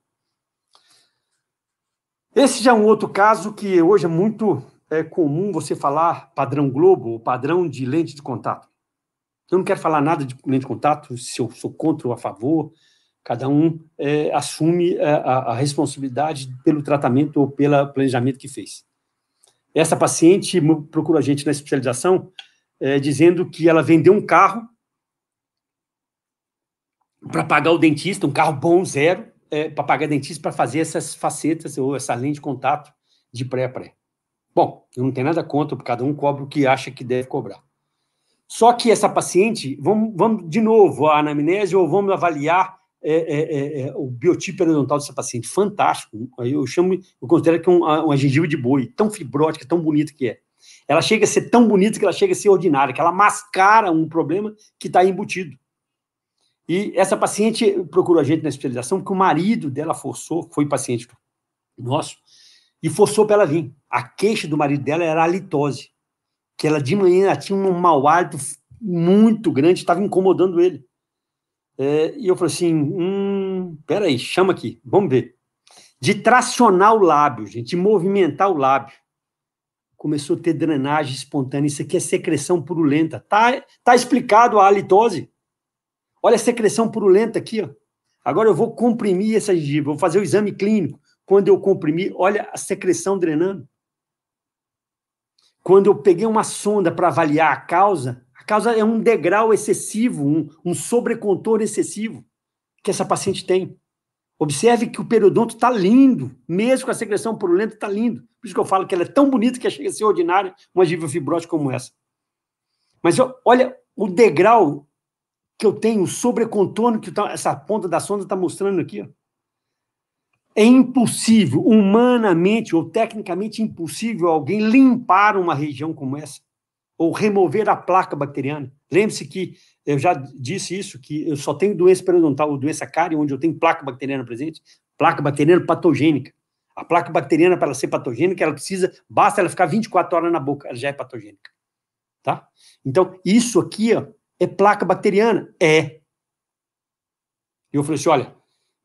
Esse já é um outro caso que hoje é muito é, comum você falar padrão globo ou padrão de lente de contato. Eu não quero falar nada de lente de contato, se eu sou contra ou a favor, Cada um é, assume é, a, a, responsabilidade pelo tratamento ou pelo planejamento que fez. Essa paciente procurou a gente na especialização é, dizendo que ela vendeu um carro para pagar o dentista, um carro bom, zero, é, para pagar o dentista para fazer essas facetas ou essa lente de contato de pré-pré. Bom, eu não tenho nada contra, cada um cobra o que acha que deve cobrar. Só que essa paciente, vamos, vamos de novo a anamnese ou vamos avaliar é é, é, é, o biotipo periodontal dessa paciente, fantástico. Eu chamo, eu considero que é um, uma gengiva de boi, tão fibrótica, tão bonita que é. Ela chega a ser tão bonita que ela chega a ser ordinária, que ela mascara um problema que está embutido. E essa paciente procurou a gente na especialização porque o marido dela forçou, foi paciente nosso, e forçou para ela vir. A queixa do marido dela era a litose, que ela de manhã tinha um mau hálito muito grande, estava incomodando ele. É, e eu falei assim: hum, peraí, chama aqui, vamos ver. De tracionar o lábio, gente, de movimentar o lábio. Começou a ter drenagem espontânea. Isso aqui é secreção purulenta. Tá, tá explicado a halitose. Olha a secreção purulenta aqui, ó. Agora eu vou comprimir essa gengiva, vou fazer o exame clínico. Quando eu comprimi, olha a secreção drenando. Quando eu peguei uma sonda para avaliar a causa, causa é um degrau excessivo, um, um sobrecontor excessivo que essa paciente tem. Observe que o periodonto está lindo, mesmo com a secreção purulenta, está lindo. Por isso que eu falo que ela é tão bonita que chega a ser ordinária uma gengiva fibrótica como essa. Mas eu, olha o degrau que eu tenho, o sobrecontorno que tá, essa ponta da sonda está mostrando aqui. Ó. É impossível, humanamente ou tecnicamente impossível, alguém limpar uma região como essa ou remover a placa bacteriana. Lembre-se que eu já disse isso, que eu só tenho doença periodontal ou doença cárie onde eu tenho placa bacteriana presente, placa bacteriana patogênica. A placa bacteriana, para ela ser patogênica, ela precisa, basta ela ficar 24 horas na boca, ela já é patogênica. Tá? Então, isso aqui ó, é placa bacteriana? É. E eu falei assim: olha,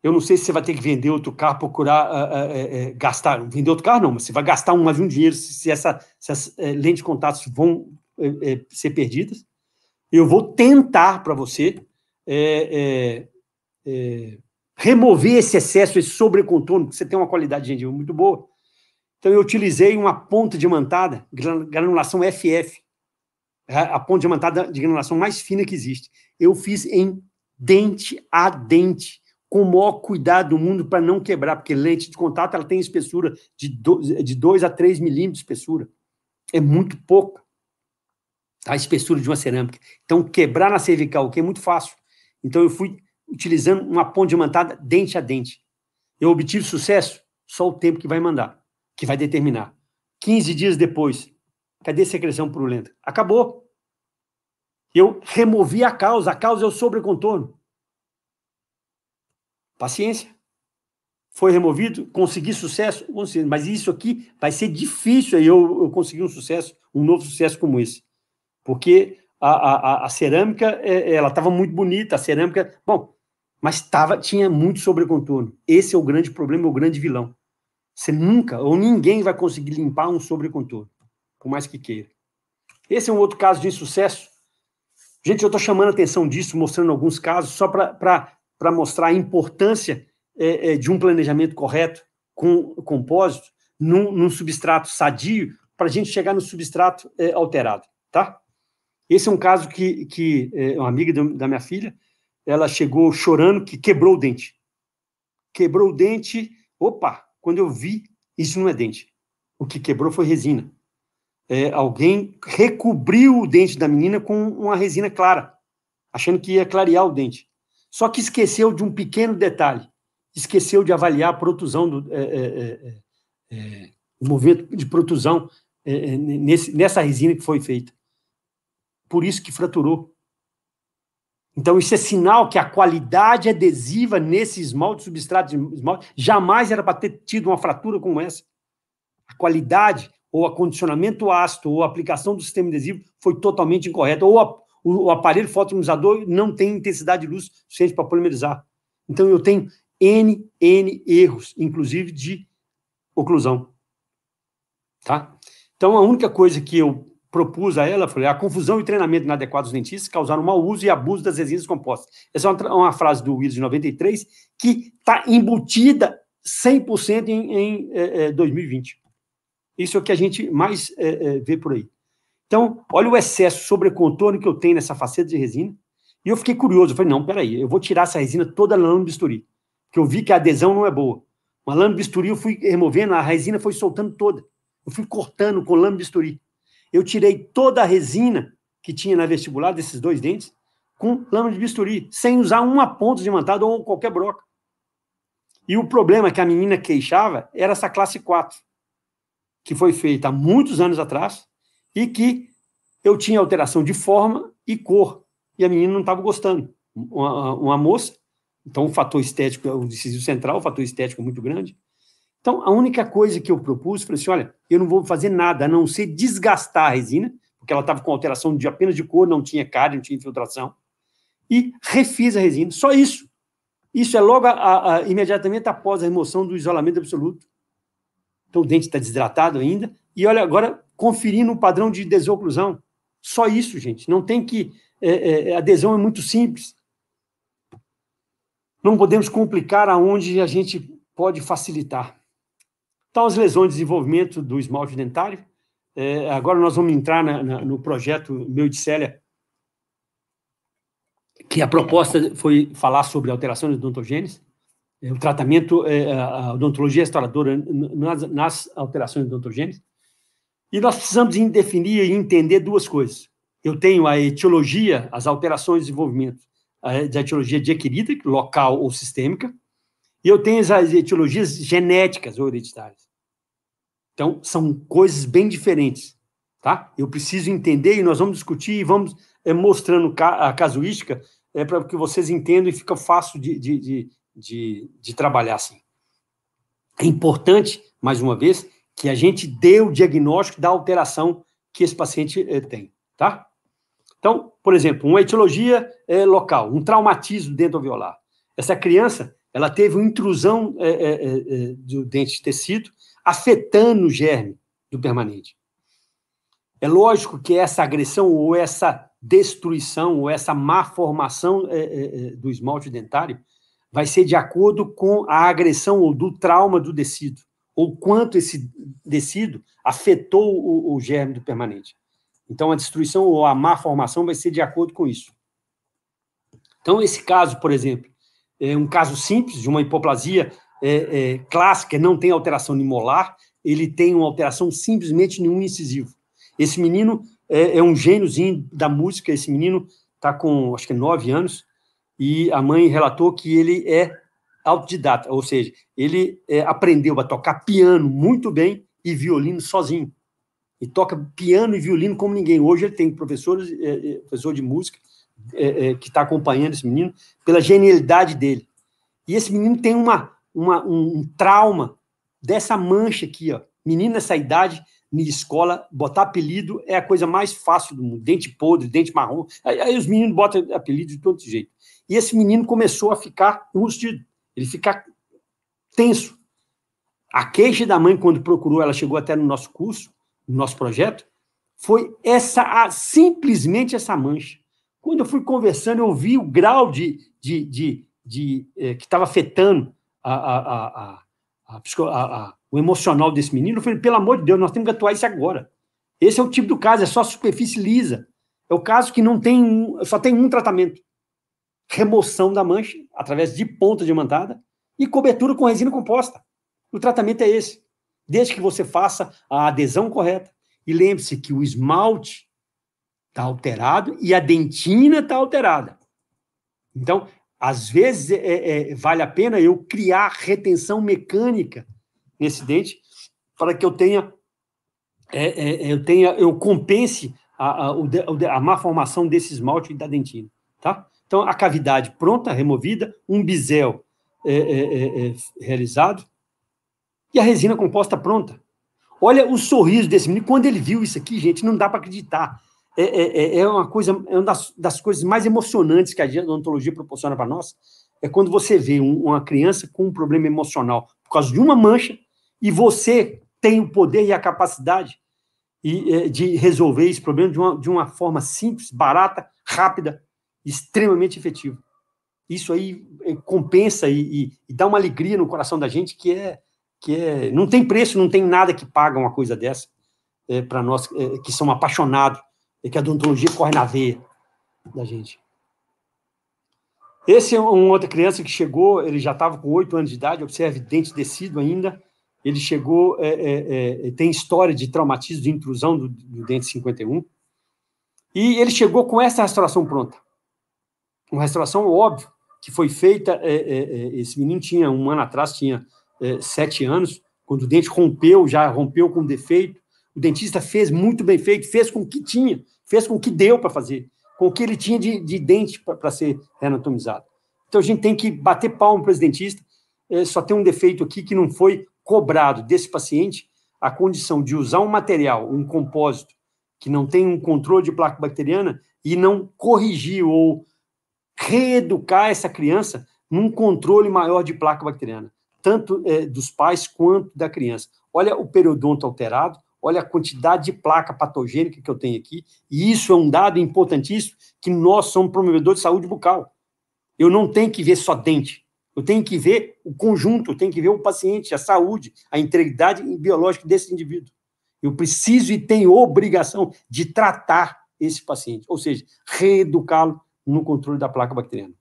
eu não sei se você vai ter que vender outro carro, procurar uh, uh, uh, gastar. Vender outro carro, não, mas você vai gastar mais um dinheiro se, se, se essas eh, lentes de contato vão é, é, ser perdidas. Eu vou tentar para você é, é, é, remover esse excesso, esse sobrecontorno, porque você tem uma qualidade de gengiva muito boa. Então, eu utilizei uma ponta diamantada, granulação FF, a ponta diamantada de granulação mais fina que existe. Eu fiz em dente a dente, com o maior cuidado do mundo para não quebrar, porque lente de contato ela tem espessura de 2 dois a 3 milímetros de espessura. É muito pouco a espessura de uma cerâmica. Então, quebrar na cervical, que é muito fácil. Então, eu fui utilizando uma ponte diamantada dente a dente. Eu obtive sucesso? Só o tempo que vai mandar, que vai determinar. 15 dias depois, cadê a secreção purulenta? Acabou. Eu removi a causa. A causa é o sobrecontorno. Paciência. Foi removido, consegui sucesso, mas isso aqui vai ser difícil aí eu, eu conseguir um sucesso, um novo sucesso como esse porque a, a, a cerâmica, é, ela estava muito bonita, a cerâmica, bom, mas tava, tinha muito sobrecontorno. Esse é o grande problema, é o grande vilão. Você nunca ou ninguém vai conseguir limpar um sobrecontorno, por mais que queira. Esse é um outro caso de insucesso. Gente, eu estou chamando a atenção disso, mostrando alguns casos, só para mostrar a importância é, é, de um planejamento correto com compósito num, num substrato sadio para a gente chegar no substrato é, alterado, tá? Esse é um caso que, que é, uma amiga da minha filha, ela chegou chorando que quebrou o dente. Quebrou o dente, opa, quando eu vi, isso não é dente. O que quebrou foi resina. É, alguém recobriu o dente da menina com uma resina clara, achando que ia clarear o dente. Só que esqueceu de um pequeno detalhe. Esqueceu de avaliar a protusão do é, é, é, é, é movimento de protusão nesse, nessa resina que foi feita por isso que fraturou. Então, isso é sinal que a qualidade adesiva nesse esmalte, substrato de esmalte, jamais era para ter tido uma fratura como essa. A qualidade, ou acondicionamento ácido, ou aplicação do sistema adesivo foi totalmente incorreta. Ou a, o, o aparelho fototomizador não tem intensidade de luz suficiente para polimerizar. Então, eu tenho N, N erros, inclusive de oclusão. Tá? Então, a única coisa que eu propus a ela, falei, a confusão e treinamento inadequados dos dentistas causaram mau uso e abuso das resinas compostas. Essa é uma, uma frase do Willis de 93 que está embutida 100% em, em 2020. É, é, Isso é o que a gente mais é, vê por aí. Então, olha o excesso sobre contorno que eu tenho nessa faceta de resina. E eu fiquei curioso, eu falei, não, peraí, eu vou tirar essa resina toda na lã bisturi, porque eu vi que a adesão não é boa. Uma lã bisturi eu fui removendo, a resina foi soltando toda. Eu fui cortando com lã bisturi eu tirei toda a resina que tinha na vestibular desses dois dentes com lama de bisturi, sem usar uma ponta de mantado ou qualquer broca. E o problema que a menina queixava era essa classe 4, que foi feita há muitos anos atrás e que eu tinha alteração de forma e cor, e a menina não estava gostando. Uma, uma, moça, então o fator estético é o decisivo central, o fator estético é muito grande, então, a única coisa que eu propus, falei assim, olha, eu não vou fazer nada, a não ser desgastar a resina, porque ela estava com alteração de apenas de cor, não tinha cárie, não tinha infiltração, e refiz a resina, só isso. Isso é logo, a, a, imediatamente após a remoção do isolamento absoluto. Então, o dente está desidratado ainda, e olha, agora conferindo o padrão de desoclusão. Só isso, gente, não tem que... É, é, adesão é muito simples. Não podemos complicar aonde a gente pode facilitar. Tal tá as lesões de desenvolvimento do esmalte dentário. É, agora nós vamos entrar na, na, no projeto meu de Célia, que a proposta foi falar sobre alterações odontogênicas, é, o tratamento, é, a odontologia restauradora nas, nas alterações odontogênicas. E nós precisamos definir e entender duas coisas. Eu tenho a etiologia, as alterações de desenvolvimento, a etiologia de adquirida, local ou sistêmica, e eu tenho as etiologias genéticas ou hereditárias. Então, são coisas bem diferentes, tá? Eu preciso entender e nós vamos discutir e vamos é, mostrando a casuística é, para que vocês entendam e fica fácil de, de, de, de, de trabalhar assim. É importante, mais uma vez, que a gente dê o diagnóstico da alteração que esse paciente eh, tem, tá? Então, por exemplo, uma etiologia eh, local, um traumatismo dentro dentoviolar. Essa criança, ela teve uma intrusão eh, do dente de tecido afetando o germe do permanente. É lógico que essa agressão ou essa destruição ou essa má formação é, é, é, do esmalte dentário vai ser de acordo com a agressão ou do trauma do tecido, ou quanto esse tecido afetou o, o germe do permanente. Então, a destruição ou a má formação vai ser de acordo com isso. Então, esse caso, por exemplo, é um caso simples de uma hipoplasia é, é, clássica, não tem alteração molar ele tem uma alteração simplesmente nenhum incisivo. Esse menino é, é um gêniozinho da música, esse menino está com, acho que, é nove anos, e a mãe relatou que ele é autodidata, ou seja, ele é, aprendeu a tocar piano muito bem e violino sozinho. E toca piano e violino como ninguém. Hoje ele tem professores, é, professor de música, é, é, que está acompanhando esse menino, pela genialidade dele. E esse menino tem uma uma, um, um trauma dessa mancha aqui, ó. Menina nessa idade, na escola, botar apelido é a coisa mais fácil do mundo. Dente podre, dente marrom. Aí, aí os meninos botam apelido de todo jeito. E esse menino começou a ficar enrustido. Ele ficar tenso. A queixa da mãe, quando procurou, ela chegou até no nosso curso, no nosso projeto, foi essa a, simplesmente essa mancha. Quando eu fui conversando, eu vi o grau de, de, de, de eh, que estava afetando a, a, a, o emocional desse menino. Eu falei, pelo amor de Deus, nós temos que atuar isso agora. Esse é o tipo do caso, é só superfície lisa. É o caso que não tem um, só tem um tratamento: remoção da mancha através de ponta diamantada e cobertura com resina composta. O tratamento é esse, desde que você faça a adesão correta. E lembre-se que o esmalte está alterado e a dentina está alterada. Então, às vezes é, é, é, vale a pena eu criar retenção mecânica nesse dente para que eu tenha é, é, é eu tenha eu compense a, a, a, má formação desse esmalte e da dentina, tá? Então a cavidade pronta, removida, um bisel realizado e a resina composta pronta. Olha o sorriso desse menino quando ele viu isso aqui, gente, não dá para acreditar. É é, é, é, uma coisa, é uma das, das, coisas mais emocionantes que a odontologia proporciona para nós, é quando você vê um, uma criança com um problema emocional por causa de uma mancha e você tem o poder e a capacidade e, é, de resolver esse problema de uma, de uma forma simples, barata, rápida, extremamente efetiva. Isso aí compensa e, e, e dá uma alegria no coração da gente que é que é não tem preço, não tem nada que paga uma coisa dessa é, para nós é, que somos apaixonados e que a odontologia corre na veia da gente. Esse é uma outra criança que chegou, ele já estava com oito anos de idade, observe dente descido ainda. Ele chegou, é, é, é, é, tem história de traumatismo, de intrusão do, do dente 51. E ele chegou com essa restauração pronta. Uma restauração, óbvio, que foi feita. É, é, esse menino tinha, um ano atrás, tinha sete anos, quando o dente rompeu, já rompeu com defeito. O dentista fez muito bem feito, fez com o que tinha fez com o que deu para fazer, com o que ele tinha de, de dente para ser reanatomizado. Então a gente tem que bater palmo para o dentista. É, só tem um defeito aqui que não foi cobrado desse paciente a condição de usar um material, um compósito, que não tem um controle de placa bacteriana e não corrigir ou reeducar essa criança num controle maior de placa bacteriana, tanto é, dos pais quanto da criança. Olha o periodonto alterado, olha a quantidade de placa patogênica que eu tenho aqui, e isso é um dado importantíssimo, que nós somos promovedores de saúde bucal. Eu não tenho que ver só dente, eu tenho que ver o conjunto, eu tenho que ver o paciente, a saúde, a integridade biológica desse indivíduo. Eu preciso e tenho obrigação de tratar esse paciente, ou seja, reeducá-lo no controle da placa bacteriana.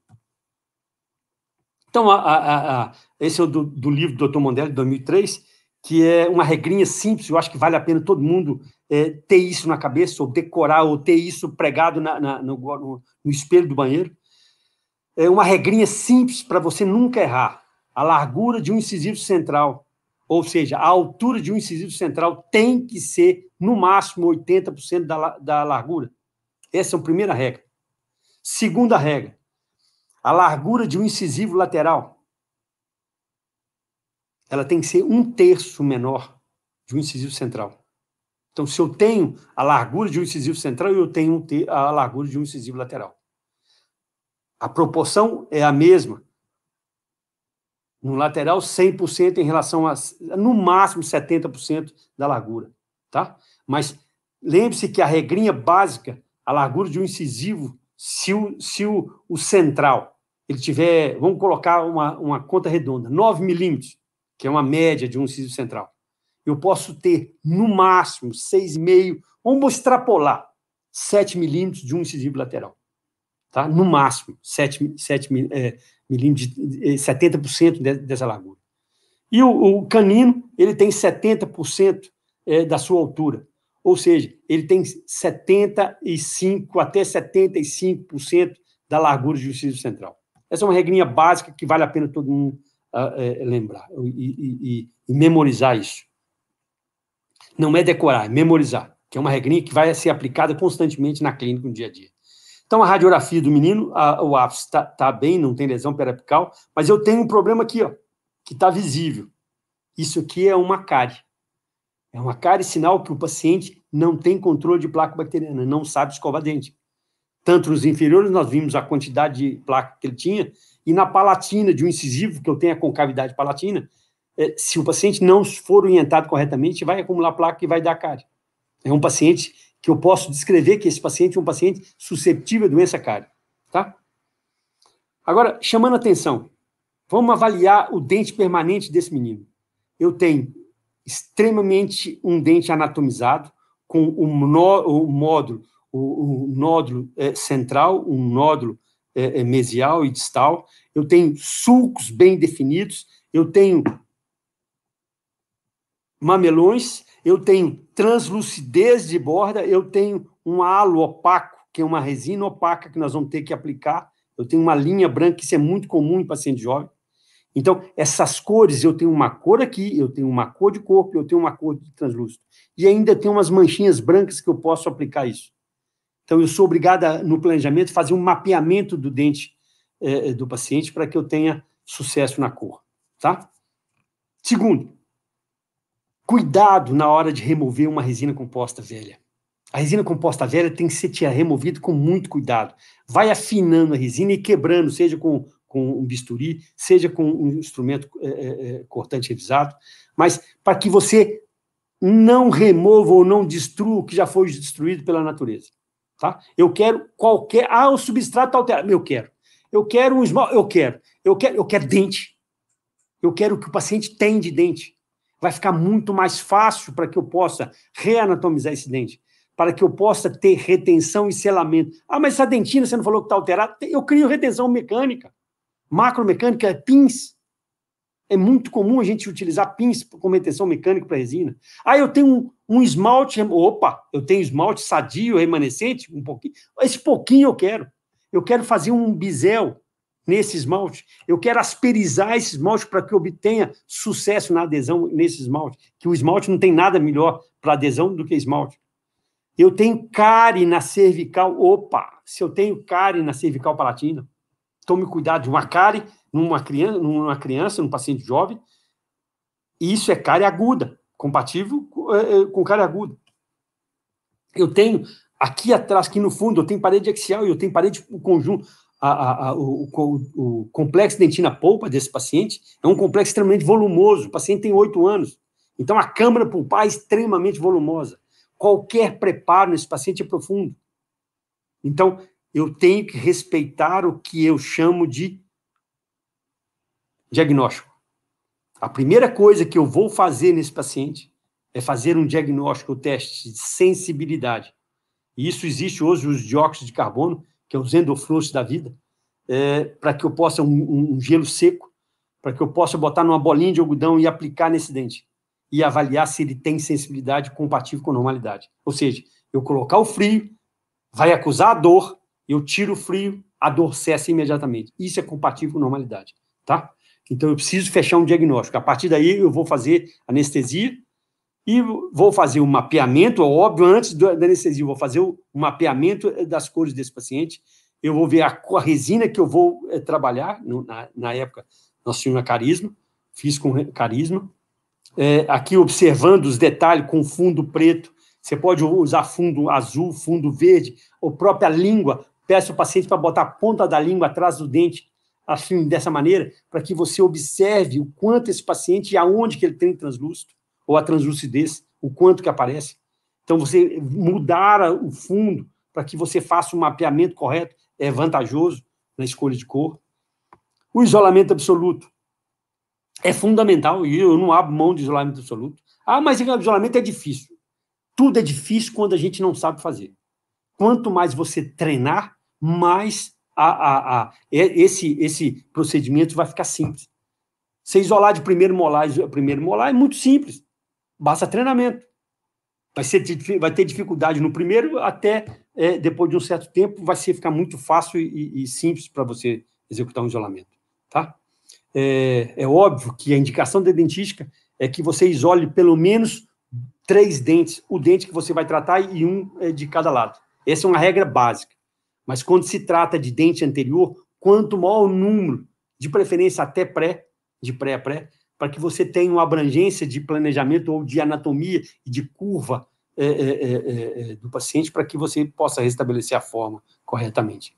Então, a, a, a, esse é o do, do livro do Dr. Mondelli, de 2003, que é uma regrinha simples, eu acho que vale a pena todo mundo é, ter isso na cabeça, ou decorar, ou ter isso pregado na, na, no, no, no, espelho do banheiro. É uma regrinha simples para você nunca errar. A largura de um incisivo central, ou seja, a altura de um incisivo central tem que ser, no máximo, 80% da, da largura. Essa é a primeira regra. Segunda regra, a largura de um incisivo lateral ela tem que ser um terço menor de um incisivo central. Então, se eu tenho a largura de um incisivo central, eu tenho a largura de um incisivo lateral. A proporção é a mesma. No lateral, 100% em relação a, no máximo, 70% da largura. Tá? Mas lembre-se que a regrinha básica, a largura de um incisivo, se o, se o, o central ele tiver, vamos colocar uma, uma conta redonda, 9 milímetros, que é uma média de um siso central. Eu posso ter, no máximo, 6,5, vamos extrapolar, 7 milímetros de um incisivo lateral. Tá? No máximo, 7, 7 é, milímetros, de, 70% é, de, dessa largura. E o, o, canino, ele tem 70% é, da sua altura. Ou seja, ele tem 75% até 75% da largura de um incisivo central. Essa é uma regrinha básica que vale a pena todo mundo é, lembrar e, e, e, memorizar isso. Não é decorar, é memorizar, que é uma regrinha que vai ser aplicada constantemente na clínica no dia a dia. Então, a radiografia do menino, a, o ápice está tá bem, não tem lesão periapical, mas eu tenho um problema aqui, ó, que está visível. Isso aqui é uma cárie. É uma cárie sinal que o paciente não tem controle de placa bacteriana, não sabe escovar dente. Tanto nos inferiores, nós vimos a quantidade de placa que ele tinha, e na palatina de um incisivo, que eu tenho a concavidade palatina, é, se o paciente não for orientado corretamente, vai acumular placa e vai dar cárie. É um paciente que eu posso descrever que esse paciente é um paciente susceptível à doença cárie, tá? Agora, chamando atenção, vamos avaliar o dente permanente desse menino. Eu tenho extremamente um dente anatomizado, com o nó, o módulo, o nódulo é, central, um nódulo é, é, mesial e distal, eu tenho sulcos bem definidos, eu tenho mamelões, eu tenho translucidez de borda, eu tenho um halo opaco, que é uma resina opaca que nós vamos ter que aplicar, eu tenho uma linha branca, isso é muito comum em paciente jovem. Então, essas cores, eu tenho uma cor aqui, eu tenho uma cor de corpo, eu tenho uma cor de translúcido. E ainda tem umas manchinhas brancas que eu posso aplicar isso. Então, eu sou obrigada, no planejamento, a fazer um mapeamento do dente é, é, do paciente para que eu tenha sucesso na cor, tá? Segundo, cuidado na hora de remover uma resina composta velha. A resina composta velha tem que ser removida com muito cuidado. Vai afinando a resina e quebrando, seja com, com um bisturi, seja com um instrumento é, cortante revisado, mas para que você não remova ou não destrua o que já foi destruído pela natureza. Tá? Eu quero qualquer. Ah, o substrato alterado. Eu quero. Eu quero um esmalte. Eu quero. Eu quero, eu quero dente. Eu quero que o paciente tem de dente. Vai ficar muito mais fácil para que eu possa reanatomizar esse dente, para que eu possa ter retenção e selamento. Ah, mas essa dentina, você não falou que está alterada? Eu crio retenção mecânica, macromecânica, pins. É muito comum a gente utilizar pins como retenção mecânica para resina. Ah, eu tenho um, um esmalte. Opa, eu tenho esmalte sadio, remanescente, um pouquinho. Esse pouquinho eu quero. Eu quero fazer um bisel nesse esmalte. Eu quero asperizar esse esmalte para que obtenha sucesso na adesão nesse esmalte. Que o esmalte não tem nada melhor para adesão do que esmalte. Eu tenho cárie na cervical. Opa, se eu tenho cárie na cervical palatina, tome cuidado de uma cárie numa criança, numa criança, num paciente jovem, e isso é cárie aguda, compatível eh, eh, com, cárie aguda. Eu tenho aqui atrás, aqui no fundo, eu tenho parede axial e eu tenho parede o conjunto, a, a, a, o, o, o, complexo dentina polpa desse paciente é um complexo extremamente volumoso. O paciente tem oito anos, então a câmara pulpar é extremamente volumosa. Qualquer preparo nesse paciente é profundo. Então eu tenho que respeitar o que eu chamo de diagnóstico. A primeira coisa que eu vou fazer nesse paciente é fazer um diagnóstico, um teste de sensibilidade. E isso existe hoje, os dióxidos de carbono, que é os endofluxos da vida, é, para que eu possa, um, um gelo seco, para que eu possa botar numa bolinha de algodão e aplicar nesse dente. E avaliar se ele tem sensibilidade compatível com a normalidade. Ou seja, eu colocar o frio, vai acusar a dor, eu tiro o frio, a dor cessa imediatamente. Isso é compatível com normalidade, tá? Então, eu preciso fechar um diagnóstico. A partir daí, eu vou fazer anestesia e vou fazer o um mapeamento, é óbvio, antes da anestesia, vou fazer o mapeamento das cores desse paciente. Eu vou ver a, a resina que eu vou é, trabalhar. No, na, na época, nós tínhamos carisma, fiz com carisma. É, aqui, observando os detalhes com fundo preto. Você pode usar fundo azul, fundo verde, ou própria língua. Peço ao paciente para botar a ponta da língua atrás do dente assim, dessa maneira, para que você observe o quanto esse paciente e aonde que ele tem translúcido, ou a translucidez, o quanto que aparece. Então, você mudar o fundo para que você faça um mapeamento correto é vantajoso na escolha de cor. O isolamento absoluto é fundamental, e eu não abro mão de isolamento absoluto. Ah, mas isolamento é difícil. Tudo é difícil quando a gente não sabe fazer. Quanto mais você treinar, mais a, a, a, esse, esse procedimento vai ficar simples. Você isolar de primeiro molar, primeiro molar é muito simples. Basta treinamento. Vai, ser, vai ter dificuldade no primeiro, até é, depois de um certo tempo vai ser, ficar muito fácil e, e simples para você executar um isolamento. Tá? É, é óbvio que a indicação da dentística é que você isole pelo menos três dentes, o dente que você vai tratar e um é de cada lado. Essa é uma regra básica. Mas quando se trata de dente anterior, quanto maior o número, de preferência até pré, de pré-pré, para que você tenha uma abrangência de planejamento ou de anatomia e de curva é, é, é, do paciente, para que você possa restabelecer a forma corretamente.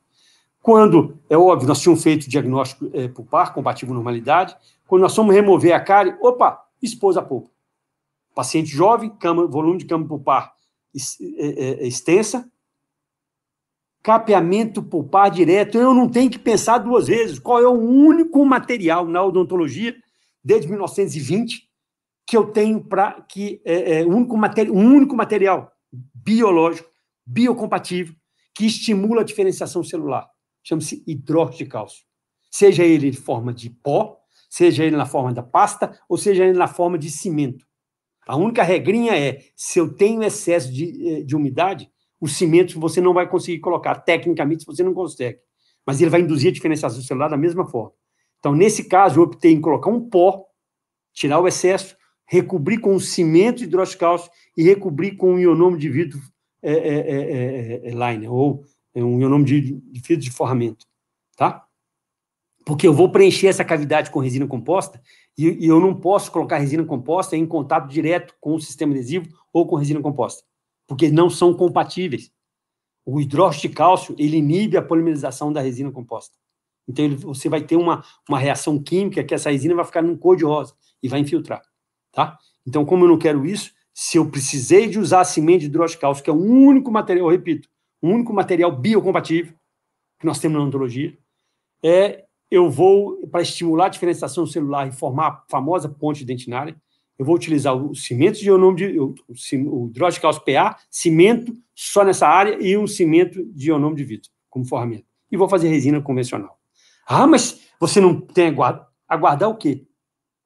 Quando, é óbvio, nós tínhamos feito o diagnóstico eh, pulpar, compatível normalidade, quando nós fomos remover a cárie, opa, expôs a polpa. Paciente jovem, cama, volume de cama pulpar eh, eh, extensa, capeamento pulpar direto. Eu não tenho que pensar duas vezes qual é o único material na odontologia desde 1920 que eu tenho para que é, é único material, um único material biológico, biocompatível que estimula a diferenciação celular. Chama-se hidróxido de cálcio. Seja ele de forma de pó, seja ele na forma da pasta ou seja ele na forma de cimento. A única regrinha é, se eu tenho excesso de, eh, de umidade, os cimentos você não vai conseguir colocar. Tecnicamente, você não consegue. Mas ele vai induzir a diferenciação celular da mesma forma. Então, nesse caso, eu optei em colocar um pó, tirar o excesso, recobrir com cimento hidroxicálcio e recobrir com um ionômetro de vidro é, é, é, liner, ou um ionômetro de, de vidro de forramento, tá? Porque eu vou preencher essa cavidade com resina composta e, e eu não posso colocar resina composta em contato direto com o sistema adesivo ou com resina composta porque não são compatíveis. O hidróxido de cálcio, ele inibe a polimerização da resina composta. Então, ele, você vai ter uma, uma reação química que essa resina vai ficar num cor de rosa e vai infiltrar, tá? Então, como eu não quero isso, se eu precisei de usar cimento de hidróxido de cálcio, que é o único material, eu repito, o único material biocompatível que nós temos na odontologia, é eu vou, para estimular a diferenciação celular e formar a famosa ponte dentinária, eu vou utilizar o cimento de ionômio de o, o, o de PA, cimento só nessa área e um cimento de ionômio de vidro como ferramenta. E vou fazer resina convencional. Ah, mas você não tem aguardar, aguardar o quê?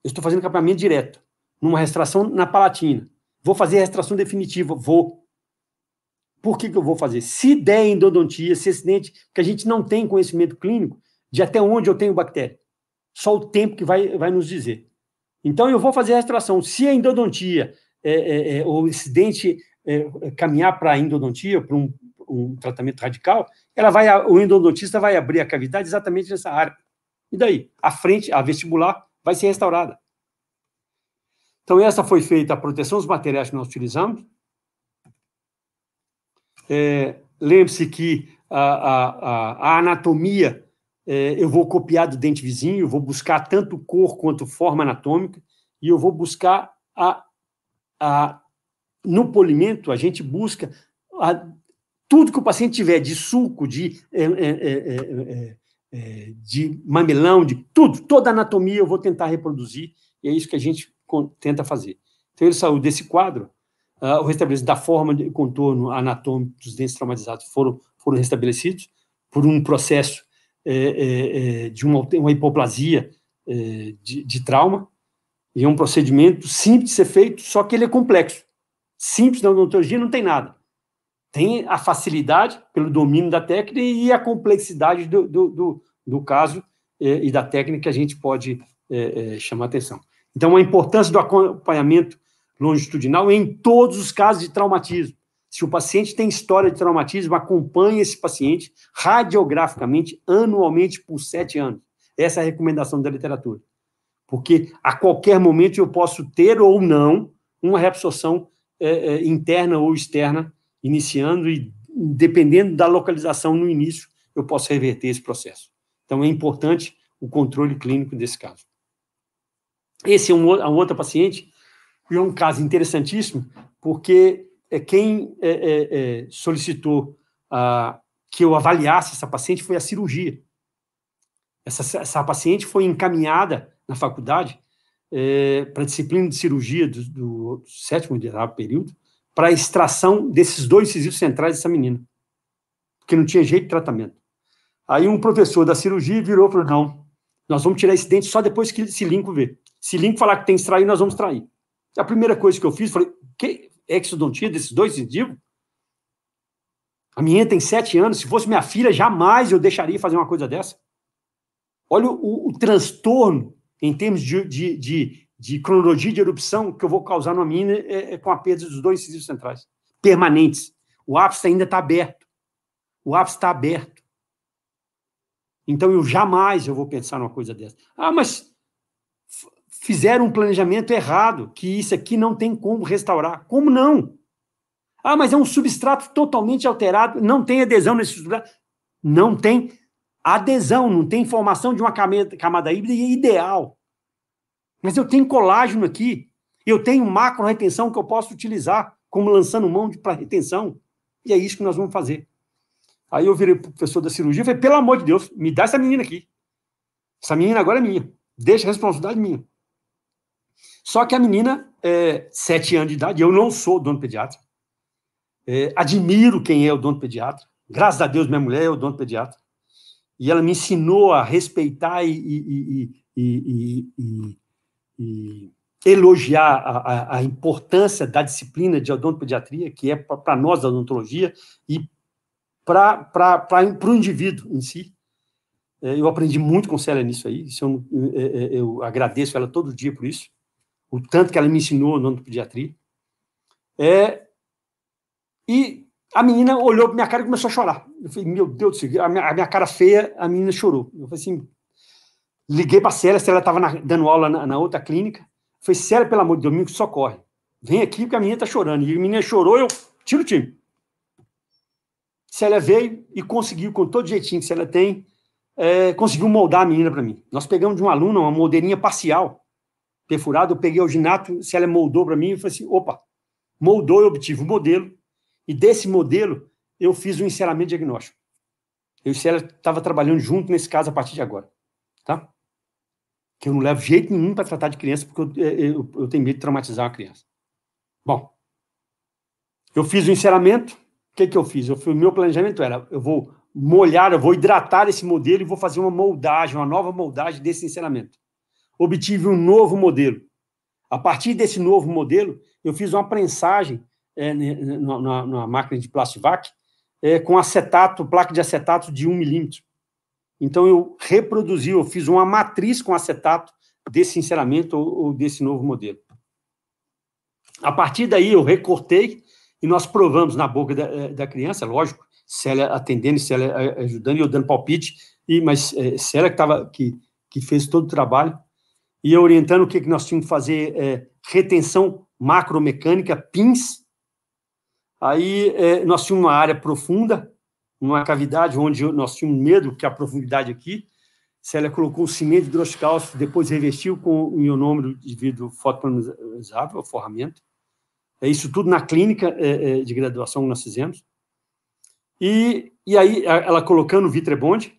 Eu estou fazendo capeamento direto, numa restração na palatina. Vou fazer a restração definitiva, vou. Por que, que eu vou fazer? Se der endodontia, se acidente, porque a gente não tem conhecimento clínico de até onde eu tenho bactéria. Só o tempo que vai, vai nos dizer. Então, eu vou fazer a extração. Se a endodontia, é, é, é ou esse dente é, caminhar para a endodontia, para um, um, tratamento radical, ela vai, o endodontista vai abrir a cavidade exatamente nessa área. E daí? A frente, a vestibular, vai ser restaurada. Então, essa foi feita a proteção dos materiais que nós utilizamos. É, Lembre-se que a, a, a, a, anatomia é, eu vou copiar do dente vizinho, eu vou buscar tanto cor quanto forma anatômica, e eu vou buscar a, a no polimento a gente busca a, tudo que o paciente tiver de suco, de, é, é, é, de mamelão, de tudo, toda a anatomia eu vou tentar reproduzir, e é isso que a gente tenta fazer. Então ele saiu desse quadro, uh, o restabelecimento da forma e contorno anatômico dos dentes traumatizados foram, foram restabelecidos por um processo é, é, é, de uma, uma hipoplasia é, de, de, trauma, e é um procedimento simples de ser feito, só que ele é complexo. Simples na odontologia não tem nada. Tem a facilidade pelo domínio da técnica e a complexidade do, do, do, do caso é, e da técnica que a gente pode chamar atenção. Então, a importância do acompanhamento longitudinal em todos os casos de traumatismo. Se o paciente tem história de traumatismo, acompanhe esse paciente radiograficamente, anualmente, por sete anos. Essa é a recomendação da literatura. Porque a qualquer momento eu posso ter ou não uma reabsorção é, é, interna ou externa, iniciando e dependendo da localização no início, eu posso reverter esse processo. Então é importante o controle clínico desse caso. Esse é um, um outro paciente, e é um caso interessantíssimo, porque é, quem é, é, é solicitou que eu avaliasse essa paciente foi a cirurgia. Essa, essa paciente foi encaminhada na faculdade é, para a disciplina de cirurgia do, do sétimo e oitavo ah, período para a extração desses dois incisios centrais dessa menina, porque não tinha jeito de tratamento. Aí um professor da cirurgia virou e falou, não, nós vamos tirar esse dente só depois que esse linco ver. Se linco falar que tem que extrair, nós vamos extrair. A primeira coisa que eu fiz, falei, que exodontia desses dois incisivos. A minha tem sete anos. Se fosse minha filha, jamais eu deixaria fazer uma coisa dessa. Olha o, o transtorno em termos de, de, de, de, cronologia de erupção que eu vou causar na minha é, é com a perda dos dois incisivos centrais permanentes. O ápice ainda está aberto. O ápice está aberto. Então eu jamais eu vou pensar numa coisa dessa. Ah, mas fizeram um planejamento errado, que isso aqui não tem como restaurar. Como não? Ah, mas é um substrato totalmente alterado, não tem adesão nesse substrato. Não tem adesão, não tem formação de uma camada, híbrida e é ideal. Mas eu tenho colágeno aqui, eu tenho macro retenção que eu posso utilizar, como lançando mão para retenção. E é isso que nós vamos fazer. Aí eu virei o professor da cirurgia e falei, pelo amor de Deus, me dá essa menina aqui. Essa menina agora é minha. Deixa a responsabilidade minha. Só que a menina, é, sete anos de idade, eu não sou dono pediatra. É, admiro quem é o dono pediatra. Graças a Deus, minha mulher é o dono pediatra. E ela me ensinou a respeitar e, e, e, e elogiar a, a, a, importância da disciplina de odontopediatria, que é para nós da odontologia e para o indivíduo em si. É, eu aprendi muito com Célia nisso aí, eu, é, é, eu agradeço ela todo dia por isso o tanto que ela me ensinou no antropodiatria. É, e a menina olhou para minha cara e começou a chorar. Eu falei, meu Deus do céu, a minha, a minha cara feia, a menina chorou. Eu falei assim, liguei para Célia, Célia estava dando aula na, na, outra clínica. Eu falei, Célia, pelo amor de Deus, Domingos, socorre. Vem aqui porque a menina está chorando. E a menina chorou, eu tiro o time. Célia veio e conseguiu, com todo jeitinho que Célia tem, é, conseguiu moldar a menina para mim. Nós pegamos de uma aluna uma modelinha parcial, perfurado, eu peguei o ginato, se ela moldou para mim, e falei assim, opa, moldou, eu obtive o um modelo, e desse modelo eu fiz o um enceramento diagnóstico. Eu e ela estava trabalhando junto nesse caso a partir de agora, tá? Que eu não levo jeito nenhum para tratar de criança, porque eu, é, é, eu, eu, tenho medo de traumatizar a criança. Bom, eu fiz o enceramento, o que, que eu fiz? Eu, o meu planejamento era, eu vou molhar, eu vou hidratar esse modelo e vou fazer uma moldagem, uma nova moldagem desse enceramento obtive um novo modelo. A partir desse novo modelo, eu fiz uma prensagem é, na, na, na, máquina de Plastivac é, com acetato, placa de acetato de 1 milímetro. Então, eu reproduzi, eu fiz uma matriz com acetato desse enceramento ou, ou desse novo modelo. A partir daí, eu recortei e nós provamos na boca da, é, da criança, lógico, Célia atendendo, Célia é, ajudando e eu dando palpite, e, mas é, Célia que, tava, que, que fez todo o trabalho, e orientando o que, que nós tínhamos que fazer, é, retenção macromecânica, PINS. Aí é, nós tínhamos uma área profunda, uma cavidade onde nós tínhamos medo, que a profundidade aqui. Célia colocou um cimento hidroxicálcico, depois revestiu com o ionômetro de vidro fotoplanizável, forramento. É isso tudo na clínica é, é, de graduação que nós fizemos. E, e aí ela colocando o vitrebonde.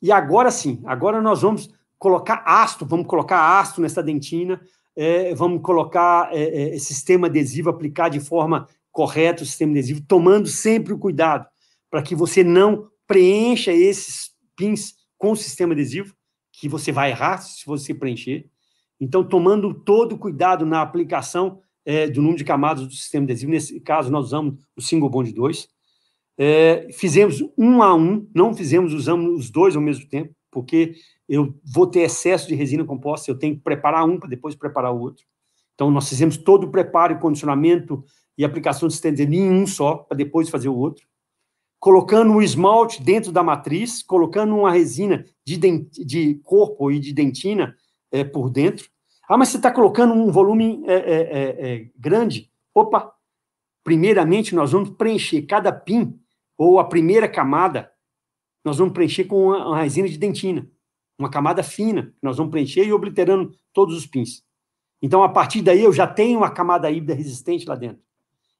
E agora sim, agora nós vamos colocar ácido, vamos colocar ácido nessa dentina, é, vamos colocar é, é, sistema adesivo, aplicar de forma correta o sistema adesivo, tomando sempre o cuidado para que você não preencha esses pins com o sistema adesivo, que você vai errar se você preencher. Então, tomando todo cuidado na aplicação é, do número de camadas do sistema adesivo, nesse caso nós usamos o single bond 2, é, fizemos um a um, não fizemos, usamos os dois ao mesmo tempo, porque eu vou ter excesso de resina composta, eu tenho que preparar um para depois preparar o outro. Então, nós fizemos todo o preparo condicionamento e aplicação de estender em um só, para depois fazer o outro. Colocando o esmalte dentro da matriz, colocando uma resina de, de corpo e de dentina é, por dentro. Ah, mas você está colocando um volume é, é, grande. Opa! Primeiramente, nós vamos preencher cada pin, ou a primeira camada, nós vamos preencher com uma, uma resina de dentina uma camada fina, que nós vamos preencher e obliterando todos os pins. Então, a partir daí, eu já tenho uma camada híbrida resistente lá dentro.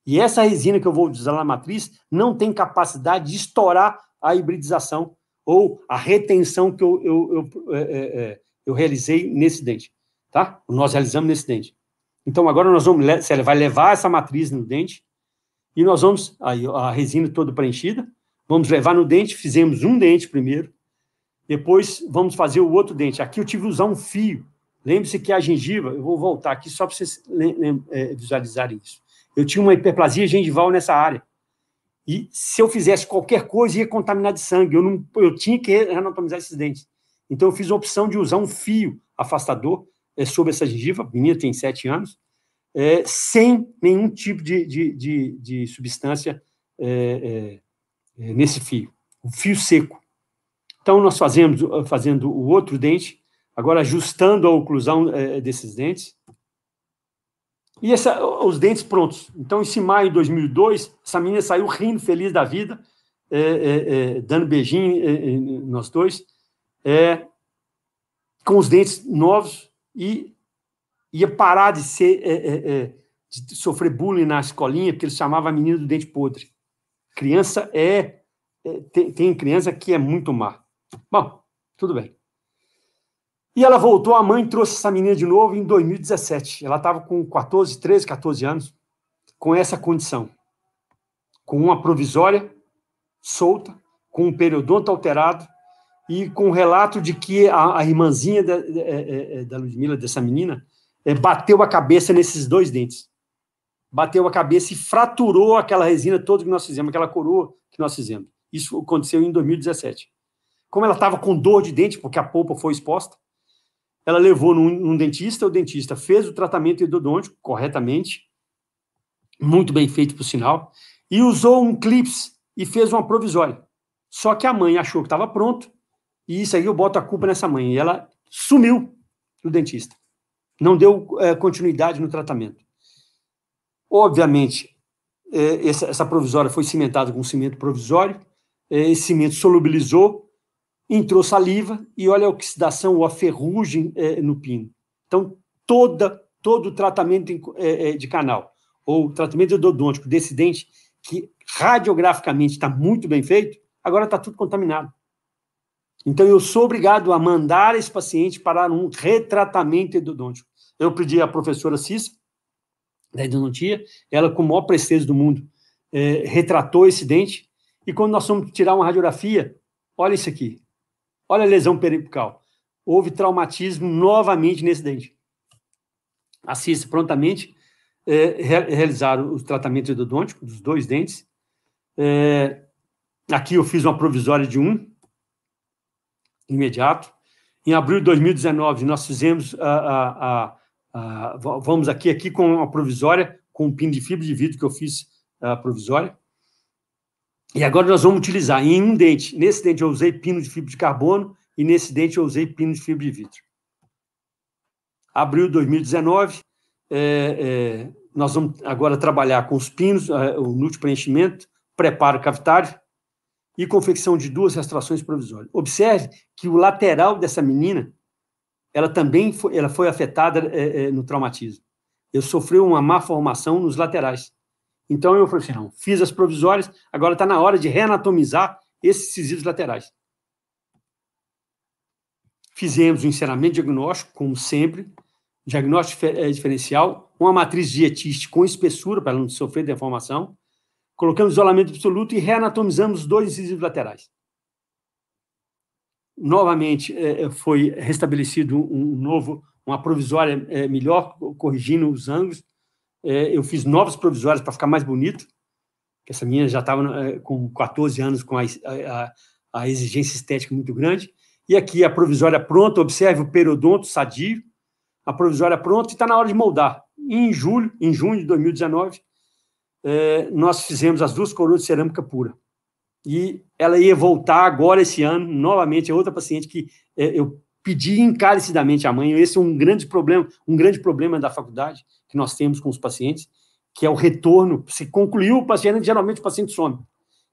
E essa resina que eu vou usar na matriz não tem capacidade de estourar a hibridização ou a retenção que eu, eu, eu, é, é, é eu realizei nesse dente. Tá? Nós realizamos nesse dente. Então, agora nós vamos, você vai levar essa matriz no dente e nós vamos, aí, a resina toda preenchida, vamos levar no dente, fizemos um dente primeiro, depois vamos fazer o outro dente. Aqui eu tive que usar um fio. Lembre-se que a gengiva, eu vou voltar aqui só para vocês é, visualizarem isso. Eu tinha uma hiperplasia gengival nessa área. E se eu fizesse qualquer coisa, ia contaminar de sangue. Eu, não, eu tinha que anatomizar esses dentes. Então eu fiz a opção de usar um fio afastador é, sobre essa gengiva. A menina tem sete anos. É, sem nenhum tipo de, de, de, de substância é, é, é nesse fio. O fio seco. Então, nós fazemos ah, fazendo o outro dente, agora ajustando a oclusão é, desses dentes. E essa, os dentes prontos. Então, em maio de 2002, essa menina saiu rindo, feliz da vida, é, é, dando beijinho nós dois, com os dentes novos e ia parar de ser de sofrer bullying na escolinha, porque ele chamava a menina do dente podre. Criança é, tem, tem criança que é muito má. Bom, tudo bem. E ela voltou, a mãe trouxe essa menina de novo em 2017. Ela estava com 14, 13, 14 anos, com essa condição. Com uma provisória solta, com um periodonto alterado e com o um relato de que a, a irmãzinha da, da é, é, é, Ludmilla, dessa menina, bateu a cabeça nesses dois dentes. Bateu a cabeça e fraturou aquela resina toda que nós fizemos, aquela coroa que nós fizemos. Isso aconteceu em 2017. Como ela estava com dor de dente, porque a polpa foi exposta, ela levou num, num dentista, o dentista fez o tratamento endodôntico corretamente, muito bem feito por sinal, e usou um clips e fez uma provisória. Só que a mãe achou que estava pronto, e isso aí eu boto a culpa nessa mãe. E ela sumiu do dentista. Não deu é, continuidade no tratamento. Obviamente, é, essa, essa provisória foi cimentada com cimento provisório, é, esse cimento solubilizou, entrou saliva e olha a oxidação ou a ferrugem é, no pino. Então, toda, todo o tratamento é, é, de canal ou tratamento endodôntico desse dente, que radiograficamente está muito bem feito, agora está tudo contaminado. Então, eu sou obrigado a mandar esse paciente para um retratamento endodôntico. Eu pedi à professora Cissa, da endodontia, ela, com o maior presteza do mundo, é, retratou esse dente, e quando nós fomos tirar uma radiografia, olha isso aqui, Olha a lesão peripical. Houve traumatismo novamente nesse dente. Assiste prontamente é, realizaram o tratamento endodôntico dos dois dentes. É, aqui eu fiz uma provisória de um, imediato. Em abril de 2019, nós fizemos a, a, a vamos aqui, aqui com a provisória, com um pino de fibra de vidro que eu fiz a provisória. E agora nós vamos utilizar em um dente. Nesse dente eu usei pino de fibra de carbono e nesse dente eu usei pino de fibra de vidro. Abril de 2019, é, é, nós vamos agora trabalhar com os pinos, é, o núcleo preenchimento, preparo cavitário e confecção de duas restaurações provisórias. Observe que o lateral dessa menina, ela também foi, ela foi afetada é, é, no traumatismo. Eu sofreu uma má formação nos laterais. Então eu falei assim, não, fiz as provisórias, agora está na hora de reanatomizar esses cisivos laterais. Fizemos o um encerramento diagnóstico, como sempre, diagnóstico eh, diferencial, uma matriz dietística com espessura para não sofrer deformação, colocamos isolamento absoluto e reanatomizamos os dois incisivos laterais. Novamente eh, eh, foi restabelecido um novo, uma provisória melhor, corrigindo os ângulos, é, eu fiz novas provisórias para ficar mais bonito, que essa menina já estava é, com 14 anos com a, a, a, exigência estética muito grande. E aqui a provisória pronta, observe o periodonto sadio, a provisória pronta e está na hora de moldar. em julho, em junho de 2019, é, nós fizemos as duas coroas de cerâmica pura. E ela ia voltar agora esse ano, novamente, é outra paciente que é, eu pedir encarecidamente à mãe. Esse é um grande problema, um grande problema da faculdade que nós temos com os pacientes, que é o retorno. Se concluiu o paciente, geralmente o paciente some.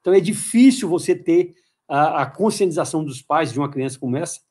Então é difícil você ter a, a conscientização dos pais de uma criança como essa,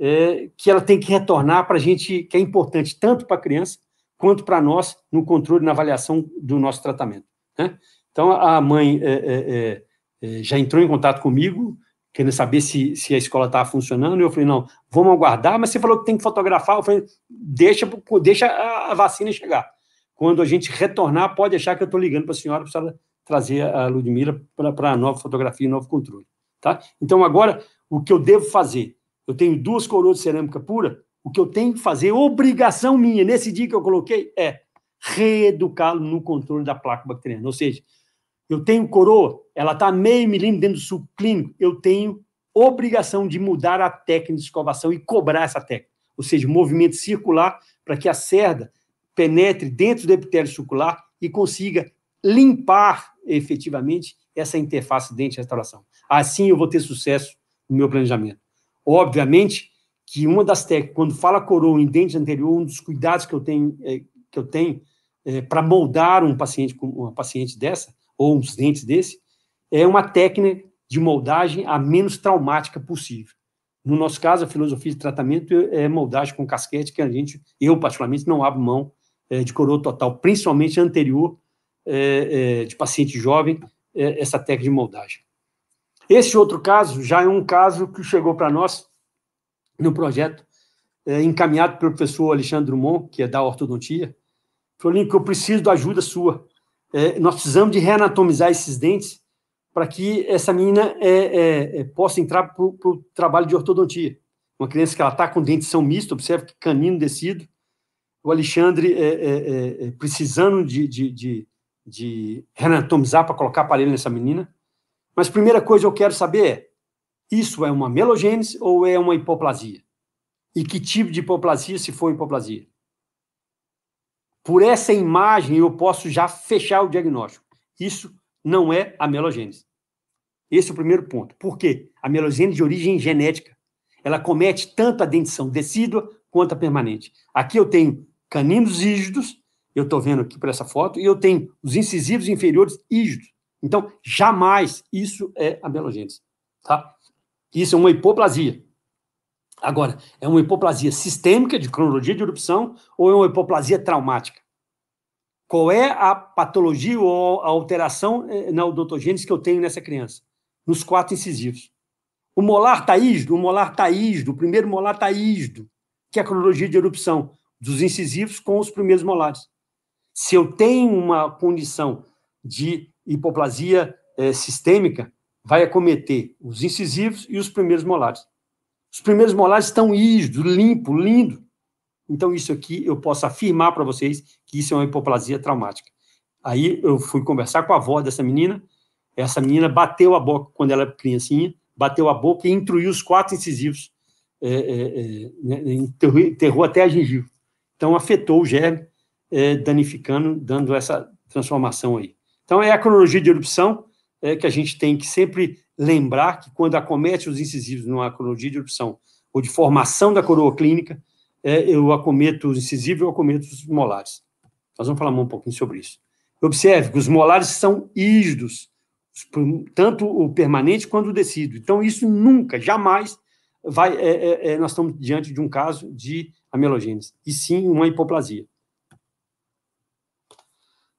é, que ela tem que retornar para a gente, que é importante tanto para a criança quanto para nós no controle na avaliação do nosso tratamento. Né? Então a mãe é, é, é, é já entrou em contato comigo, querendo saber se, se a escola estava funcionando. Eu falei, não, vamos aguardar, mas você falou que tem que fotografar. Eu falei, deixa, deixa a vacina chegar. Quando a gente retornar, pode achar que eu estou ligando para a senhora, para senhora trazer a Ludmilla para a nova fotografia e novo controle. Tá? Então, agora, o que eu devo fazer? Eu tenho duas coroas de cerâmica pura. O que eu tenho que fazer, obrigação minha, nesse dia que eu coloquei, é reeducá-lo no controle da placa bacteriana. Ou seja, eu tenho coroa, ela está meio milímetro dentro do clínico. eu tenho obrigação de mudar a técnica de escovação e cobrar essa técnica. Ou seja, movimento circular para que a cerda penetre dentro do epitélio circular e consiga limpar efetivamente essa interface dente-restauração. Assim eu vou ter sucesso no meu planejamento. Obviamente que uma das técnicas, quando fala coroa em dente anterior, um dos cuidados que eu tenho, é, que eu tenho é, para moldar um paciente, uma paciente dessa, ou uns dentes desse, é uma técnica de moldagem a menos traumática possível. No nosso caso, a filosofia de tratamento é moldagem com casquete, que a gente, eu particularmente, não abro mão é, de coroa total, principalmente anterior é, é, de paciente jovem, é, essa técnica de moldagem. Esse outro caso já é um caso que chegou para nós no projeto é, encaminhado pelo professor Alexandre Drummond, que é da ortodontia. Falou, que eu preciso da ajuda sua. É, nós precisamos de reanatomizar esses dentes para que essa menina é, é, é possa entrar para o trabalho de ortodontia. Uma criança que ela está com dentes são mistos, observe que canino descido. O Alexandre é, é, precisando de, de, de, de reanatomizar para colocar aparelho nessa menina. Mas a primeira coisa que eu quero saber é, isso é uma melogênese ou é uma hipoplasia? E que tipo de hipoplasia, se for hipoplasia? Por essa imagem, eu posso já fechar o diagnóstico. Isso não é a melogênese. Esse é o primeiro ponto. Por quê? A melogênese de origem genética. Ela comete tanto a dentição decídua quanto a permanente. Aqui eu tenho caninos rígidos, eu estou vendo aqui por essa foto, e eu tenho os incisivos inferiores rígidos. Então, jamais isso é a melogênese. Tá? Isso é uma hipoplasia. Agora, é uma hipoplasia sistêmica, de cronologia de erupção, ou é uma hipoplasia traumática? Qual é a patologia ou a alteração eh, na odontogênese que eu tenho nessa criança? Nos quatro incisivos. O molar taísdo, tá o molar taísdo, tá o primeiro molar taísdo, tá que é a cronologia de erupção dos incisivos com os primeiros molares. Se eu tenho uma condição de hipoplasia é, sistêmica, vai acometer os incisivos e os primeiros molares. Os primeiros molares estão ígidos, limpo, lindo. Então, isso aqui eu posso afirmar para vocês que isso é uma hipoplasia traumática. Aí eu fui conversar com a avó dessa menina. Essa menina bateu a boca quando ela era criancinha, bateu a boca e intruiu os quatro incisivos, é, é, é, né, enterrou, enterrou, até a gengiva. Então, afetou o germe, é, danificando, dando essa transformação aí. Então, é a cronologia de erupção é, que a gente tem que sempre lembrar que quando acomete os incisivos numa cronologia de erupção ou de formação da coroa clínica, é, eu acometo os incisivos ou acometo os molares. Nós vamos falar um pouquinho sobre isso. Observe que os molares são ígidos, tanto o permanente quanto o decido. Então, isso nunca, jamais, vai. É, é, é, nós estamos diante de um caso de amelogênese, e sim uma hipoplasia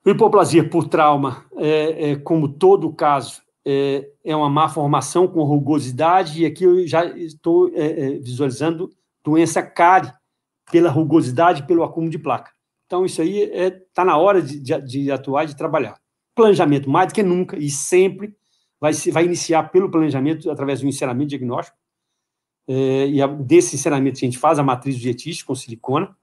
hipoplasia por trauma, é, é, como todo caso, é, é, uma má formação com rugosidade, e aqui eu já estou é, é, visualizando doença cárie pela rugosidade, pelo acúmulo de placa. Então, isso aí está é, na hora de, de, de atuar, de trabalhar. Planejamento, mais do que nunca, e sempre vai, se, vai iniciar pelo planejamento, através do encerramento diagnóstico. É, e a, desse encerramento a gente faz a matriz dietística com silicona,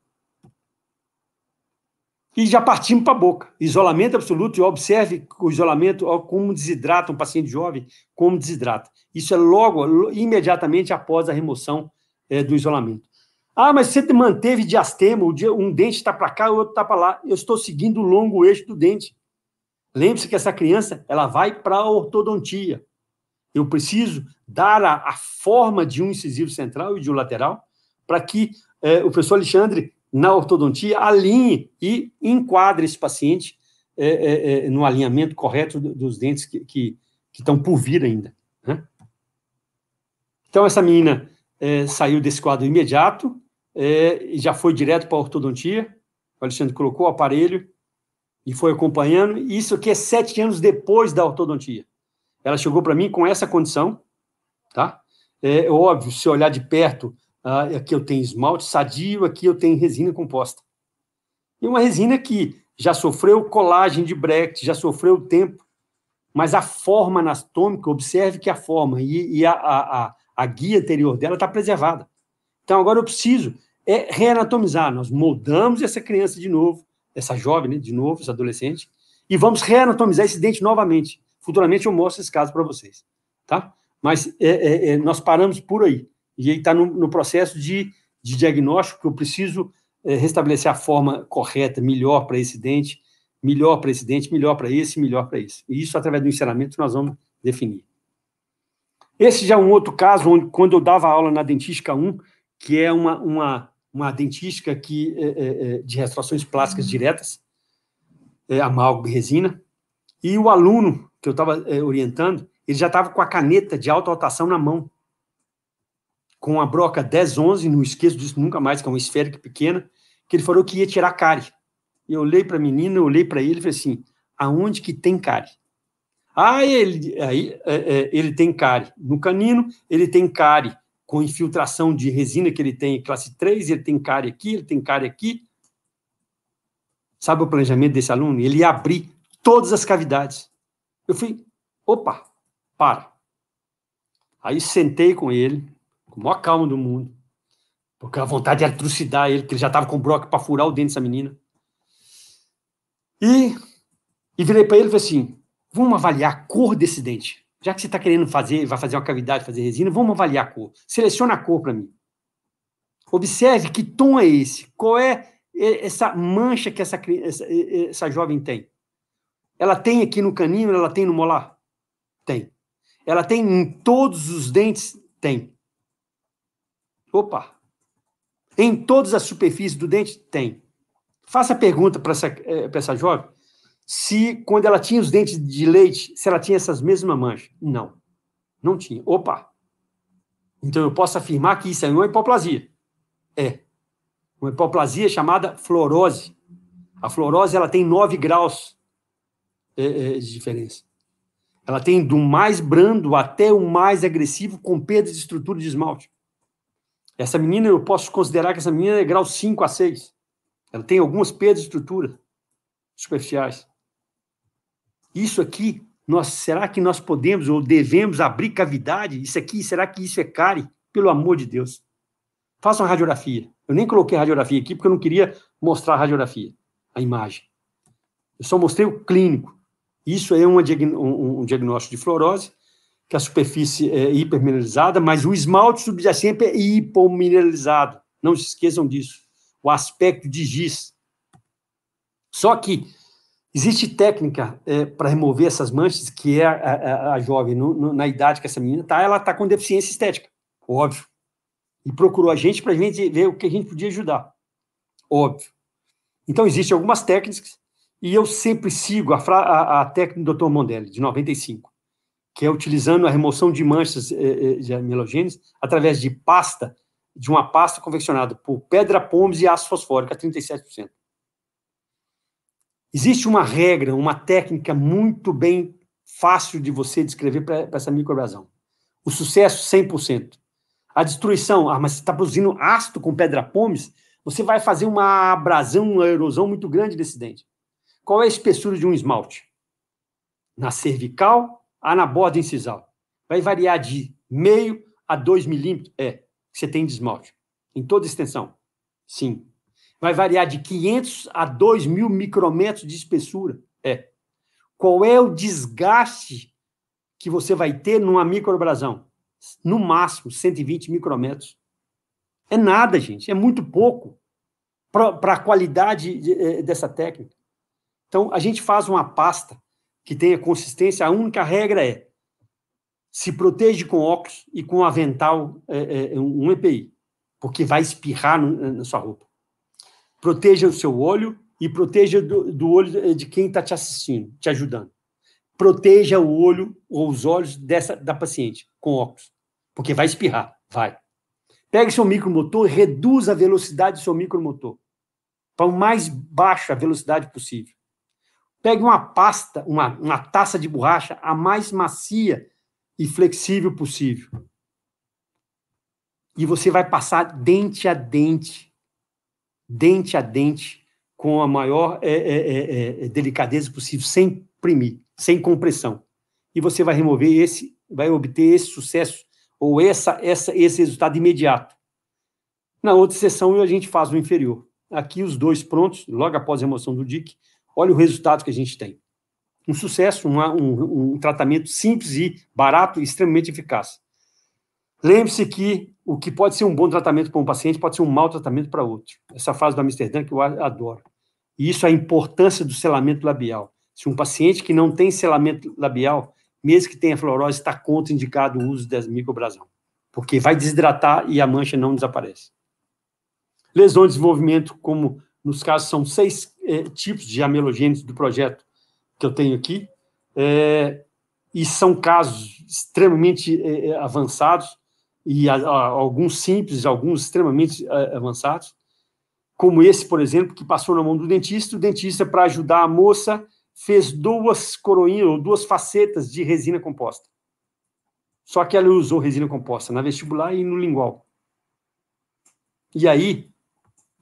e já partimos para a boca. Isolamento absoluto, e observe o isolamento, como desidrata um paciente jovem, como desidrata. Isso é logo, imediatamente após a remoção é, do isolamento. Ah, mas você manteve diastema, um dente está para cá, o outro está para lá. Eu estou seguindo o longo eixo do dente. Lembre-se que essa criança ela vai para a ortodontia. Eu preciso dar a, a, forma de um incisivo central e de um lateral para que é, o professor Alexandre na ortodontia alinhe e enquadre esse paciente é, é, é no alinhamento correto dos dentes que, que, que estão por vir ainda. Né? Então, essa menina é, saiu desse quadro imediato é, e já foi direto para a ortodontia. O Alexandre colocou o aparelho e foi acompanhando. Isso aqui é sete anos depois da ortodontia. Ela chegou para mim com essa condição, tá? É óbvio, se olhar de perto, ah, aqui eu tenho esmalte sadio, aqui eu tenho resina composta. E uma resina que já sofreu colagem de Brecht, já sofreu tempo, mas a forma anatômica, observe que a forma e, e a, a, a, guia anterior dela está preservada. Então agora eu preciso é reanatomizar. Nós moldamos essa criança de novo, essa jovem né, de novo, essa adolescente, e vamos reanatomizar esse dente novamente. Futuramente eu mostro esse caso para vocês, tá? Mas é, é, é, nós paramos por aí e ele está no, no, processo de, de diagnóstico, eu preciso é, restabelecer a forma correta, melhor para esse dente, melhor para esse dente, melhor para esse, melhor para esse. E isso, através do ensinamento, nós vamos definir. Esse já é um outro caso, onde, quando eu dava aula na Dentística 1, que é uma, uma, uma dentística que, é, é, de restaurações plásticas uhum. diretas, é, amálgama e resina, e o aluno que eu estava é, orientando, ele já estava com a caneta de alta rotação na mão com a broca 1011, não esqueço disso nunca mais, que é uma esférica pequena, que ele falou que ia tirar cárie. Eu olhei para a menina, eu olhei para ele e falei assim, aonde que tem cárie? Ah, ele, aí, é, é, ele tem cárie no canino, ele tem cárie com infiltração de resina que ele tem classe 3, ele tem cárie aqui, ele tem cárie aqui. Sabe o planejamento desse aluno? Ele ia abrir todas as cavidades. Eu fui, opa, para. Aí sentei com ele, com a maior calma do mundo. Porque a vontade era trucidar ele, que ele já estava com o broca para furar o dente dessa menina. E, e virei para ele e falei assim: vamos avaliar a cor desse dente. Já que você está querendo fazer, vai fazer uma cavidade, fazer resina, vamos avaliar a cor. Seleciona a cor para mim. Observe que tom é esse. Qual é essa mancha que essa, essa, essa jovem tem? Ela tem aqui no canino, ela tem no molar? Tem. Ela tem em todos os dentes? Tem. Opa! Em todas as superfícies do dente? Tem. Faça a pergunta para essa, eh, essa jovem se, quando ela tinha os dentes de leite, se ela tinha essas mesmas manchas. Não. Não tinha. Opa! Então eu posso afirmar que isso é uma hipoplasia. É. Uma hipoplasia chamada fluorose. A fluorose ela tem 9 graus eh, eh, de diferença. Ela tem do mais brando até o mais agressivo, com perda de estrutura de esmalte. Essa menina, eu posso considerar que essa menina é grau 5 a 6. Ela tem algumas perdas de estrutura superficiais. Isso aqui, nós, será que nós podemos ou devemos abrir cavidade? Isso aqui, será que isso é cárie? Pelo amor de Deus. Faça uma radiografia. Eu nem coloquei a radiografia aqui porque eu não queria mostrar a radiografia, a imagem. Eu só mostrei o clínico. Isso é um, diagnóstico de fluorose que a superfície é hipermineralizada, mas o esmalte subjacente é hipomineralizado. Não se esqueçam disso. O aspecto de giz. Só que existe técnica é, para remover essas manchas que é a, a, a jovem, no, no, na idade que essa menina está, ela está com deficiência estética, óbvio. E procurou a gente para a gente ver o que a gente podia ajudar, óbvio. Então, existem algumas técnicas, e eu sempre sigo a, a técnica do Dr. Mondelli, de 95 que é utilizando a remoção de manchas eh, eh, de amilogenes através de pasta, de uma pasta confeccionada por pedra pomes e ácido fosfórico, a 37%. Existe uma regra, uma técnica muito bem fácil de você descrever para essa microabrasão. O sucesso, 100%. A destruição, ah, mas você está produzindo ácido com pedra pomes, você vai fazer uma abrasão, uma erosão muito grande desse dente. Qual é a espessura de um esmalte? Na cervical, anaborda incisal. Vai variar de meio a 2 milímetros? É, que você tem de esmalte. Em toda extensão? Sim. Vai variar de 500 a 2 mil micrômetros de espessura? É. Qual é o desgaste que você vai ter numa microbrasão? No máximo 120 micrômetros. É nada, gente. É muito pouco para a qualidade de, eh, dessa técnica. Então, a gente faz uma pasta que tenha consistência, a única regra é se protege com óculos e com avental, é, é, é um EPI, porque vai espirrar no, é, na sua roupa. Proteja o seu olho e proteja do, do olho de quem está te assistindo, te ajudando. Proteja o olho ou os olhos dessa da paciente com óculos, porque vai espirrar, vai. Pegue seu micromotor, reduz a velocidade do seu micromotor para o mais baixa velocidade possível. Pegue uma pasta, uma, uma taça de borracha a mais macia e flexível possível. E você vai passar dente a dente, dente a dente, com a maior é, é, é, é, é delicadeza possível, sem primir, sem compressão. E você vai remover esse, vai obter esse sucesso ou essa, essa, esse resultado imediato. Na outra sessão, a gente faz o inferior. Aqui, os dois prontos, logo após a remoção do DIC, Olha o resultado que a gente tem. Um sucesso, um, um tratamento simples e barato e extremamente eficaz. Lembre-se que o que pode ser um bom tratamento para um paciente pode ser um mau tratamento para outro. Essa frase do Amsterdã que eu adoro. E isso é a importância do selamento labial. Se um paciente que não tem selamento labial, mesmo que tenha fluorose, está contraindicado o uso da microbrasão, porque vai desidratar e a mancha não desaparece. Lesão de desenvolvimento como nos casos, são seis é, tipos de amelogênese do projeto que eu tenho aqui, é, e são casos extremamente é, é avançados, e a, a, alguns simples, alguns extremamente a, é, avançados, como esse, por exemplo, que passou na mão do dentista, o dentista, para ajudar a moça, fez duas coroinhas, ou duas facetas de resina composta. Só que ela usou resina composta na vestibular e no lingual. E aí,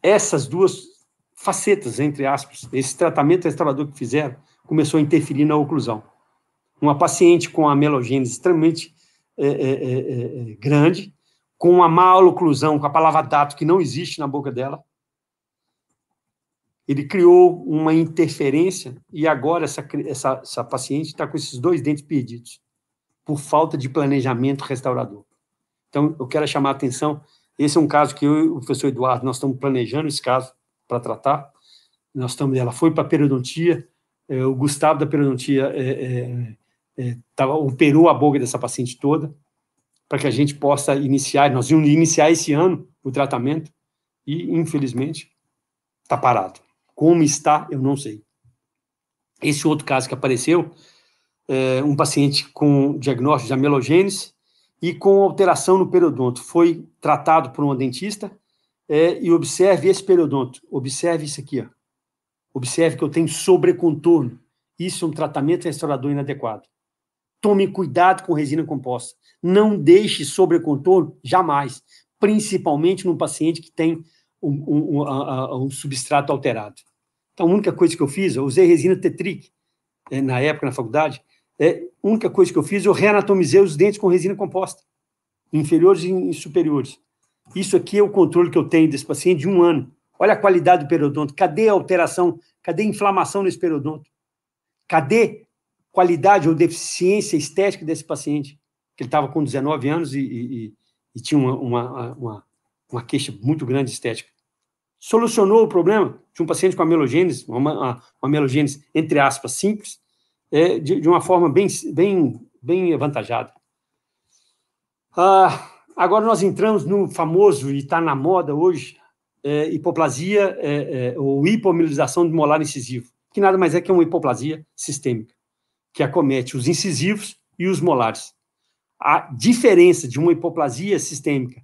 essas duas facetas, entre aspas. Esse tratamento restaurador que fizeram começou a interferir na oclusão. Uma paciente com a melogênese extremamente é é, é, é, é, grande, com uma má oclusão, com a palavra dato que não existe na boca dela, ele criou uma interferência e agora essa, essa, essa paciente está com esses dois dentes perdidos por falta de planejamento restaurador. Então, eu quero chamar a atenção, esse é um caso que eu e o professor Eduardo, nós estamos planejando esse caso, para tratar. Nós estamos, ela foi para periodontia, é, o Gustavo da periodontia é, é, é tava, operou a boca dessa paciente toda, para que a gente possa iniciar, nós íamos iniciar esse ano o tratamento, e infelizmente está parado. Como está, eu não sei. Esse outro caso que apareceu, é, um paciente com diagnóstico de amelogênese e com alteração no periodonto, foi tratado por um dentista, é, e observe esse periodonto. Observe isso aqui. Ó. Observe que eu tenho sobrecontorno. Isso é um tratamento restaurador inadequado. Tome cuidado com resina composta. Não deixe sobrecontorno jamais, principalmente num paciente que tem um, um, um, um, substrato alterado. Então, a única coisa que eu fiz, eu usei resina tetric é, na época, na faculdade. É, a única coisa que eu fiz, eu reanatomizei os dentes com resina composta, inferiores e superiores. Isso aqui é o controle que eu tenho desse paciente de um ano. Olha a qualidade do periodonto. Cadê a alteração? Cadê a inflamação nesse periodonto? Cadê qualidade ou deficiência estética desse paciente? Que ele estava com 19 anos e, e, e tinha uma, uma, uma, uma, queixa muito grande estética. Solucionou o problema de um paciente com amelogênese, uma, uma amelogênese, entre aspas, simples, é, de, de, uma forma bem, bem, bem avantajada. Ah, Agora nós entramos no famoso, e está na moda hoje, é, hipoplasia é, é, ou hipomielização de molar incisivo, que nada mais é que uma hipoplasia sistêmica, que acomete os incisivos e os molares. A diferença de uma hipoplasia sistêmica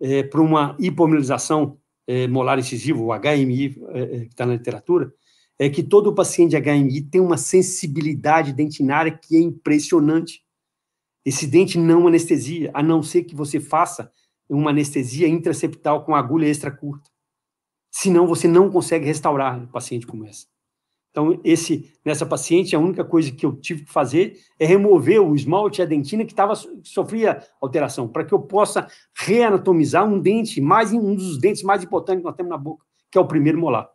é, para uma hipomielização é, molar incisivo, o HMI, é, que está na literatura, é que todo paciente de HMI tem uma sensibilidade dentinária que é impressionante. Esse dente não anestesia, a não ser que você faça uma anestesia intraceptal com agulha extra curta. Senão você não consegue restaurar o paciente como essa. Então, esse, nessa paciente, a única coisa que eu tive que fazer é remover o esmalte e a dentina que, tava, que sofria alteração, para que eu possa reanatomizar um dente, mais um dos dentes mais importantes que nós temos na boca, que é o primeiro molar.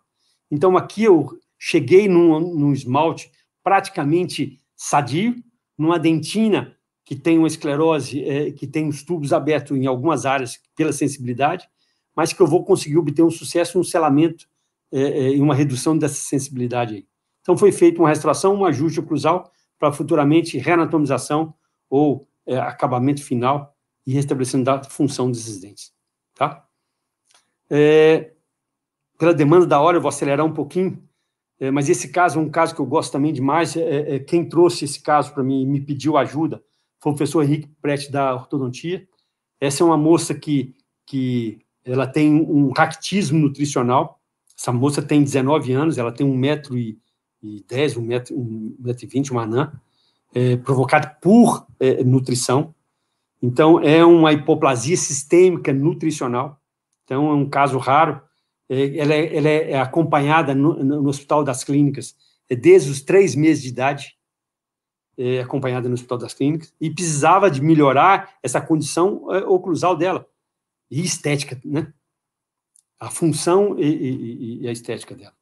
Então, aqui eu cheguei num, num esmalte praticamente sadio, numa dentina que tem uma esclerose, é, que tem os tubos abertos em algumas áreas pela sensibilidade, mas que eu vou conseguir obter um sucesso, um selamento é, é e uma redução dessa sensibilidade aí. Então foi feita uma restauração, um ajuste cruzal para futuramente reanatomização ou é, acabamento final e restabelecimento da função desses dentes, tá? É, pela demanda da hora eu vou acelerar um pouquinho, é, mas esse caso é um caso que eu gosto também demais. É, quem trouxe esse caso para mim e me pediu ajuda foi o professor Henrique Prete da ortodontia. Essa é uma moça que, que ela tem um ractismo nutricional. Essa moça tem 19 anos, ela tem 1,10m, 1,20m, uma anã, é, provocada por é, nutrição. Então, é uma hipoplasia sistêmica nutricional. Então, é um caso raro. É, ela, é, ela, é, acompanhada no, no, Hospital das Clínicas é, desde os três meses de idade é, acompanhada no Hospital das Clínicas, e precisava de melhorar essa condição é, oclusal dela, e estética, né? A função e, e, e a estética dela.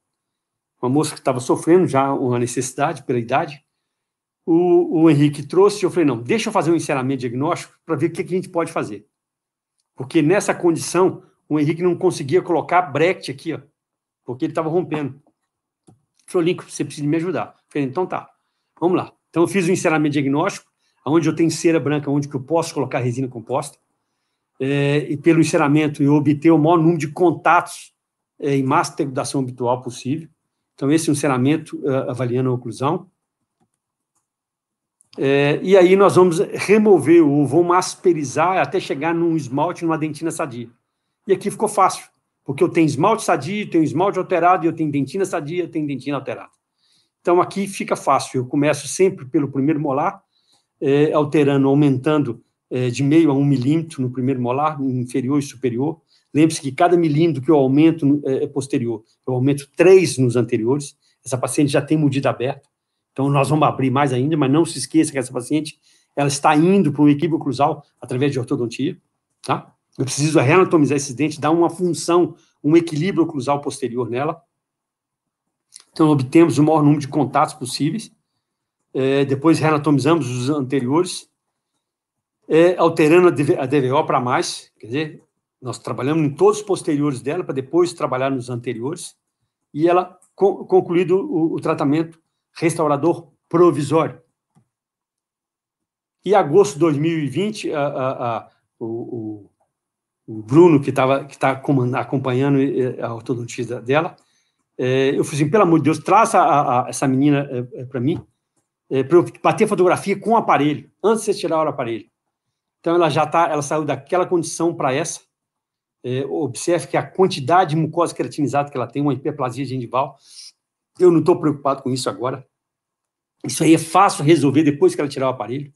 Uma moça que estava sofrendo já uma necessidade pela idade, o, o Henrique trouxe e eu falei, não, deixa eu fazer um encerramento diagnóstico para ver o que, que a gente pode fazer. Porque nessa condição, o Henrique não conseguia colocar Brecht aqui, ó, porque ele estava rompendo. Falei: Lincoln, você precisa me ajudar. Eu falei, então tá, vamos lá. Então, eu fiz o um enceramento diagnóstico, onde eu tenho cera branca, onde que eu posso colocar resina composta. É, e pelo enceramento, eu obter o maior número de contatos é, massa de degradação habitual possível. Então, esse é um enceramento é, avaliando a oclusão. É, e aí nós vamos remover ou vamos asperizar até chegar num esmalte, numa dentina sadia. E aqui ficou fácil, porque eu tenho esmalte sadia, tenho esmalte alterado, e eu tenho dentina sadia, tenho dentina alterada. Então, aqui fica fácil. Eu começo sempre pelo primeiro molar, é, alterando, aumentando é, de meio a um milímetro no primeiro molar, inferior e superior. Lembre-se que cada milímetro que eu aumento é, é posterior. Eu aumento três nos anteriores. Essa paciente já tem mordida aberta. Então, nós vamos abrir mais ainda, mas não se esqueça que essa paciente ela está indo para um equívoco cruzal através de ortodontia. Tá? Eu preciso reanatomizar esses dentes, dar uma função, um equilíbrio cruzal posterior nela. Então, obtemos o maior número de contatos possíveis. É, depois, reanatomizamos os anteriores, é, alterando a, DVO para mais. Quer dizer, nós trabalhamos em todos os posteriores dela, para depois trabalhar nos anteriores. E ela, concluído o, o tratamento restaurador provisório. E agosto de 2020, a, a, a, o, o, Bruno, que estava que tá acompanhando é, a ortodontista dela, é, eu falei assim, pelo amor de Deus, traz a, a, essa menina é, é para mim, é, para eu bater fotografia com o aparelho, antes de você tirar o aparelho. Então, ela já tá, ela saiu daquela condição para essa. É, observe que a quantidade de mucosa queratinizada que ela tem, uma hiperplasia gengival, eu não estou preocupado com isso agora. Isso aí é fácil resolver depois que ela tirar o aparelho.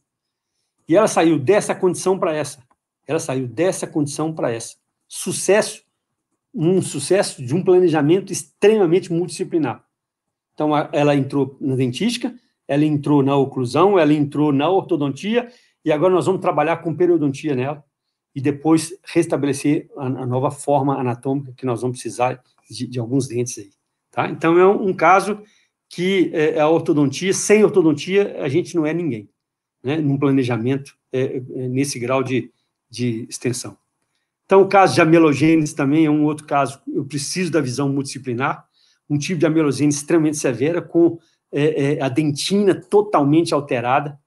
E ela saiu dessa condição para essa. Ela saiu dessa condição para essa. Sucesso um sucesso de um planejamento extremamente multidisciplinar. Então, ela entrou na dentística, ela entrou na oclusão, ela entrou na ortodontia, e agora nós vamos trabalhar com periodontia nela e depois restabelecer a, a nova forma anatômica que nós vamos precisar de, de alguns dentes aí. Tá? Então, é um, um caso que é, é a ortodontia, sem ortodontia, a gente não é ninguém, né? num planejamento é, é, nesse grau de, de extensão. Então, o caso de amelogênese também é um outro caso. Eu preciso da visão multidisciplinar, um tipo de amelogênese extremamente severa, com é, é, a dentina totalmente alterada.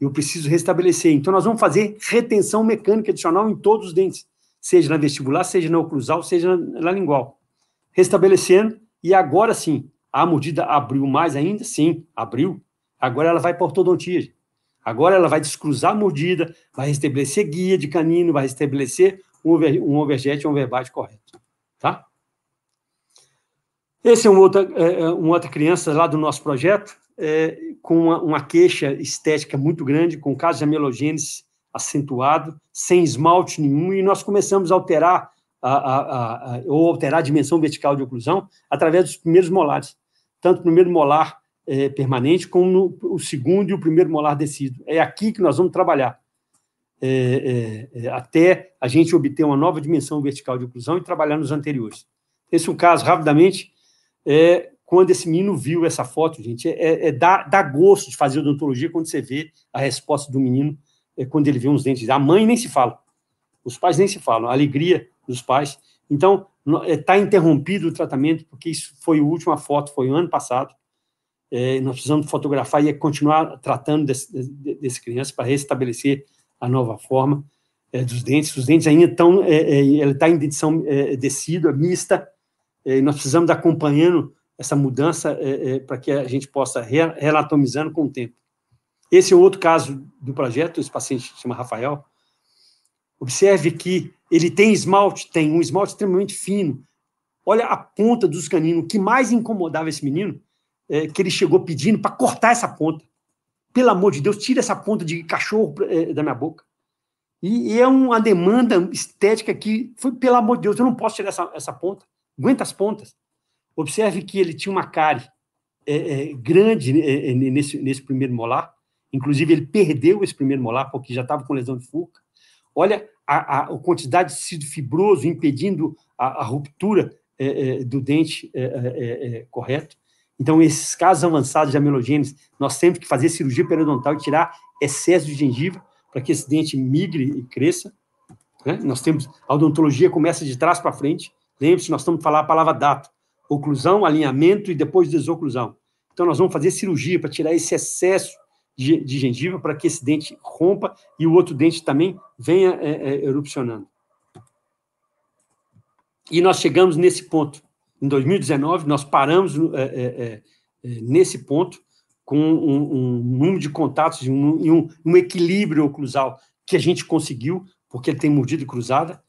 Eu preciso restabelecer. Então, nós vamos fazer retenção mecânica adicional em todos os dentes, seja na vestibular, seja na oclusal, seja na, na lingual. Restabelecendo, e agora sim, a mordida abriu mais ainda? Sim, abriu. Agora ela vai para ortodontia. Agora ela vai descruzar a mordida, vai restabelecer guia de canino, vai restabelecer um, over, um overjet e um overbite correto, tá? Esse é um outra, é, é, uma outra criança lá do nosso projeto, é, com uma, uma, queixa estética muito grande, com casos de amelogênese acentuado, sem esmalte nenhum, e nós começamos a alterar a, a, a, ou alterar a dimensão vertical de oclusão através dos primeiros molares, tanto o primeiro molar é, permanente como no, o segundo e o primeiro molar descido. É aqui que nós vamos trabalhar. É, é, é, até a gente obter uma nova dimensão vertical de oclusão e trabalhar nos anteriores. Esse é um caso, rapidamente, é, quando esse menino viu essa foto, gente, é, é, é dá, dá, gosto de fazer odontologia quando você vê a resposta do menino quando ele vê uns dentes. A mãe nem se fala, os pais nem se falam, a alegria dos pais. Então, está interrompido o tratamento, porque isso foi a última foto, foi o ano passado, é, nós precisamos fotografar e continuar tratando desse, desse criança para restabelecer a nova forma é, dos dentes. Os dentes ainda estão, é, é, ele está em dentição é, descida, mista, nós precisamos acompanhando essa mudança para que a gente possa re relatomizando com o tempo. Esse é outro caso do projeto, esse paciente se chama Rafael. Observe que ele tem esmalte, tem um esmalte extremamente fino. Olha a ponta dos caninos. O que mais incomodava esse menino é que ele chegou pedindo para cortar essa ponta. Pelo amor de Deus, tira essa ponta de cachorro eh, da minha boca. E, e, é uma demanda estética que foi, pelo amor de Deus, eu não posso tirar essa, essa ponta. Aguenta as pontas. Observe que ele tinha uma cárie é, é, grande nesse, nesse primeiro molar. Inclusive, ele perdeu esse primeiro molar porque já estava com lesão de fuca. Olha a, a, a quantidade de tecido fibroso impedindo a, a ruptura é, do dente correto. Então, esses casos avançados de amelogênese, nós temos que fazer cirurgia periodontal e tirar excesso de gengiva para que esse dente migre e cresça. Né? Nós temos, a odontologia começa de trás para frente. Lembre-se, nós estamos falar a palavra data. Oclusão, alinhamento e depois desoclusão. Então, nós vamos fazer cirurgia para tirar esse excesso de, de gengiva para que esse dente rompa e o outro dente também venha é, é, erupcionando. E nós chegamos nesse ponto em 2019, nós paramos é, é, nesse ponto com um, um, número de contatos e um, um, equilíbrio oclusal que a gente conseguiu, porque ele tem mordida cruzada,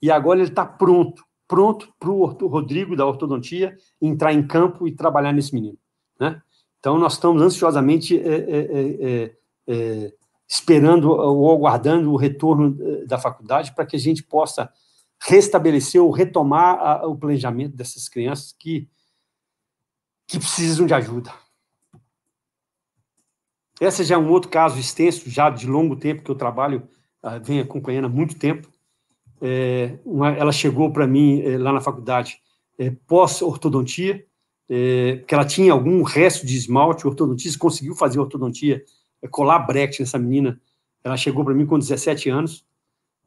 e agora ele está pronto, pronto para o Rodrigo da ortodontia entrar em campo e trabalhar nesse menino. Né? Então, nós estamos ansiosamente é, é, esperando ou aguardando o retorno da faculdade para que a gente possa restabelecer ou retomar a, o planejamento dessas crianças que, que precisam de ajuda. Esse já é um outro caso extenso, já de longo tempo, que eu trabalho, uh, venho acompanhando há muito tempo. É, uma, ela chegou para mim é, lá na faculdade é, pós-ortodontia, é, que ela tinha algum resto de esmalte, ortodontista conseguiu fazer ortodontia, é, colar Brecht nessa menina. Ela chegou para mim com 17 anos,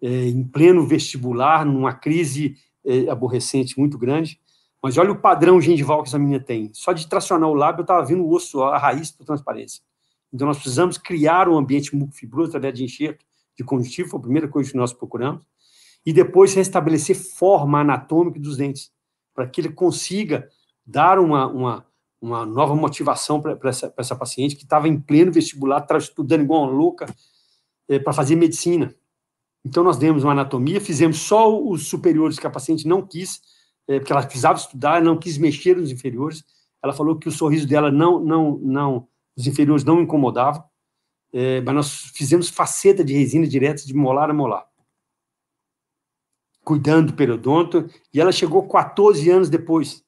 é, em pleno vestibular, numa crise é, aborrecente muito grande. Mas olha o padrão gengival que essa menina tem. Só de tracionar o lábio, eu estava vendo o osso, a raiz por transparência. Então, nós precisamos criar um ambiente mucofibroso através de enxerto de conjuntivo, foi a primeira coisa que nós procuramos. E depois, restabelecer forma anatômica dos dentes, para que ele consiga dar uma, uma, uma nova motivação para essa, essa paciente que estava em pleno vestibular, estava estudando igual uma louca, é, para fazer medicina. Então, nós demos uma anatomia, fizemos só os superiores que a paciente não quis, é, porque ela precisava estudar, não quis mexer nos inferiores. Ela falou que o sorriso dela não, não, não, os inferiores não incomodavam. É, eh, mas nós fizemos faceta de resina direta de molar a molar, cuidando do periodonto, e ela chegou 14 anos depois.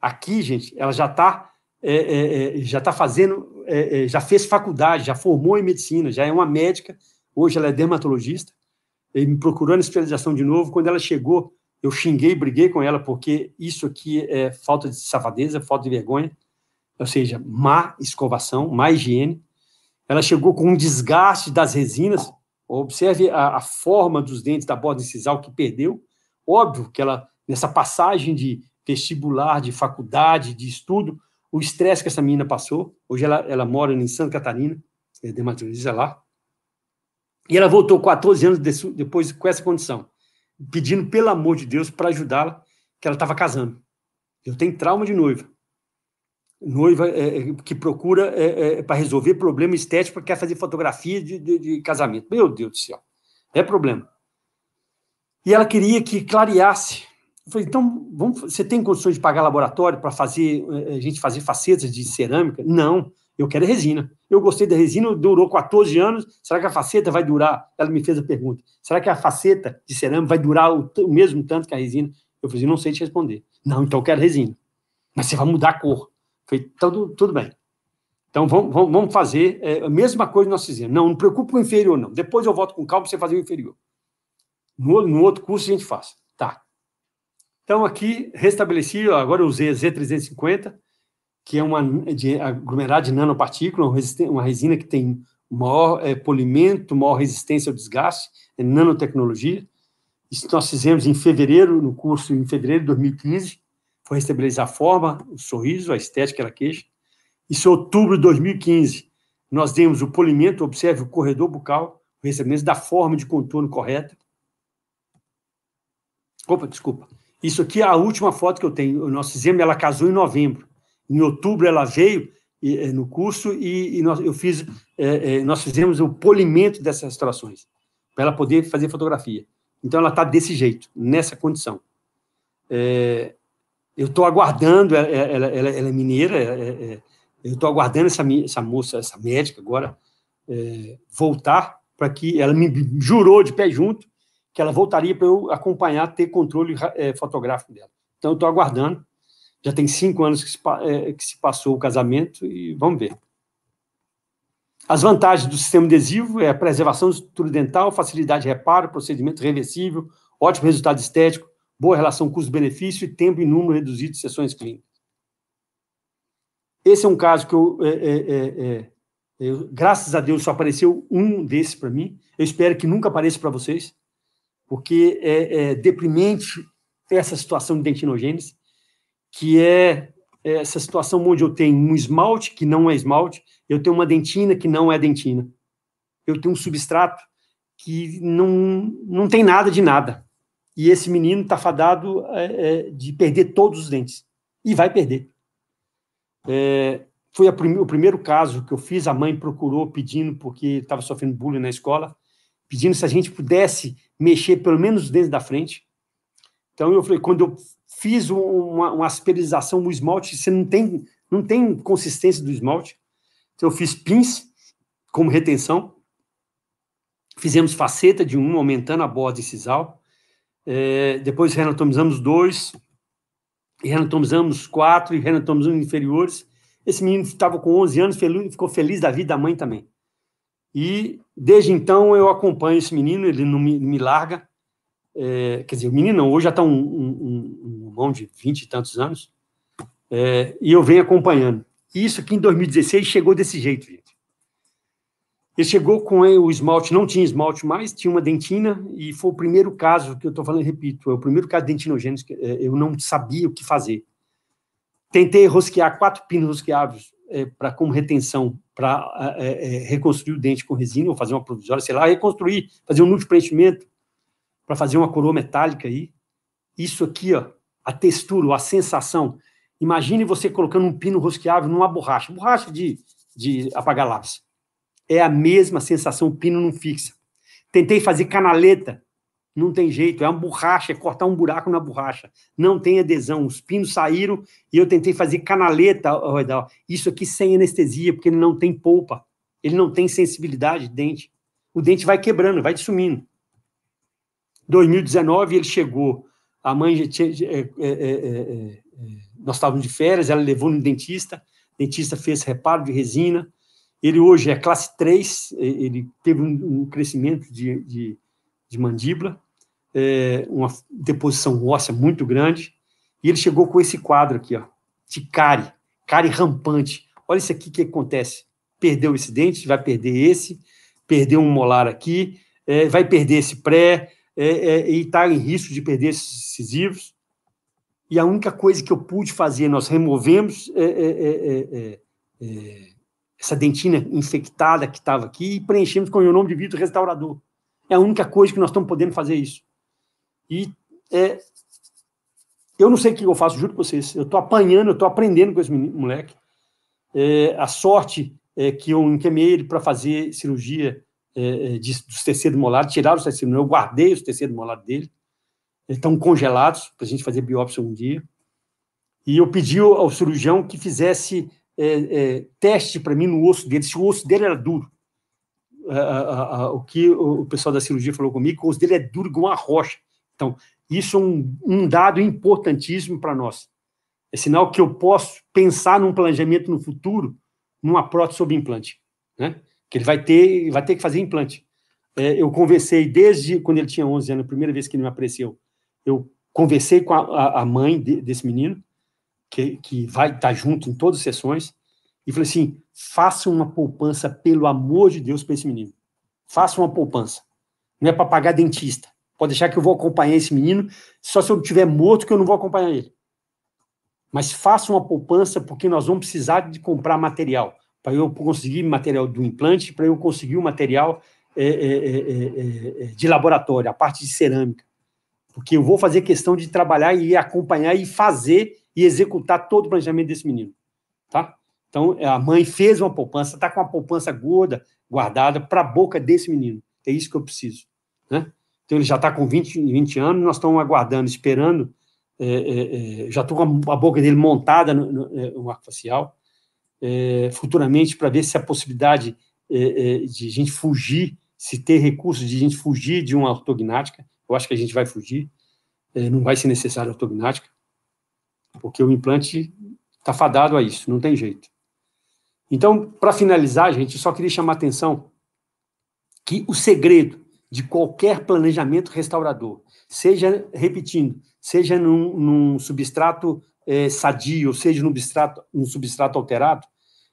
Aqui, gente, ela já está é, é, já está fazendo, eh, já fez faculdade, já formou em medicina, já é uma médica hoje ela é dermatologista, e me procurando especialização de novo. Quando ela chegou, eu xinguei, briguei com ela, porque isso aqui é falta de safadeza, falta de vergonha, ou seja, má escovação, má higiene. Ela chegou com um desgaste das resinas. Observe a, a forma dos dentes da borda incisal que perdeu. Óbvio que ela, nessa passagem de vestibular, de faculdade, de estudo, o estresse que essa menina passou. Hoje ela, ela mora em Santa Catarina, é dermatologista lá. E ela voltou 14 anos depois com essa condição, pedindo pelo amor de Deus para ajudá-la, que ela estava casando. Eu tenho trauma de noiva. Noiva é, é que procura é, é, para resolver problema estético, quer fazer fotografia de, de, de casamento. Meu Deus do céu, é problema. E ela queria que clareasse eu falei, então, vamos, você tem condições de pagar laboratório para fazer é, a gente fazer facetas de cerâmica? Não. Eu quero resina. Eu gostei da resina, durou 14 anos. Será que a faceta vai durar? Ela me fez a pergunta. Será que a faceta de cerâmica vai durar o, o mesmo tanto que a resina? Eu falei, não sei te responder. Não, então eu quero resina. Mas você vai mudar a cor. falei, tudo, tudo bem. Então vamos, vamos fazer é, a mesma coisa que nós fizemos. Não, não preocupa com o inferior, não. Depois eu volto com calma para você fazer o inferior. No, no outro curso a gente faz. Tá. Então aqui restabeleci, agora eu usei a Z350 que é uma de aglomerado de nanopartícula, uma resina que tem maior é, polimento, maior resistência ao desgaste, é nanotecnologia. Isso nós fizemos em fevereiro, no curso em fevereiro de 2015, foi estabilizar a forma, o sorriso, a estética, a queixa. Isso em é outubro de 2015, nós demos o polimento, observe o corredor bucal, o recebimento da forma de contorno correta. Opa, desculpa. Isso aqui é a última foto que eu tenho. Nós fizemos, ela casou em novembro. Em outubro ela veio eh, no curso e, e nós, eu fiz, é, é, nós fizemos o polimento dessas restaurações para ela poder fazer fotografia. Então ela está desse jeito, nessa condição. É, eu estou aguardando, ela, ela, ela, é mineira, é, é, é, eu estou aguardando essa, essa, moça, essa médica agora, voltar para que ela me jurou de pé junto que ela voltaria para eu acompanhar, ter controle fotográfico dela. Então, eu estou aguardando já tem cinco anos que se, é, que se passou o casamento e vamos ver. As vantagens do sistema adesivo é a preservação do estrutura dental, facilidade de reparo, procedimento reversível, ótimo resultado estético, boa relação custo-benefício e tempo e número reduzido de sessões clínicas. Esse é um caso que eu, é, é, é, é eu graças a Deus, só apareceu um desses para mim. Eu espero que nunca apareça para vocês, porque é, é deprimente essa situação de dentinogênese que é, é essa situação onde eu tenho um esmalte que não é esmalte, eu tenho uma dentina que não é dentina, eu tenho um substrato que não, não tem nada de nada. E esse menino está fadado é, é, de perder todos os dentes. E vai perder. É, foi prim o primeiro caso que eu fiz. A mãe procurou pedindo, porque estava sofrendo bullying na escola, pedindo se a gente pudesse mexer pelo menos os dentes da frente. Então eu falei, quando eu fiz uma, uma asperização no esmalte, você não tem, não tem consistência do esmalte. Então eu fiz pins como retenção. Fizemos faceta de um, aumentando a borda incisal. É, depois reanatomizamos dois, reanatomizamos quatro, e reanatomizamos inferiores. Esse menino estava com 11 anos, feliz, ficou feliz da vida da mãe também. E desde então eu acompanho esse menino, ele não me, me larga. É, quer dizer, o menino hoje já está um, um, um, irmão de vinte e tantos anos, é, e eu venho acompanhando. Isso aqui em 2016 chegou desse jeito, gente. Ele chegou com é, o esmalte, não tinha esmalte mais, tinha uma dentina, e foi o primeiro caso que eu estou falando, repito, é o primeiro caso de dentinogênese que é, eu não sabia o que fazer. Tentei rosquear quatro pinos rosqueáveis é, para como retenção, para é, é, reconstruir o dente com resina, ou fazer uma provisória, sei lá, reconstruir, fazer um de preenchimento, para fazer uma coroa metálica aí. Isso aqui, ó, a textura, a sensação. Imagine você colocando um pino rosqueável numa borracha, borracha de, de apagar lápis. É a mesma sensação, o pino não fixa. Tentei fazer canaleta, não tem jeito, é uma borracha, é cortar um buraco na borracha. Não tem adesão, os pinos saíram e eu tentei fazer canaleta, isso aqui sem anestesia, porque ele não tem polpa, ele não tem sensibilidade de dente. O dente vai quebrando, vai sumindo. 2019 ele chegou, a mãe tinha, é é, é, é, é, nós estávamos de férias, ela levou no dentista, o dentista fez reparo de resina, ele hoje é classe 3, ele teve um, um crescimento de, de, de mandíbula, uma deposição óssea muito grande, e ele chegou com esse quadro aqui, ó, de cárie, cárie rampante. Olha isso aqui que acontece. Perdeu esse dente, vai perder esse, perdeu um molar aqui, é, vai perder esse pré, é, é, e está em risco de perder esses decisivos. E a única coisa que eu pude fazer, nós removemos é, é, é, é essa dentina infectada que estava aqui e preenchemos com o nome de Vitor Restaurador. É a única coisa que nós estamos podendo fazer isso. E eu não sei o que eu faço, juro para vocês. Eu estou apanhando, eu estou aprendendo com esse menino, moleque. a sorte é que eu encaminhei ele para fazer cirurgia é, é, de, dos tecidos molares, tiraram os tecidos molares, eu guardei os tecidos molares dele, eles estão congelados para a gente fazer biópsia um dia. E eu pedi ao cirurgião que fizesse é, é, teste para mim no osso dele, se o osso dele era duro. A, a, a, o que o pessoal da cirurgia falou comigo, que o osso dele é duro como uma rocha. Então, isso é um, um dado importantíssimo para nós. É sinal que eu posso pensar num planejamento no futuro, numa prótese sob implante. Né? que ele vai ter, vai ter que fazer implante. É, eu conversei desde quando ele tinha 11 anos, a primeira vez que ele me apareceu, eu conversei com a, a mãe de, desse menino, que, que vai estar tá junto em todas as sessões, e falei assim: faça uma poupança, pelo amor de Deus, para esse menino. Faça uma poupança. Não é para pagar dentista. Pode deixar que eu vou acompanhar esse menino, só se eu estiver morto que eu não vou acompanhar ele. Mas faça uma poupança, porque nós vamos precisar de comprar material para eu conseguir material do implante, para eu conseguir o material é é é, é, é, é, de laboratório, a parte de cerâmica. Porque eu vou fazer questão de trabalhar e acompanhar e fazer e executar todo o planejamento desse menino. Tá? Então, a mãe fez uma poupança, está com uma poupança gorda, guardada, para a boca desse menino. É isso que eu preciso. Né? Então, ele já está com 20, 20 anos, nós estamos aguardando, esperando. já estou com a boca dele montada no, no, no arco facial é, futuramente para ver se a possibilidade é, é, de gente fugir, se ter recursos de gente fugir de uma ortognática. Eu acho que a gente vai fugir, é, não vai ser necessário ortognática, porque o implante está fadado a isso, não tem jeito. Então, para finalizar, gente, só queria chamar a atenção que o segredo de qualquer planejamento restaurador, seja, repetindo, seja num, num substrato é, sadio, ou seja num substrato, num substrato alterado,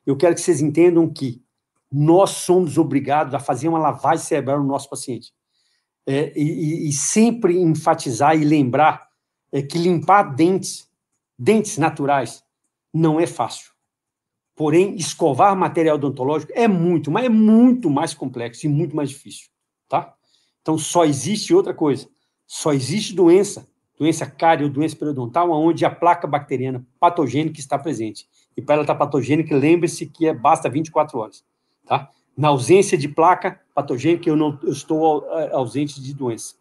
eu quero que vocês entendam que nós somos obrigados a fazer uma lavagem cerebral no nosso paciente. É, e, e, sempre enfatizar e lembrar é, que limpar dentes, dentes naturais, não é fácil. Porém, escovar material odontológico é muito, mas é muito mais complexo e muito mais difícil, tá? Então, só existe outra coisa. Só existe doença, doença cárie ou doença periodontal, onde a placa bacteriana patogênica está presente e para ela tá estar patogênica, lembre-se que é, basta 24 horas, tá? Na ausência de placa patogênica, eu não eu estou eh, ausente de doença.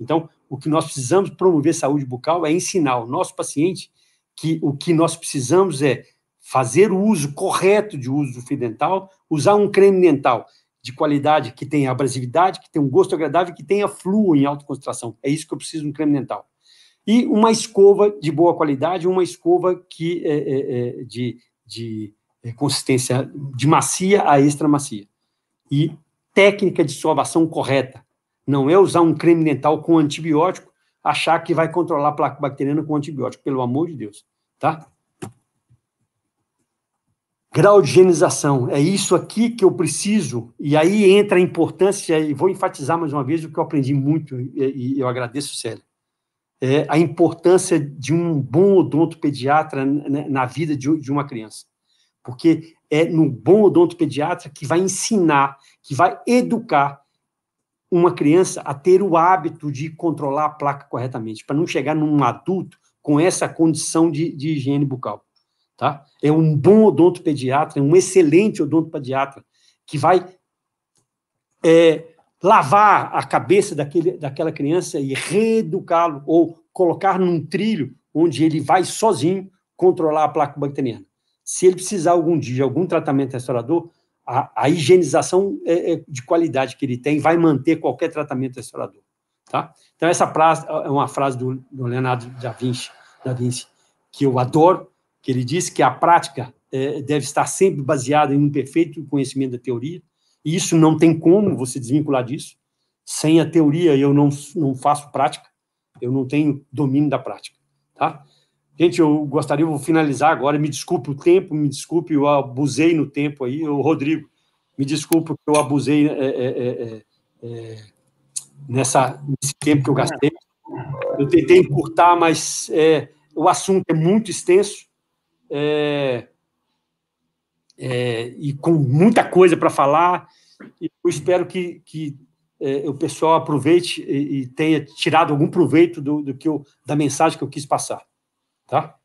Então, o que nós precisamos promover saúde bucal é ensinar o nosso paciente que o que nós precisamos é fazer o uso correto de uso do fio dental, usar um creme dental de qualidade que tenha abrasividade, que tenha um gosto agradável, que tenha flúor em alta concentração. É isso que eu preciso no creme dental. E uma escova de boa qualidade, uma escova que é, é, é de, de é, consistência de macia a extra macia. E técnica de escovação correta. Não é usar um creme dental com antibiótico, achar que vai controlar a placa bacteriana com antibiótico, pelo amor de Deus, tá? Grau de higienização, é isso aqui que eu preciso, e aí entra a importância, e vou enfatizar mais uma vez o que eu aprendi muito, e, e eu agradeço, sério é, a importância de um bom odontopediatra na, né, né, na vida de, de uma criança. Porque é no bom odontopediatra que vai ensinar, que vai educar uma criança a ter o hábito de controlar a placa corretamente, para não chegar num adulto com essa condição de, de higiene bucal. Tá? É um bom odontopediatra, é um excelente odontopediatra, que vai é, lavar a cabeça daquele, daquela criança e reeducá-lo ou colocar num trilho onde ele vai sozinho controlar a placa bacteriana. Se ele precisar algum dia de algum tratamento restaurador, a, a higienização é, é de qualidade que ele tem vai manter qualquer tratamento restaurador. Tá? Então, essa frase é uma frase do, do Leonardo da Vinci, da Vinci, que eu adoro, que ele disse que a prática é, deve estar sempre baseada em um perfeito conhecimento da teoria isso não tem como você desvincular disso. Sem a teoria, eu não, não faço prática, eu não tenho domínio da prática. Tá? Gente, eu gostaria, vou finalizar agora. Me desculpe o tempo, me desculpe, eu abusei no tempo aí. O Rodrigo, me desculpe que eu abusei é é, é, é, é, nessa, nesse tempo que eu gastei. Eu tentei encurtar, mas é, o assunto é muito extenso. É, é, e com muita coisa para falar. eu espero que, que é, o pessoal aproveite e, e, tenha tirado algum proveito do, do que eu, da mensagem que eu quis passar. Tá?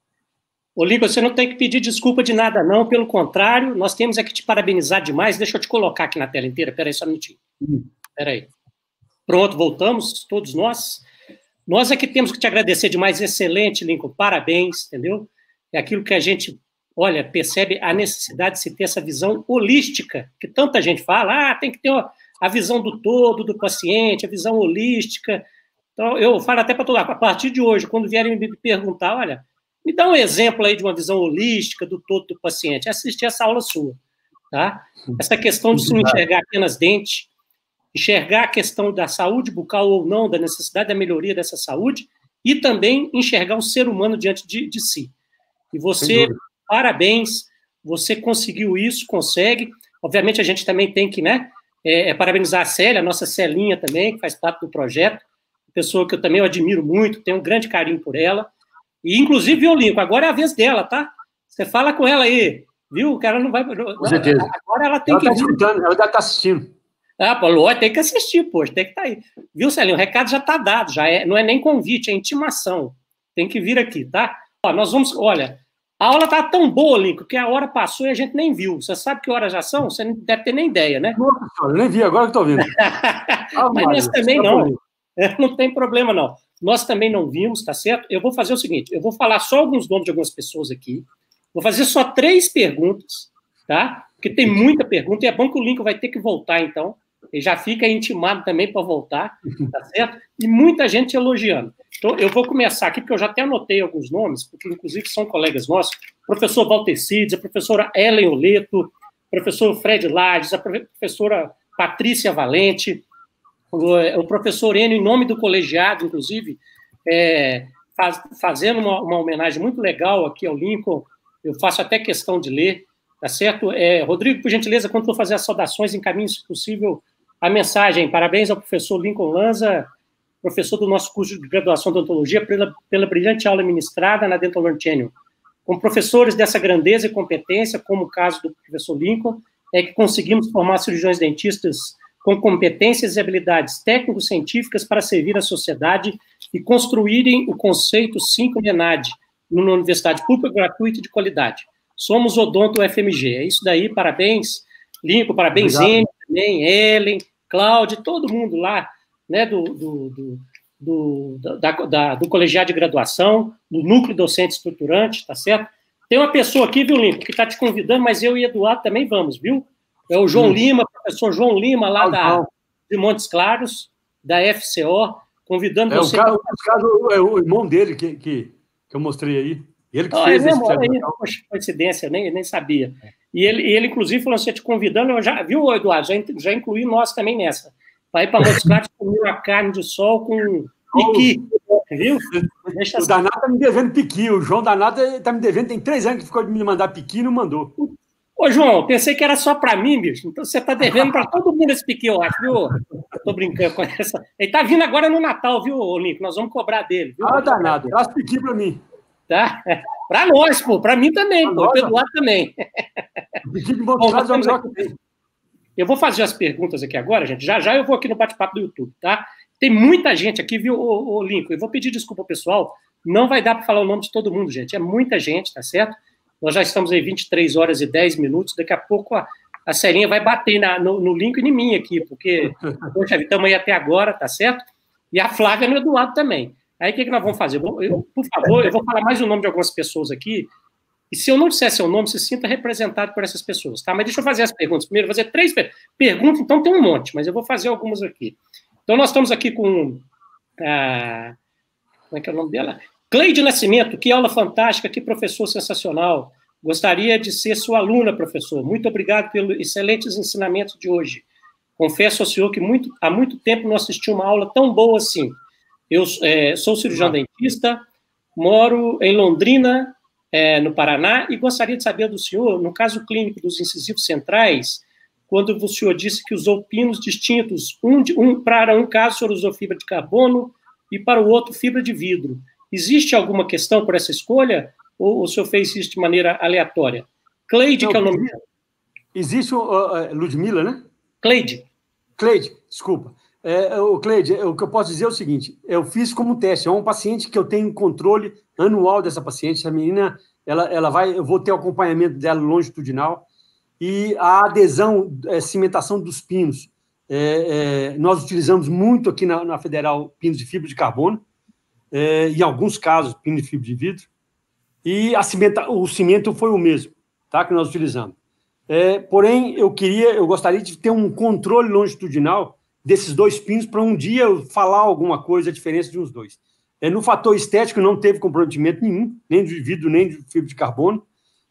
Olívio, você não tem que pedir desculpa de nada, não. Pelo contrário, nós temos é que te parabenizar demais. Deixa eu te colocar aqui na tela inteira. Espera aí só um minutinho. Espera hum. aí. Pronto, voltamos, todos nós. Nós é que temos que te agradecer demais. Excelente, Lincoln. Parabéns, entendeu? É aquilo que a gente olha, percebe a necessidade de se ter essa visão holística, que tanta gente fala, ah, tem que ter a visão do todo do paciente, a visão holística. Então, eu falo até para todo a partir de hoje, quando vierem me perguntar, olha, me dá um exemplo aí de uma visão holística do todo do paciente, assistir essa aula sua, tá? Essa questão de se não enxergar apenas dente, enxergar a questão da saúde bucal ou não, da necessidade da melhoria dessa saúde, e também enxergar o ser humano diante de, de si. E você parabéns, você conseguiu isso, consegue. Obviamente, a gente também tem que, né, é, é, parabenizar a Célia, a nossa Celinha também, que faz parte do projeto, pessoa que eu também admiro muito, tenho um grande carinho por ela. E, inclusive, Violinco, agora é a vez dela, tá? Você fala com ela aí, viu? O cara não vai. Com certeza. Agora ela tem ela que. Tá escutando, ela está assistindo. Ah, Paulo, tem que assistir, poxa, tem que estar tá aí. Viu, Celinho? O recado já está dado, já é, não é nem convite, é intimação. Tem que vir aqui, tá? Ó, nós vamos, olha, a aula tá tão boa, Lincoln, que a hora passou e a gente nem viu. Você sabe que horas já são? Você não deve ter nem ideia, né? Nossa eu nem vi, agora que estou vendo. ah, Mas nós também tá não. É, não tem problema, não. Nós também não vimos, tá certo? Eu vou fazer o seguinte: eu vou falar só alguns nomes de algumas pessoas aqui. Vou fazer só três perguntas, tá? Porque tem muita pergunta e é bom que o Lincoln vai ter que voltar, então e já fica intimado também para voltar, tá certo? E muita gente elogiando. Então, eu vou começar aqui, porque eu já até anotei alguns nomes, porque inclusive são colegas nossos, professor Valtecides, a professora Ellen Oleto, professor Fred Lades, a professora Patrícia Valente, o, professor Enio, em nome do colegiado, inclusive, é, faz, fazendo uma, uma, homenagem muito legal aqui ao Lincoln, eu faço até questão de ler, tá certo? É, Rodrigo, por gentileza, quando for fazer as saudações, encaminhe, se possível, a mensagem. Parabéns ao professor Lincoln Lanza, professor do nosso curso de graduação de odontologia, pela, pela brilhante aula ministrada na Dental Learn Channel. Com professores dessa grandeza e competência, como o caso do professor Lincoln, é que conseguimos formar cirurgiões dentistas com competências e habilidades técnico-científicas para servir a sociedade e construírem o conceito 5 MENAD numa universidade pública gratuita e de qualidade. Somos Odonto FMG. É isso daí, parabéns, Lincoln, parabéns, Enio, também, Ellen, Cláudio, todo mundo lá, né, do, do, do, do, da, da, do colegiado de graduação, do núcleo docente estruturante, tá certo? Tem uma pessoa aqui, viu, Limpo, que está te convidando, mas eu e Eduardo também vamos, viu? É o João hum. Lima, professor João Lima, lá ah, da, de Montes Claros, da FCO, convidando é, você. O caso, é o caso é o irmão dele que, que, que eu mostrei aí. Ele que oh, fez é, esse aí, poxa, coincidência, nem, nem sabia. É. E ele, ele inclusive, falou assim: te convidando, eu já, viu, Eduardo? Já, já incluí nós também nessa. Para ir para Moscate comer uma carne de sol com piqui. Viu? Deixa o assim. está me devendo piqui. O João Danado está me devendo, tem três anos que ficou de me mandar piqui e não mandou. Ô, João, pensei que era só para mim, bicho. Então você está devendo para todo mundo esse piqui, eu acho, viu? Estou brincando com essa. Ele está vindo agora no Natal, viu, Olímpio? Nós vamos cobrar dele. Viu? Ah, danado. Dá piqui para mim. Tá? Para nós, pô, para mim também, pô, Eduardo também. Bom, eu vou fazer as perguntas aqui agora, gente. Já já eu vou aqui no bate-papo do YouTube, tá? Tem muita gente aqui, viu, ô, ô Lincoln? Eu vou pedir desculpa, pessoal. Não vai dar para falar o nome de todo mundo, gente. É muita gente, tá certo? Nós já estamos aí 23 horas e 10 minutos. Daqui a pouco a, a Serinha vai bater na, no, no Lincoln e em mim aqui, porque, estamos aí até agora, tá certo? E a Flávia no Eduardo também. Aí o que, que nós vamos fazer? Eu, por favor, eu vou falar mais o nome de algumas pessoas aqui. E se eu não disser seu nome, se sinta representado por essas pessoas, tá? Mas deixa eu fazer as perguntas. Primeiro, vou fazer três perguntas. Pergunta, então tem um monte, mas eu vou fazer algumas aqui. Então nós estamos aqui com. Ah, como é que é o nome dela? Cleide Nascimento, que aula fantástica, que professor sensacional. Gostaria de ser sua aluna, professor. Muito obrigado pelos excelentes ensinamentos de hoje. Confesso ao senhor que muito, há muito tempo não assisti uma aula tão boa assim. Eu é, sou cirurgião dentista, moro em Londrina, é, no Paraná, e gostaria de saber do senhor, no caso clínico dos incisivos centrais, quando o senhor disse que usou pinos distintos, um, um para um caso o senhor usou fibra de carbono e para o outro fibra de vidro. Existe alguma questão por essa escolha ou o senhor fez isso de maneira aleatória? Cleide, Não, que é o nome Existe o, uh, Ludmilla, né? Cleide. Cleide, desculpa. É, o é, Cleide, é, o que eu posso dizer é o seguinte: eu fiz como teste, é um paciente que eu tenho controle anual dessa paciente. A menina, ela, ela vai, eu vou ter o acompanhamento dela longitudinal e a adesão, é, cimentação dos pinos. É, é, nós utilizamos muito aqui na, na, Federal pinos de fibra de carbono, é, em alguns casos, pinos de fibra de vidro, e a cimenta, o cimento foi o mesmo tá, que nós utilizamos. porém, eu queria, eu gostaria de ter um controle longitudinal desses dois pinos para um dia falar alguma coisa, a diferença de uns dois. É, no fator estético, não teve comprometimento nenhum, nem de vidro, nem de fibra de carbono.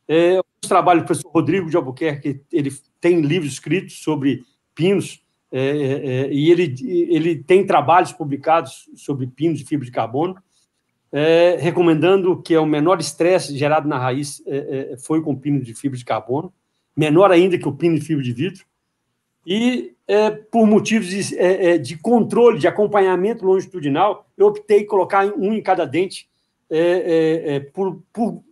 É, os trabalhos do professor Rodrigo de Albuquerque, ele tem livros escritos sobre pinos, é, é, é e ele, ele tem trabalhos publicados sobre pinos de fibra de carbono, é, recomendando que é o menor estresse gerado na raiz é, foi com pino de fibra de carbono, menor ainda que o pino de fibra de vidro. E, é, por motivos de, é, é, de, controle, de acompanhamento longitudinal, eu optei em colocar um em cada dente é, é, é por, por,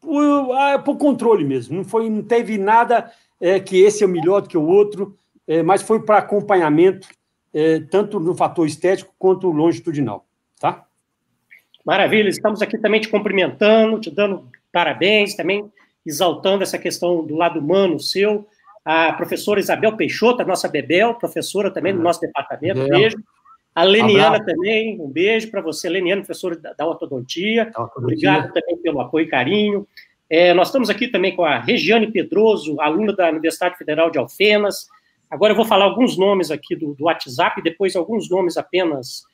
por, ah, por, controle mesmo. Não, foi, não teve nada que esse é melhor do que o outro, mas foi para acompanhamento, tanto no fator estético quanto longitudinal. Tá? Maravilha, estamos aqui também te cumprimentando, te dando parabéns, também exaltando essa questão do lado humano seu a professora Isabel Peixoto, a nossa Bebel, professora também do é. nosso departamento, beijo. A Leniana Abraço. também, um beijo para você, Leniana, professora da, ortodontia. ortodontia. Obrigado também pelo apoio e carinho. É, nós estamos aqui também com a Regiane Pedroso, aluna da Universidade Federal de Alfenas. Agora eu vou falar alguns nomes aqui do, do WhatsApp, depois alguns nomes apenas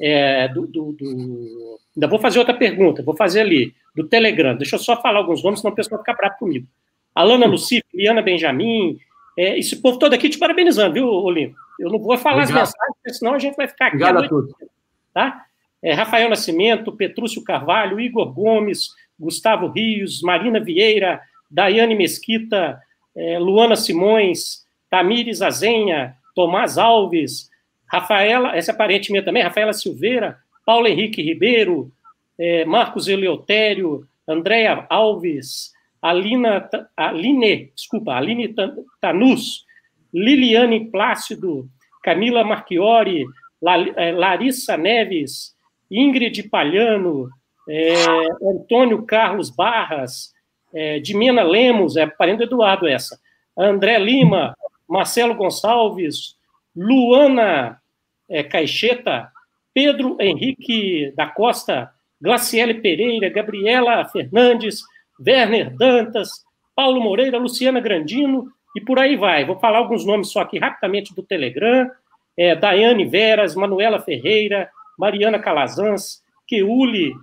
é, do, do, do, Ainda vou fazer outra pergunta, vou fazer ali, do Telegram. Deixa eu só falar alguns nomes, senão o pessoal fica bravo comigo. Alana Luci, Liana Benjamin, é, esse povo todo aqui te parabenizando, viu, Olímpio? Eu não vou falar Obrigado. as mensagens, senão a gente vai ficar aqui. Obrigado a, todos. Tá? É, Rafael Nascimento, Petrúcio Carvalho, Igor Gomes, Gustavo Rios, Marina Vieira, Daiane Mesquita, é, Luana Simões, Tamires Azenha, Tomás Alves, Rafaela, essa é parente minha também, Rafaela Silveira, Paulo Henrique Ribeiro, é, Marcos Eleutério, Andréa Alves, Alina, Aline, desculpa, Aline Tanus, Liliane Plácido, Camila Marchiori, eh, Larissa Neves, Ingrid Palhano, é, Antônio Carlos Barras, é, eh, Dimena Lemos, é parente do Eduardo essa, André Lima, Marcelo Gonçalves, Luana é, Caixeta, Pedro Henrique da Costa, Glaciele Pereira, Gabriela Fernandes, Werner Dantas, Paulo Moreira, Luciana Grandino e por aí vai. Vou falar alguns nomes só aqui rapidamente do Telegram. É, Daiane Veras, Manuela Ferreira, Mariana Calazans, Keuli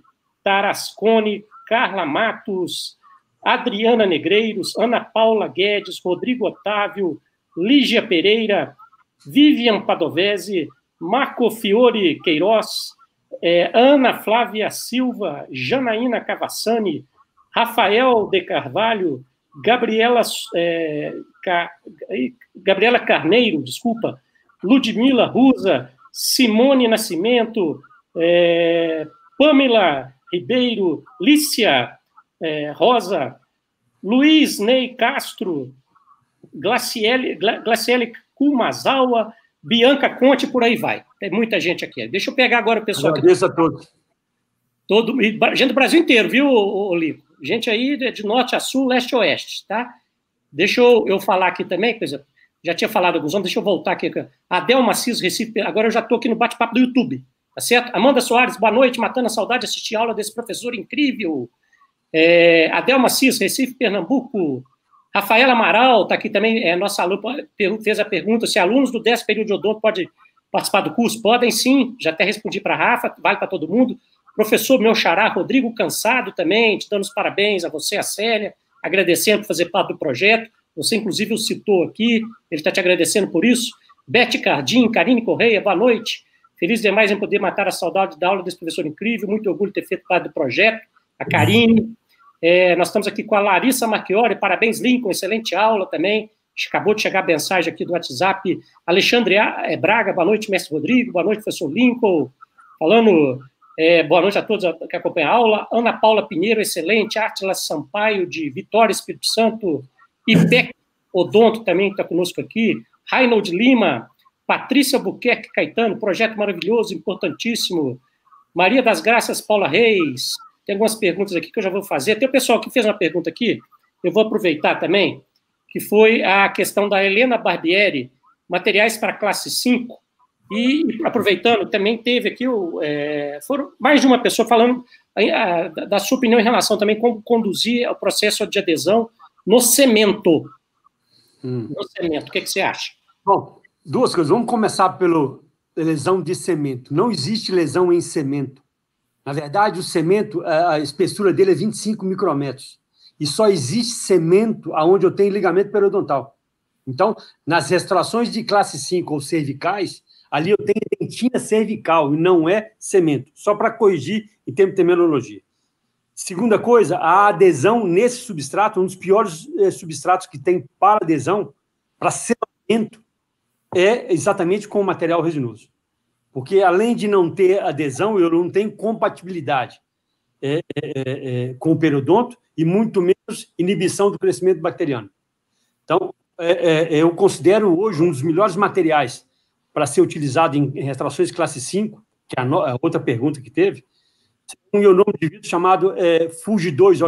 Tarascone, Carla Matos, Adriana Negreiros, Ana Paula Guedes, Rodrigo Otávio, Lígia Pereira, Vivian Padovese, Marco Fiore Queiroz, é, Ana Flávia Silva, Janaína Cavassani, Rafael de Carvalho, Gabriela, é, Ca, é, Gabriela Carneiro, desculpa, Ludmila Rusa, Simone Nascimento, é, Pamela Ribeiro, Lícia é, Rosa, Luiz Ney Castro, Glaciele, Glaciele Kumazawa, Bianca Conte, por aí vai. Tem muita gente aqui. Deixa eu pegar agora o pessoal. Agradeço aqui. a todos. Todo, gente do Brasil inteiro, viu, Olivo? gente aí de norte a sul, leste a oeste, tá? Deixa eu, eu falar aqui também, exemplo já tinha falado alguns anos, deixa eu voltar aqui. Adel Cis, Recife, agora eu já estou aqui no bate-papo do YouTube, tá certo? Amanda Soares, boa noite, matando a saudade, assisti a aula desse professor incrível. É, Adel Macis, Recife, Pernambuco. Rafaela Amaral está aqui também, é, nossa aluna, fez a pergunta se alunos do 10 período de odonto podem participar do curso. Podem sim, já até respondi para a Rafa, vale para todo mundo. Professor, meu xará, Rodrigo Cansado também, te dando os parabéns a você, a Célia, agradecendo por fazer parte do projeto. Você, inclusive, o citou aqui, ele está te agradecendo por isso. Bete Cardim, Karine Correia, boa noite. Feliz demais em poder matar a saudade da aula desse professor incrível. Muito orgulho de ter feito parte do projeto. A Karine. É, nós estamos aqui com a Larissa Marchiori. Parabéns, Lincoln. Excelente aula também. Acabou de chegar a mensagem aqui do WhatsApp. Alexandre é, Braga, boa noite, mestre Rodrigo. Boa noite, professor Lincoln. Falando é, boa noite a todos que acompanham a aula. Ana Paula Pinheiro, excelente. Átila Sampaio, de Vitória, Espírito Santo. Ipec Odonto, também, que está conosco aqui. Reinhold Lima. Patrícia Buquerque Caetano, projeto maravilhoso, importantíssimo. Maria das Graças Paula Reis. Tem algumas perguntas aqui que eu já vou fazer. Tem o pessoal que fez uma pergunta aqui, eu vou aproveitar também, que foi a questão da Helena Barbieri, materiais para classe 5 e, aproveitando, também teve aqui o, é, foram mais de uma pessoa falando a, a, da sua opinião em relação também como conduzir o processo de adesão no cimento. Hum. No cimento, o que, é que você acha? Bom, duas coisas. Vamos começar pelo lesão de cimento. Não existe lesão em cimento. Na verdade, o cimento, a espessura dele é 25 micrômetros. E só existe cimento aonde eu tenho ligamento periodontal. Então, nas restaurações de classe 5 ou cervicais, Ali eu tenho dentina cervical e não é cemento. Só para corrigir em termos de terminologia. Segunda coisa, a adesão nesse substrato, um dos piores eh, substratos que tem para adesão, para selamento, é exatamente com o material resinoso. Porque além de não ter adesão, eu não tenho compatibilidade é, é, é, com o periodonto e muito menos inibição do crescimento bacteriano. Então, é, é, é, eu considero hoje um dos melhores materiais para ser utilizado em, em restaurações classe 5, que é a, no, a outra pergunta que teve, um ionômetro de vidro chamado é, Fuji 2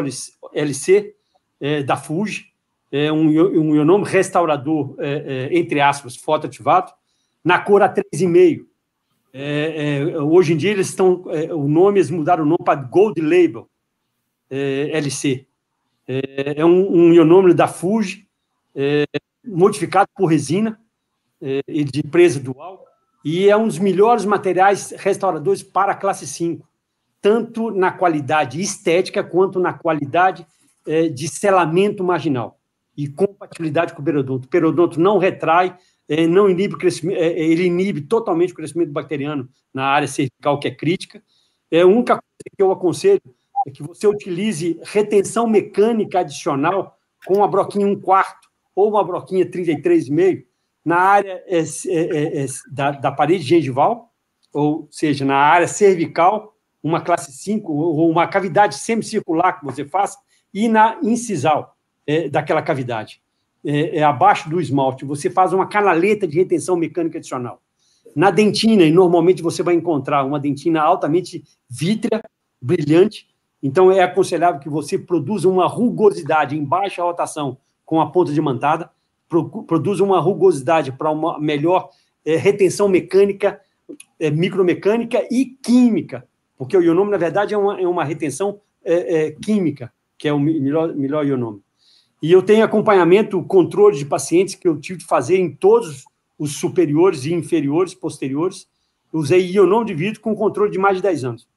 LC, é, da Fuji, é um, um restaurador, é, é, entre aspas, fotoativado, na cor A3,5. É, é, hoje em dia, eles estão, o nome, eles mudaram o nome para Gold Label LC. É, um, um da Fuji, modificado por resina, é, e de empresa dual, e é um dos melhores materiais restauradores para a classe 5, tanto na qualidade estética quanto na qualidade é, de selamento marginal e compatibilidade com o perodonto. O perodonto não retrai, é, não inibe o crescimento, ele inibe totalmente o crescimento bacteriano na área cervical, que é crítica. É a única coisa que eu aconselho é que você utilize retenção mecânica adicional com uma broquinha 1 quarto ou uma broquinha 33,5, na área é, é, é, da, da parede gengival, ou seja, na área cervical, uma classe 5, ou uma cavidade semicircular que você faz, e na incisal é, daquela cavidade, é, é, abaixo do esmalte, você faz uma canaleta de retenção mecânica adicional. Na dentina, e normalmente você vai encontrar uma dentina altamente vítrea, brilhante, então é aconselhável que você produza uma rugosidade em baixa rotação com a ponta de mantada, produz uma rugosidade para uma melhor é, retenção mecânica, é, micromecânica e química, porque o ionome, na verdade, é uma, é uma retenção é, é, química, que é o melhor, melhor E eu tenho acompanhamento, controle de pacientes que eu tive de fazer em todos os superiores e inferiores, posteriores. usei ionome de vidro com controle de mais de 10 anos.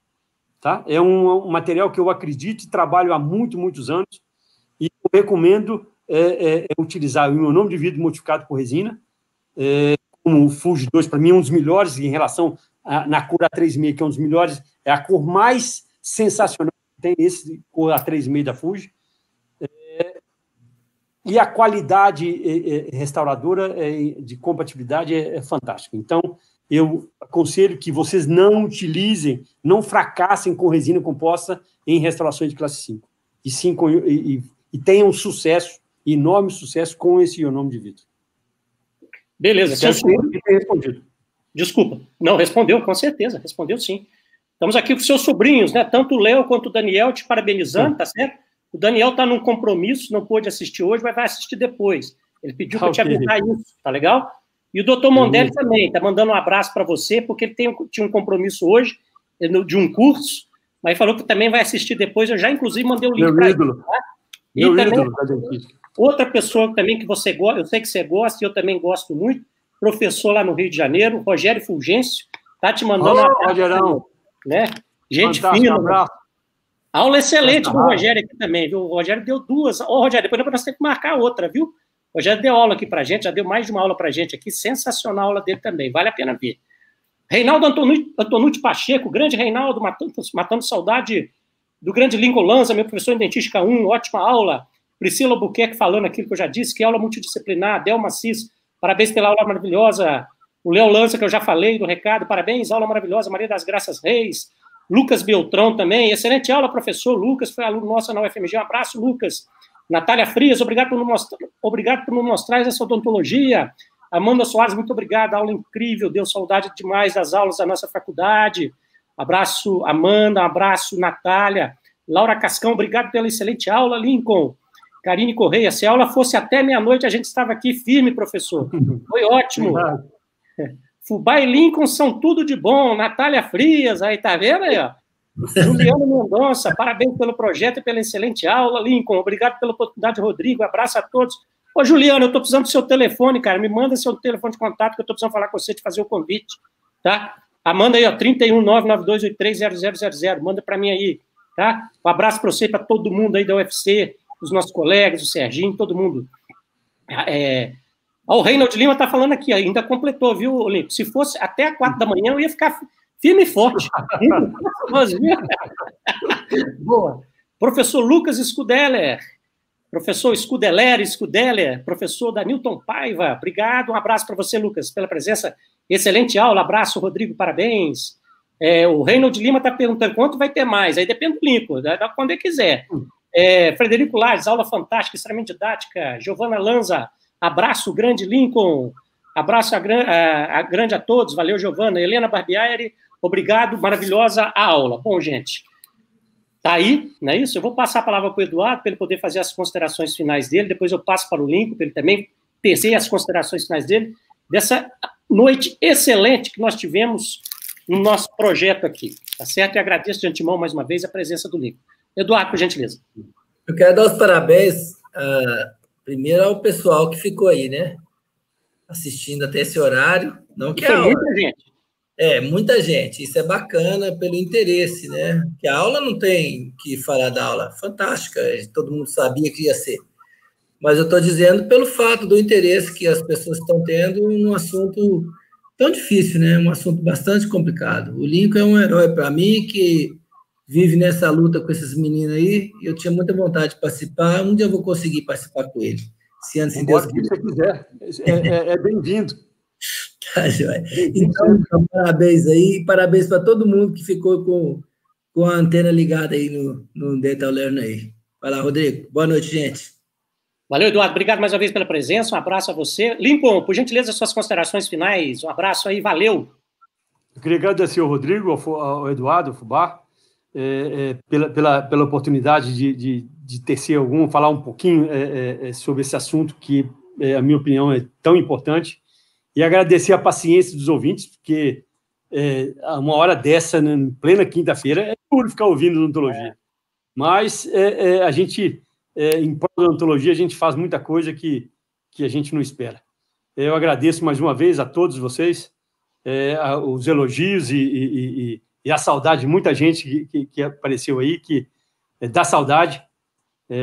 Tá? É um, um material que eu acredito e trabalho há muito, muitos anos. E eu recomendo é, é, é utilizar o meu nome de vidro modificado por resina, é, como o Fuji 2, para mim, é um dos melhores em relação à, na cor A36, que é um dos melhores, é a cor mais sensacional que tem esse cor A36 da Fuji. É, e a qualidade é, restauradora de compatibilidade é, fantástica. Então, eu aconselho que vocês não utilizem, não fracassem com resina composta em restaurações de classe 5. E, sim, e, e, e tenham sucesso enorme sucesso com esse Your Nome de Vida. Beleza, quero... respondido. Desculpa, não respondeu, com certeza, respondeu sim. Estamos aqui com seus sobrinhos, né? Tanto o Léo quanto o Daniel te parabenizando, sim. tá certo? O Daniel tá num compromisso, não pôde assistir hoje, mas vai assistir depois. Ele pediu para eu te avisar isso, tá legal? E o doutor Mondelli também está mandando um abraço para você, porque ele tem, tinha um compromisso hoje eh, de um curso, mas falou que também vai assistir depois. Eu já, inclusive, mandei o link para ele. Tá? Meu e ídolo, Outra pessoa também que você gosta, eu sei que você gosta, e eu também gosto muito, professor lá no Rio de Janeiro, Rogério Fulgêncio, tá te mandando. Olá, uma... Rogerão! Né? Gente fina. Um Aula excelente do Rogério aqui também, viu? O Rogério deu duas. Ô, oh, Rogério, depois nós temos que marcar outra, viu? O Rogério deu aula aqui pra gente, já deu mais de uma aula pra gente aqui. Sensacional a aula dele também, vale a pena ver. Reinaldo Antonucci, Antonucci Pacheco, grande Reinaldo, matando, matando saudade do grande Lincoln Lanza, meu professor em Dentística 1, ótima aula. Priscila Buquerque falando aquilo que eu já disse, que é aula multidisciplinar, Delma Cis, parabéns pela aula maravilhosa, o Léo Lança, que eu já falei do recado, parabéns, aula maravilhosa, Maria das Graças Reis, Lucas Beltrão também, excelente aula, professor Lucas, foi aluno nosso na UFMG, um abraço, Lucas. Natália Frias, obrigado por, nos obrigado por mostrar essa odontologia. Amanda Soares, muito obrigado, aula incrível, deu saudade demais das aulas da nossa faculdade. Abraço, Amanda, abraço, Natália. Laura Cascão, obrigado pela excelente aula, Lincoln. Karine Correia, se a aula fosse até meia-noite, a gente estava aqui firme, professor. Foi ótimo. Fubá e Lincoln são tudo de bom. Natália Frias, aí tá vendo aí, ó? Juliano Mendonça, parabéns pelo projeto e pela excelente aula. Lincoln, obrigado pela oportunidade, Rodrigo. Abraço a todos. Ô, Juliano, eu tô precisando do seu telefone, cara. Me manda seu telefone de contato que eu tô precisando falar com você, te fazer o convite, tá? Ah, manda aí, ó, 31992830000. Manda para mim aí, tá? Um abraço para você e para todo mundo aí da UFC os nossos colegas, o Serginho, todo mundo. É, o Reinaldo Lima está falando aqui, ainda completou, viu, Olímpio? Se fosse até a quatro da manhã, eu ia ficar firme e forte. Boa. Professor Lucas Scudeller, professor Scudeller, Scudeller, professor da Newton Paiva, obrigado, um abraço para você, Lucas, pela presença, excelente aula, abraço, Rodrigo, parabéns. É, o Reinaldo Lima está perguntando quanto vai ter mais, aí depende do Lincoln, né? quando ele quiser. É, Frederico Lares, aula fantástica, extremamente didática. Giovana Lanza, abraço grande, Lincoln. Abraço a, a, a grande a todos. Valeu, Giovana. Helena Barbieri, obrigado. Maravilhosa a aula. Bom, gente, tá aí, não é isso? Eu vou passar a palavra para o Eduardo para ele poder fazer as considerações finais dele. Depois eu passo para o Lincoln para ele também tecer as considerações finais dele dessa noite excelente que nós tivemos no nosso projeto aqui, tá certo? E agradeço de antemão mais uma vez a presença do Lincoln. Eduardo, por gentileza. Eu quero dar os parabéns, uh, primeiro, ao pessoal que ficou aí, né? Assistindo até esse horário. Não que é muita gente. É, muita gente. Isso é bacana pelo interesse, né? Que a aula não tem que falar da aula. Fantástica, todo mundo sabia que ia ser. Mas eu estou dizendo pelo fato do interesse que as pessoas estão tendo num assunto tão difícil, né? Um assunto bastante complicado. O Lincoln é um herói para mim que vive nessa luta com esses meninos aí. Eu tinha muita vontade de participar. Um dia eu vou conseguir participar com ele. Se antes de Deus que quiser. você quiser. É, é, é bem-vindo. Tá, joia. Então, então, parabéns aí. Parabéns para todo mundo que ficou com, com a antena ligada aí no, no Dental Learning aí. Vai lá, Rodrigo. Boa noite, gente. Valeu, Eduardo. Obrigado mais uma vez pela presença. Um abraço a você. Lincoln, por gentileza, suas considerações finais. Um abraço aí. Valeu. Eu queria agradecer ao Rodrigo, ao Eduardo, ao Fubá, é, é, pela, pela, pela oportunidade de, de, de tecer algum, falar um pouquinho é, é, é sobre esse assunto que, é, a minha opinião, é tão importante. E agradecer a paciência dos ouvintes, porque uma hora dessa, né, em plena quinta-feira, é duro ficar ouvindo odontologia. Mas a gente, em prol da odontologia, a gente faz muita coisa que, que a gente não espera. Eu agradeço mais uma vez a todos vocês os elogios e, e, e e a saudade de muita gente que, que, que apareceu aí, que é, dá saudade, é,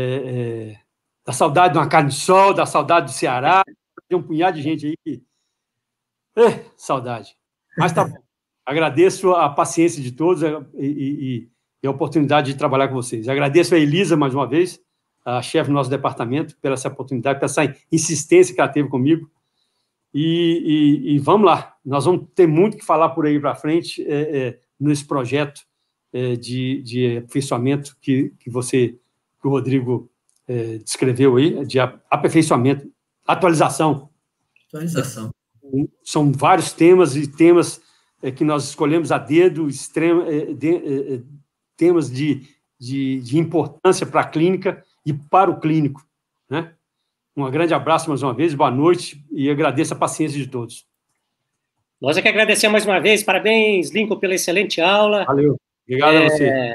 é, dá saudade de uma carne de sol, dá saudade do Ceará, tem um punhado de gente aí que... É, saudade. Mas tá bom. Agradeço a paciência de todos é, e, e, e a oportunidade de trabalhar com vocês. Agradeço a Elisa, mais uma vez, a chefe do nosso departamento, pela essa oportunidade, pela essa insistência que ela teve comigo. E, e, e, vamos lá, nós vamos ter muito que falar por aí para frente. É, é, nesse projeto é, de, de aperfeiçoamento que, que você, que o Rodrigo é, descreveu aí, de aperfeiçoamento, atualização. Atualização. São vários temas e temas é, que nós escolhemos a dedo, extrema, é, de, é, temas de, de, de importância para a clínica e para o clínico. Né? Um grande abraço mais uma vez, boa noite e agradeço a paciência de todos. Nós é que agradecemos mais uma vez. Parabéns, Lincoln, pela excelente aula. Valeu. Obrigado é... a você.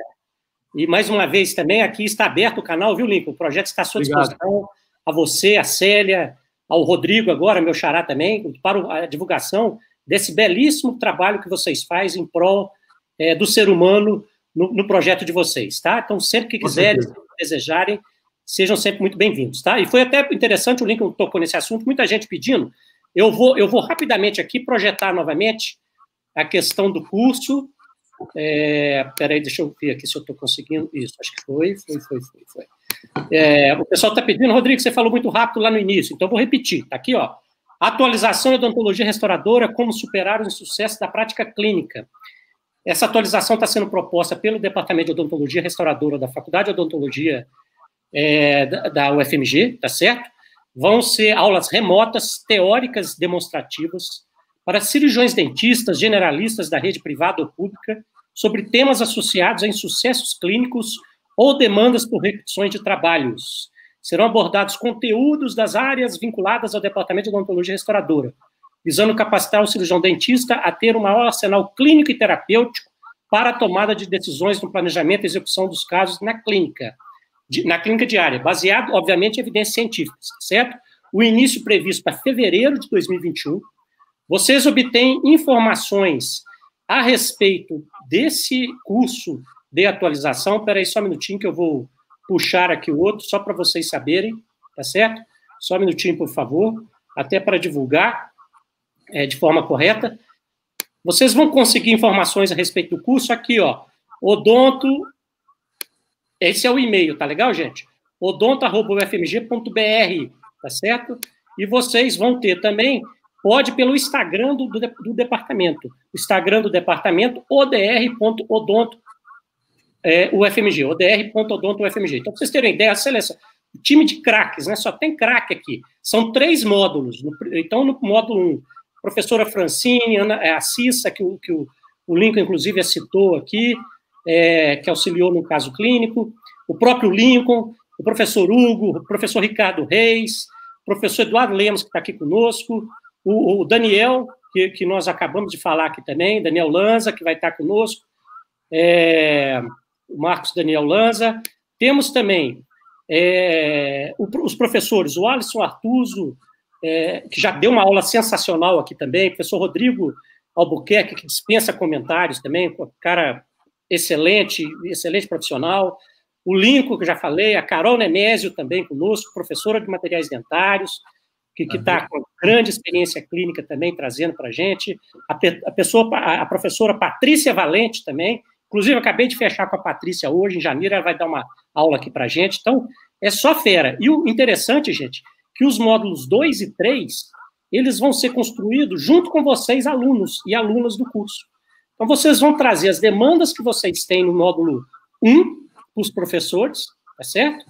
E mais uma vez também, aqui está aberto o canal, viu, Lincoln? O projeto está à sua Obrigado. disposição. A você, a Célia, ao Rodrigo agora, meu xará também, para a divulgação desse belíssimo trabalho que vocês fazem em prol é, do ser humano no, no, projeto de vocês, tá? Então, sempre que quiserem, desejarem, sejam sempre muito bem-vindos, tá? E foi até interessante, o Lincoln tocou nesse assunto, muita gente pedindo eu vou, eu vou rapidamente aqui projetar novamente a questão do curso. É, peraí, deixa eu ver aqui se eu estou conseguindo. Isso, acho que foi, foi, foi, foi. foi. É, o pessoal está pedindo, Rodrigo, você falou muito rápido lá no início, então eu vou repetir. Está aqui, ó. Atualização da odontologia restauradora, como superar o sucesso da prática clínica. Essa atualização está sendo proposta pelo Departamento de Odontologia Restauradora da Faculdade de Odontologia é, da, da UFMG, tá certo? vão ser aulas remotas, teóricas, demonstrativas, para cirurgiões dentistas, generalistas da rede privada ou pública, sobre temas associados a insucessos clínicos ou demandas por repetições de trabalhos. Serão abordados conteúdos das áreas vinculadas ao Departamento de Odontologia Restauradora, visando capacitar o cirurgião dentista a ter um maior arsenal clínico e terapêutico para a tomada de decisões no planejamento e execução dos casos na clínica de, na clínica diária, baseado, obviamente, em evidências científicas, tá certo? O início previsto para fevereiro de 2021. Vocês obtêm informações a respeito desse curso de atualização. Espera aí só um minutinho que eu vou puxar aqui o outro, só para vocês saberem, tá certo? Só um minutinho, por favor, até para divulgar é, de forma correta. Vocês vão conseguir informações a respeito do curso aqui, ó. Odonto esse é o e-mail, tá legal, gente? odonta.ufmg.br, tá certo? E vocês vão ter também, pode pelo Instagram do, do departamento. Instagram do departamento, odr.odonto, é, UFMG, odr.odonto.ufmg. Então, para vocês terem ideia, a seleção, time de craques, né? Só tem craque aqui. São três módulos. No, então, no módulo 1, um, professora Francine, Ana, é, a Cissa, que, o, que o, o Lincoln, inclusive, citou aqui, é, que auxiliou no caso clínico, o próprio Lincoln, o professor Hugo, o professor Ricardo Reis, o professor Eduardo Lemos, que está aqui conosco, o, o Daniel, que, que, nós acabamos de falar aqui também, Daniel Lanza, que vai estar tá conosco, é, o Marcos Daniel Lanza. Temos também é, os professores, o Alisson Artuso, é, que já deu uma aula sensacional aqui também, o professor Rodrigo Albuquerque, que dispensa comentários também, cara excelente, excelente profissional. O Lincoln, que já falei, a Carol Nemésio também conosco, professora de materiais dentários, que está com grande experiência clínica também trazendo para a gente. A, pessoa, a professora Patrícia Valente também. Inclusive, acabei de fechar com a Patrícia hoje, em janeiro, ela vai dar uma aula aqui para a gente. Então, é só fera. E o interessante, gente, que os módulos 2 e 3, eles vão ser construídos junto com vocês, alunos e alunas do curso. Então, vocês vão trazer as demandas que vocês têm no módulo 1 para os professores, tá certo?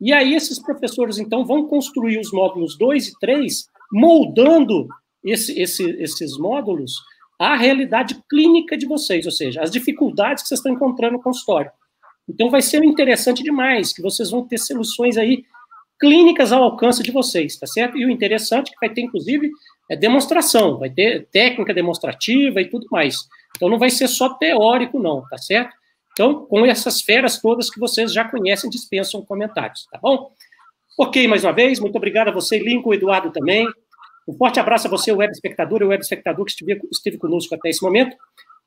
E aí, esses professores, então, vão construir os módulos 2 e 3, moldando esse, esse, esses módulos à realidade clínica de vocês, ou seja, as dificuldades que vocês estão encontrando no consultório. Então, vai ser interessante demais, que vocês vão ter soluções aí clínicas ao alcance de vocês, tá certo? E o interessante é que vai ter, inclusive, é demonstração, vai ter técnica demonstrativa e tudo mais. Então não vai ser só teórico, não, tá certo? Então, com essas feras todas que vocês já conhecem, dispensam comentários, tá bom? Ok, mais uma vez, muito obrigado a você, Lincoln, Eduardo também. Um forte abraço a você, web espectador e web espectador que esteve conosco até esse momento.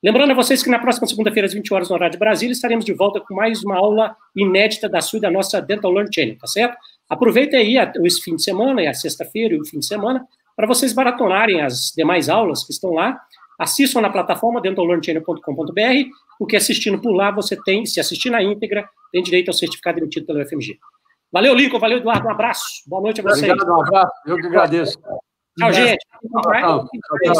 Lembrando a vocês que na próxima segunda-feira, às 20 horas, no horário de Brasília, estaremos de volta com mais uma aula inédita da SUI, e da nossa Dental Learn Channel, tá certo? Aproveita aí esse fim de semana, e a sexta-feira e o fim de semana, para vocês baratonarem as demais aulas que estão lá Assistam na plataforma dentallearnchannel.com.br, o que assistindo por lá você tem, se assistir na íntegra, tem direito ao certificado emitido pela UFMG. Valeu, Lincoln, valeu, Eduardo, um abraço. Boa noite a vocês. Obrigado, um abraço. Eu que agradeço. Tchau, gente. Tchau, tchau. tchau.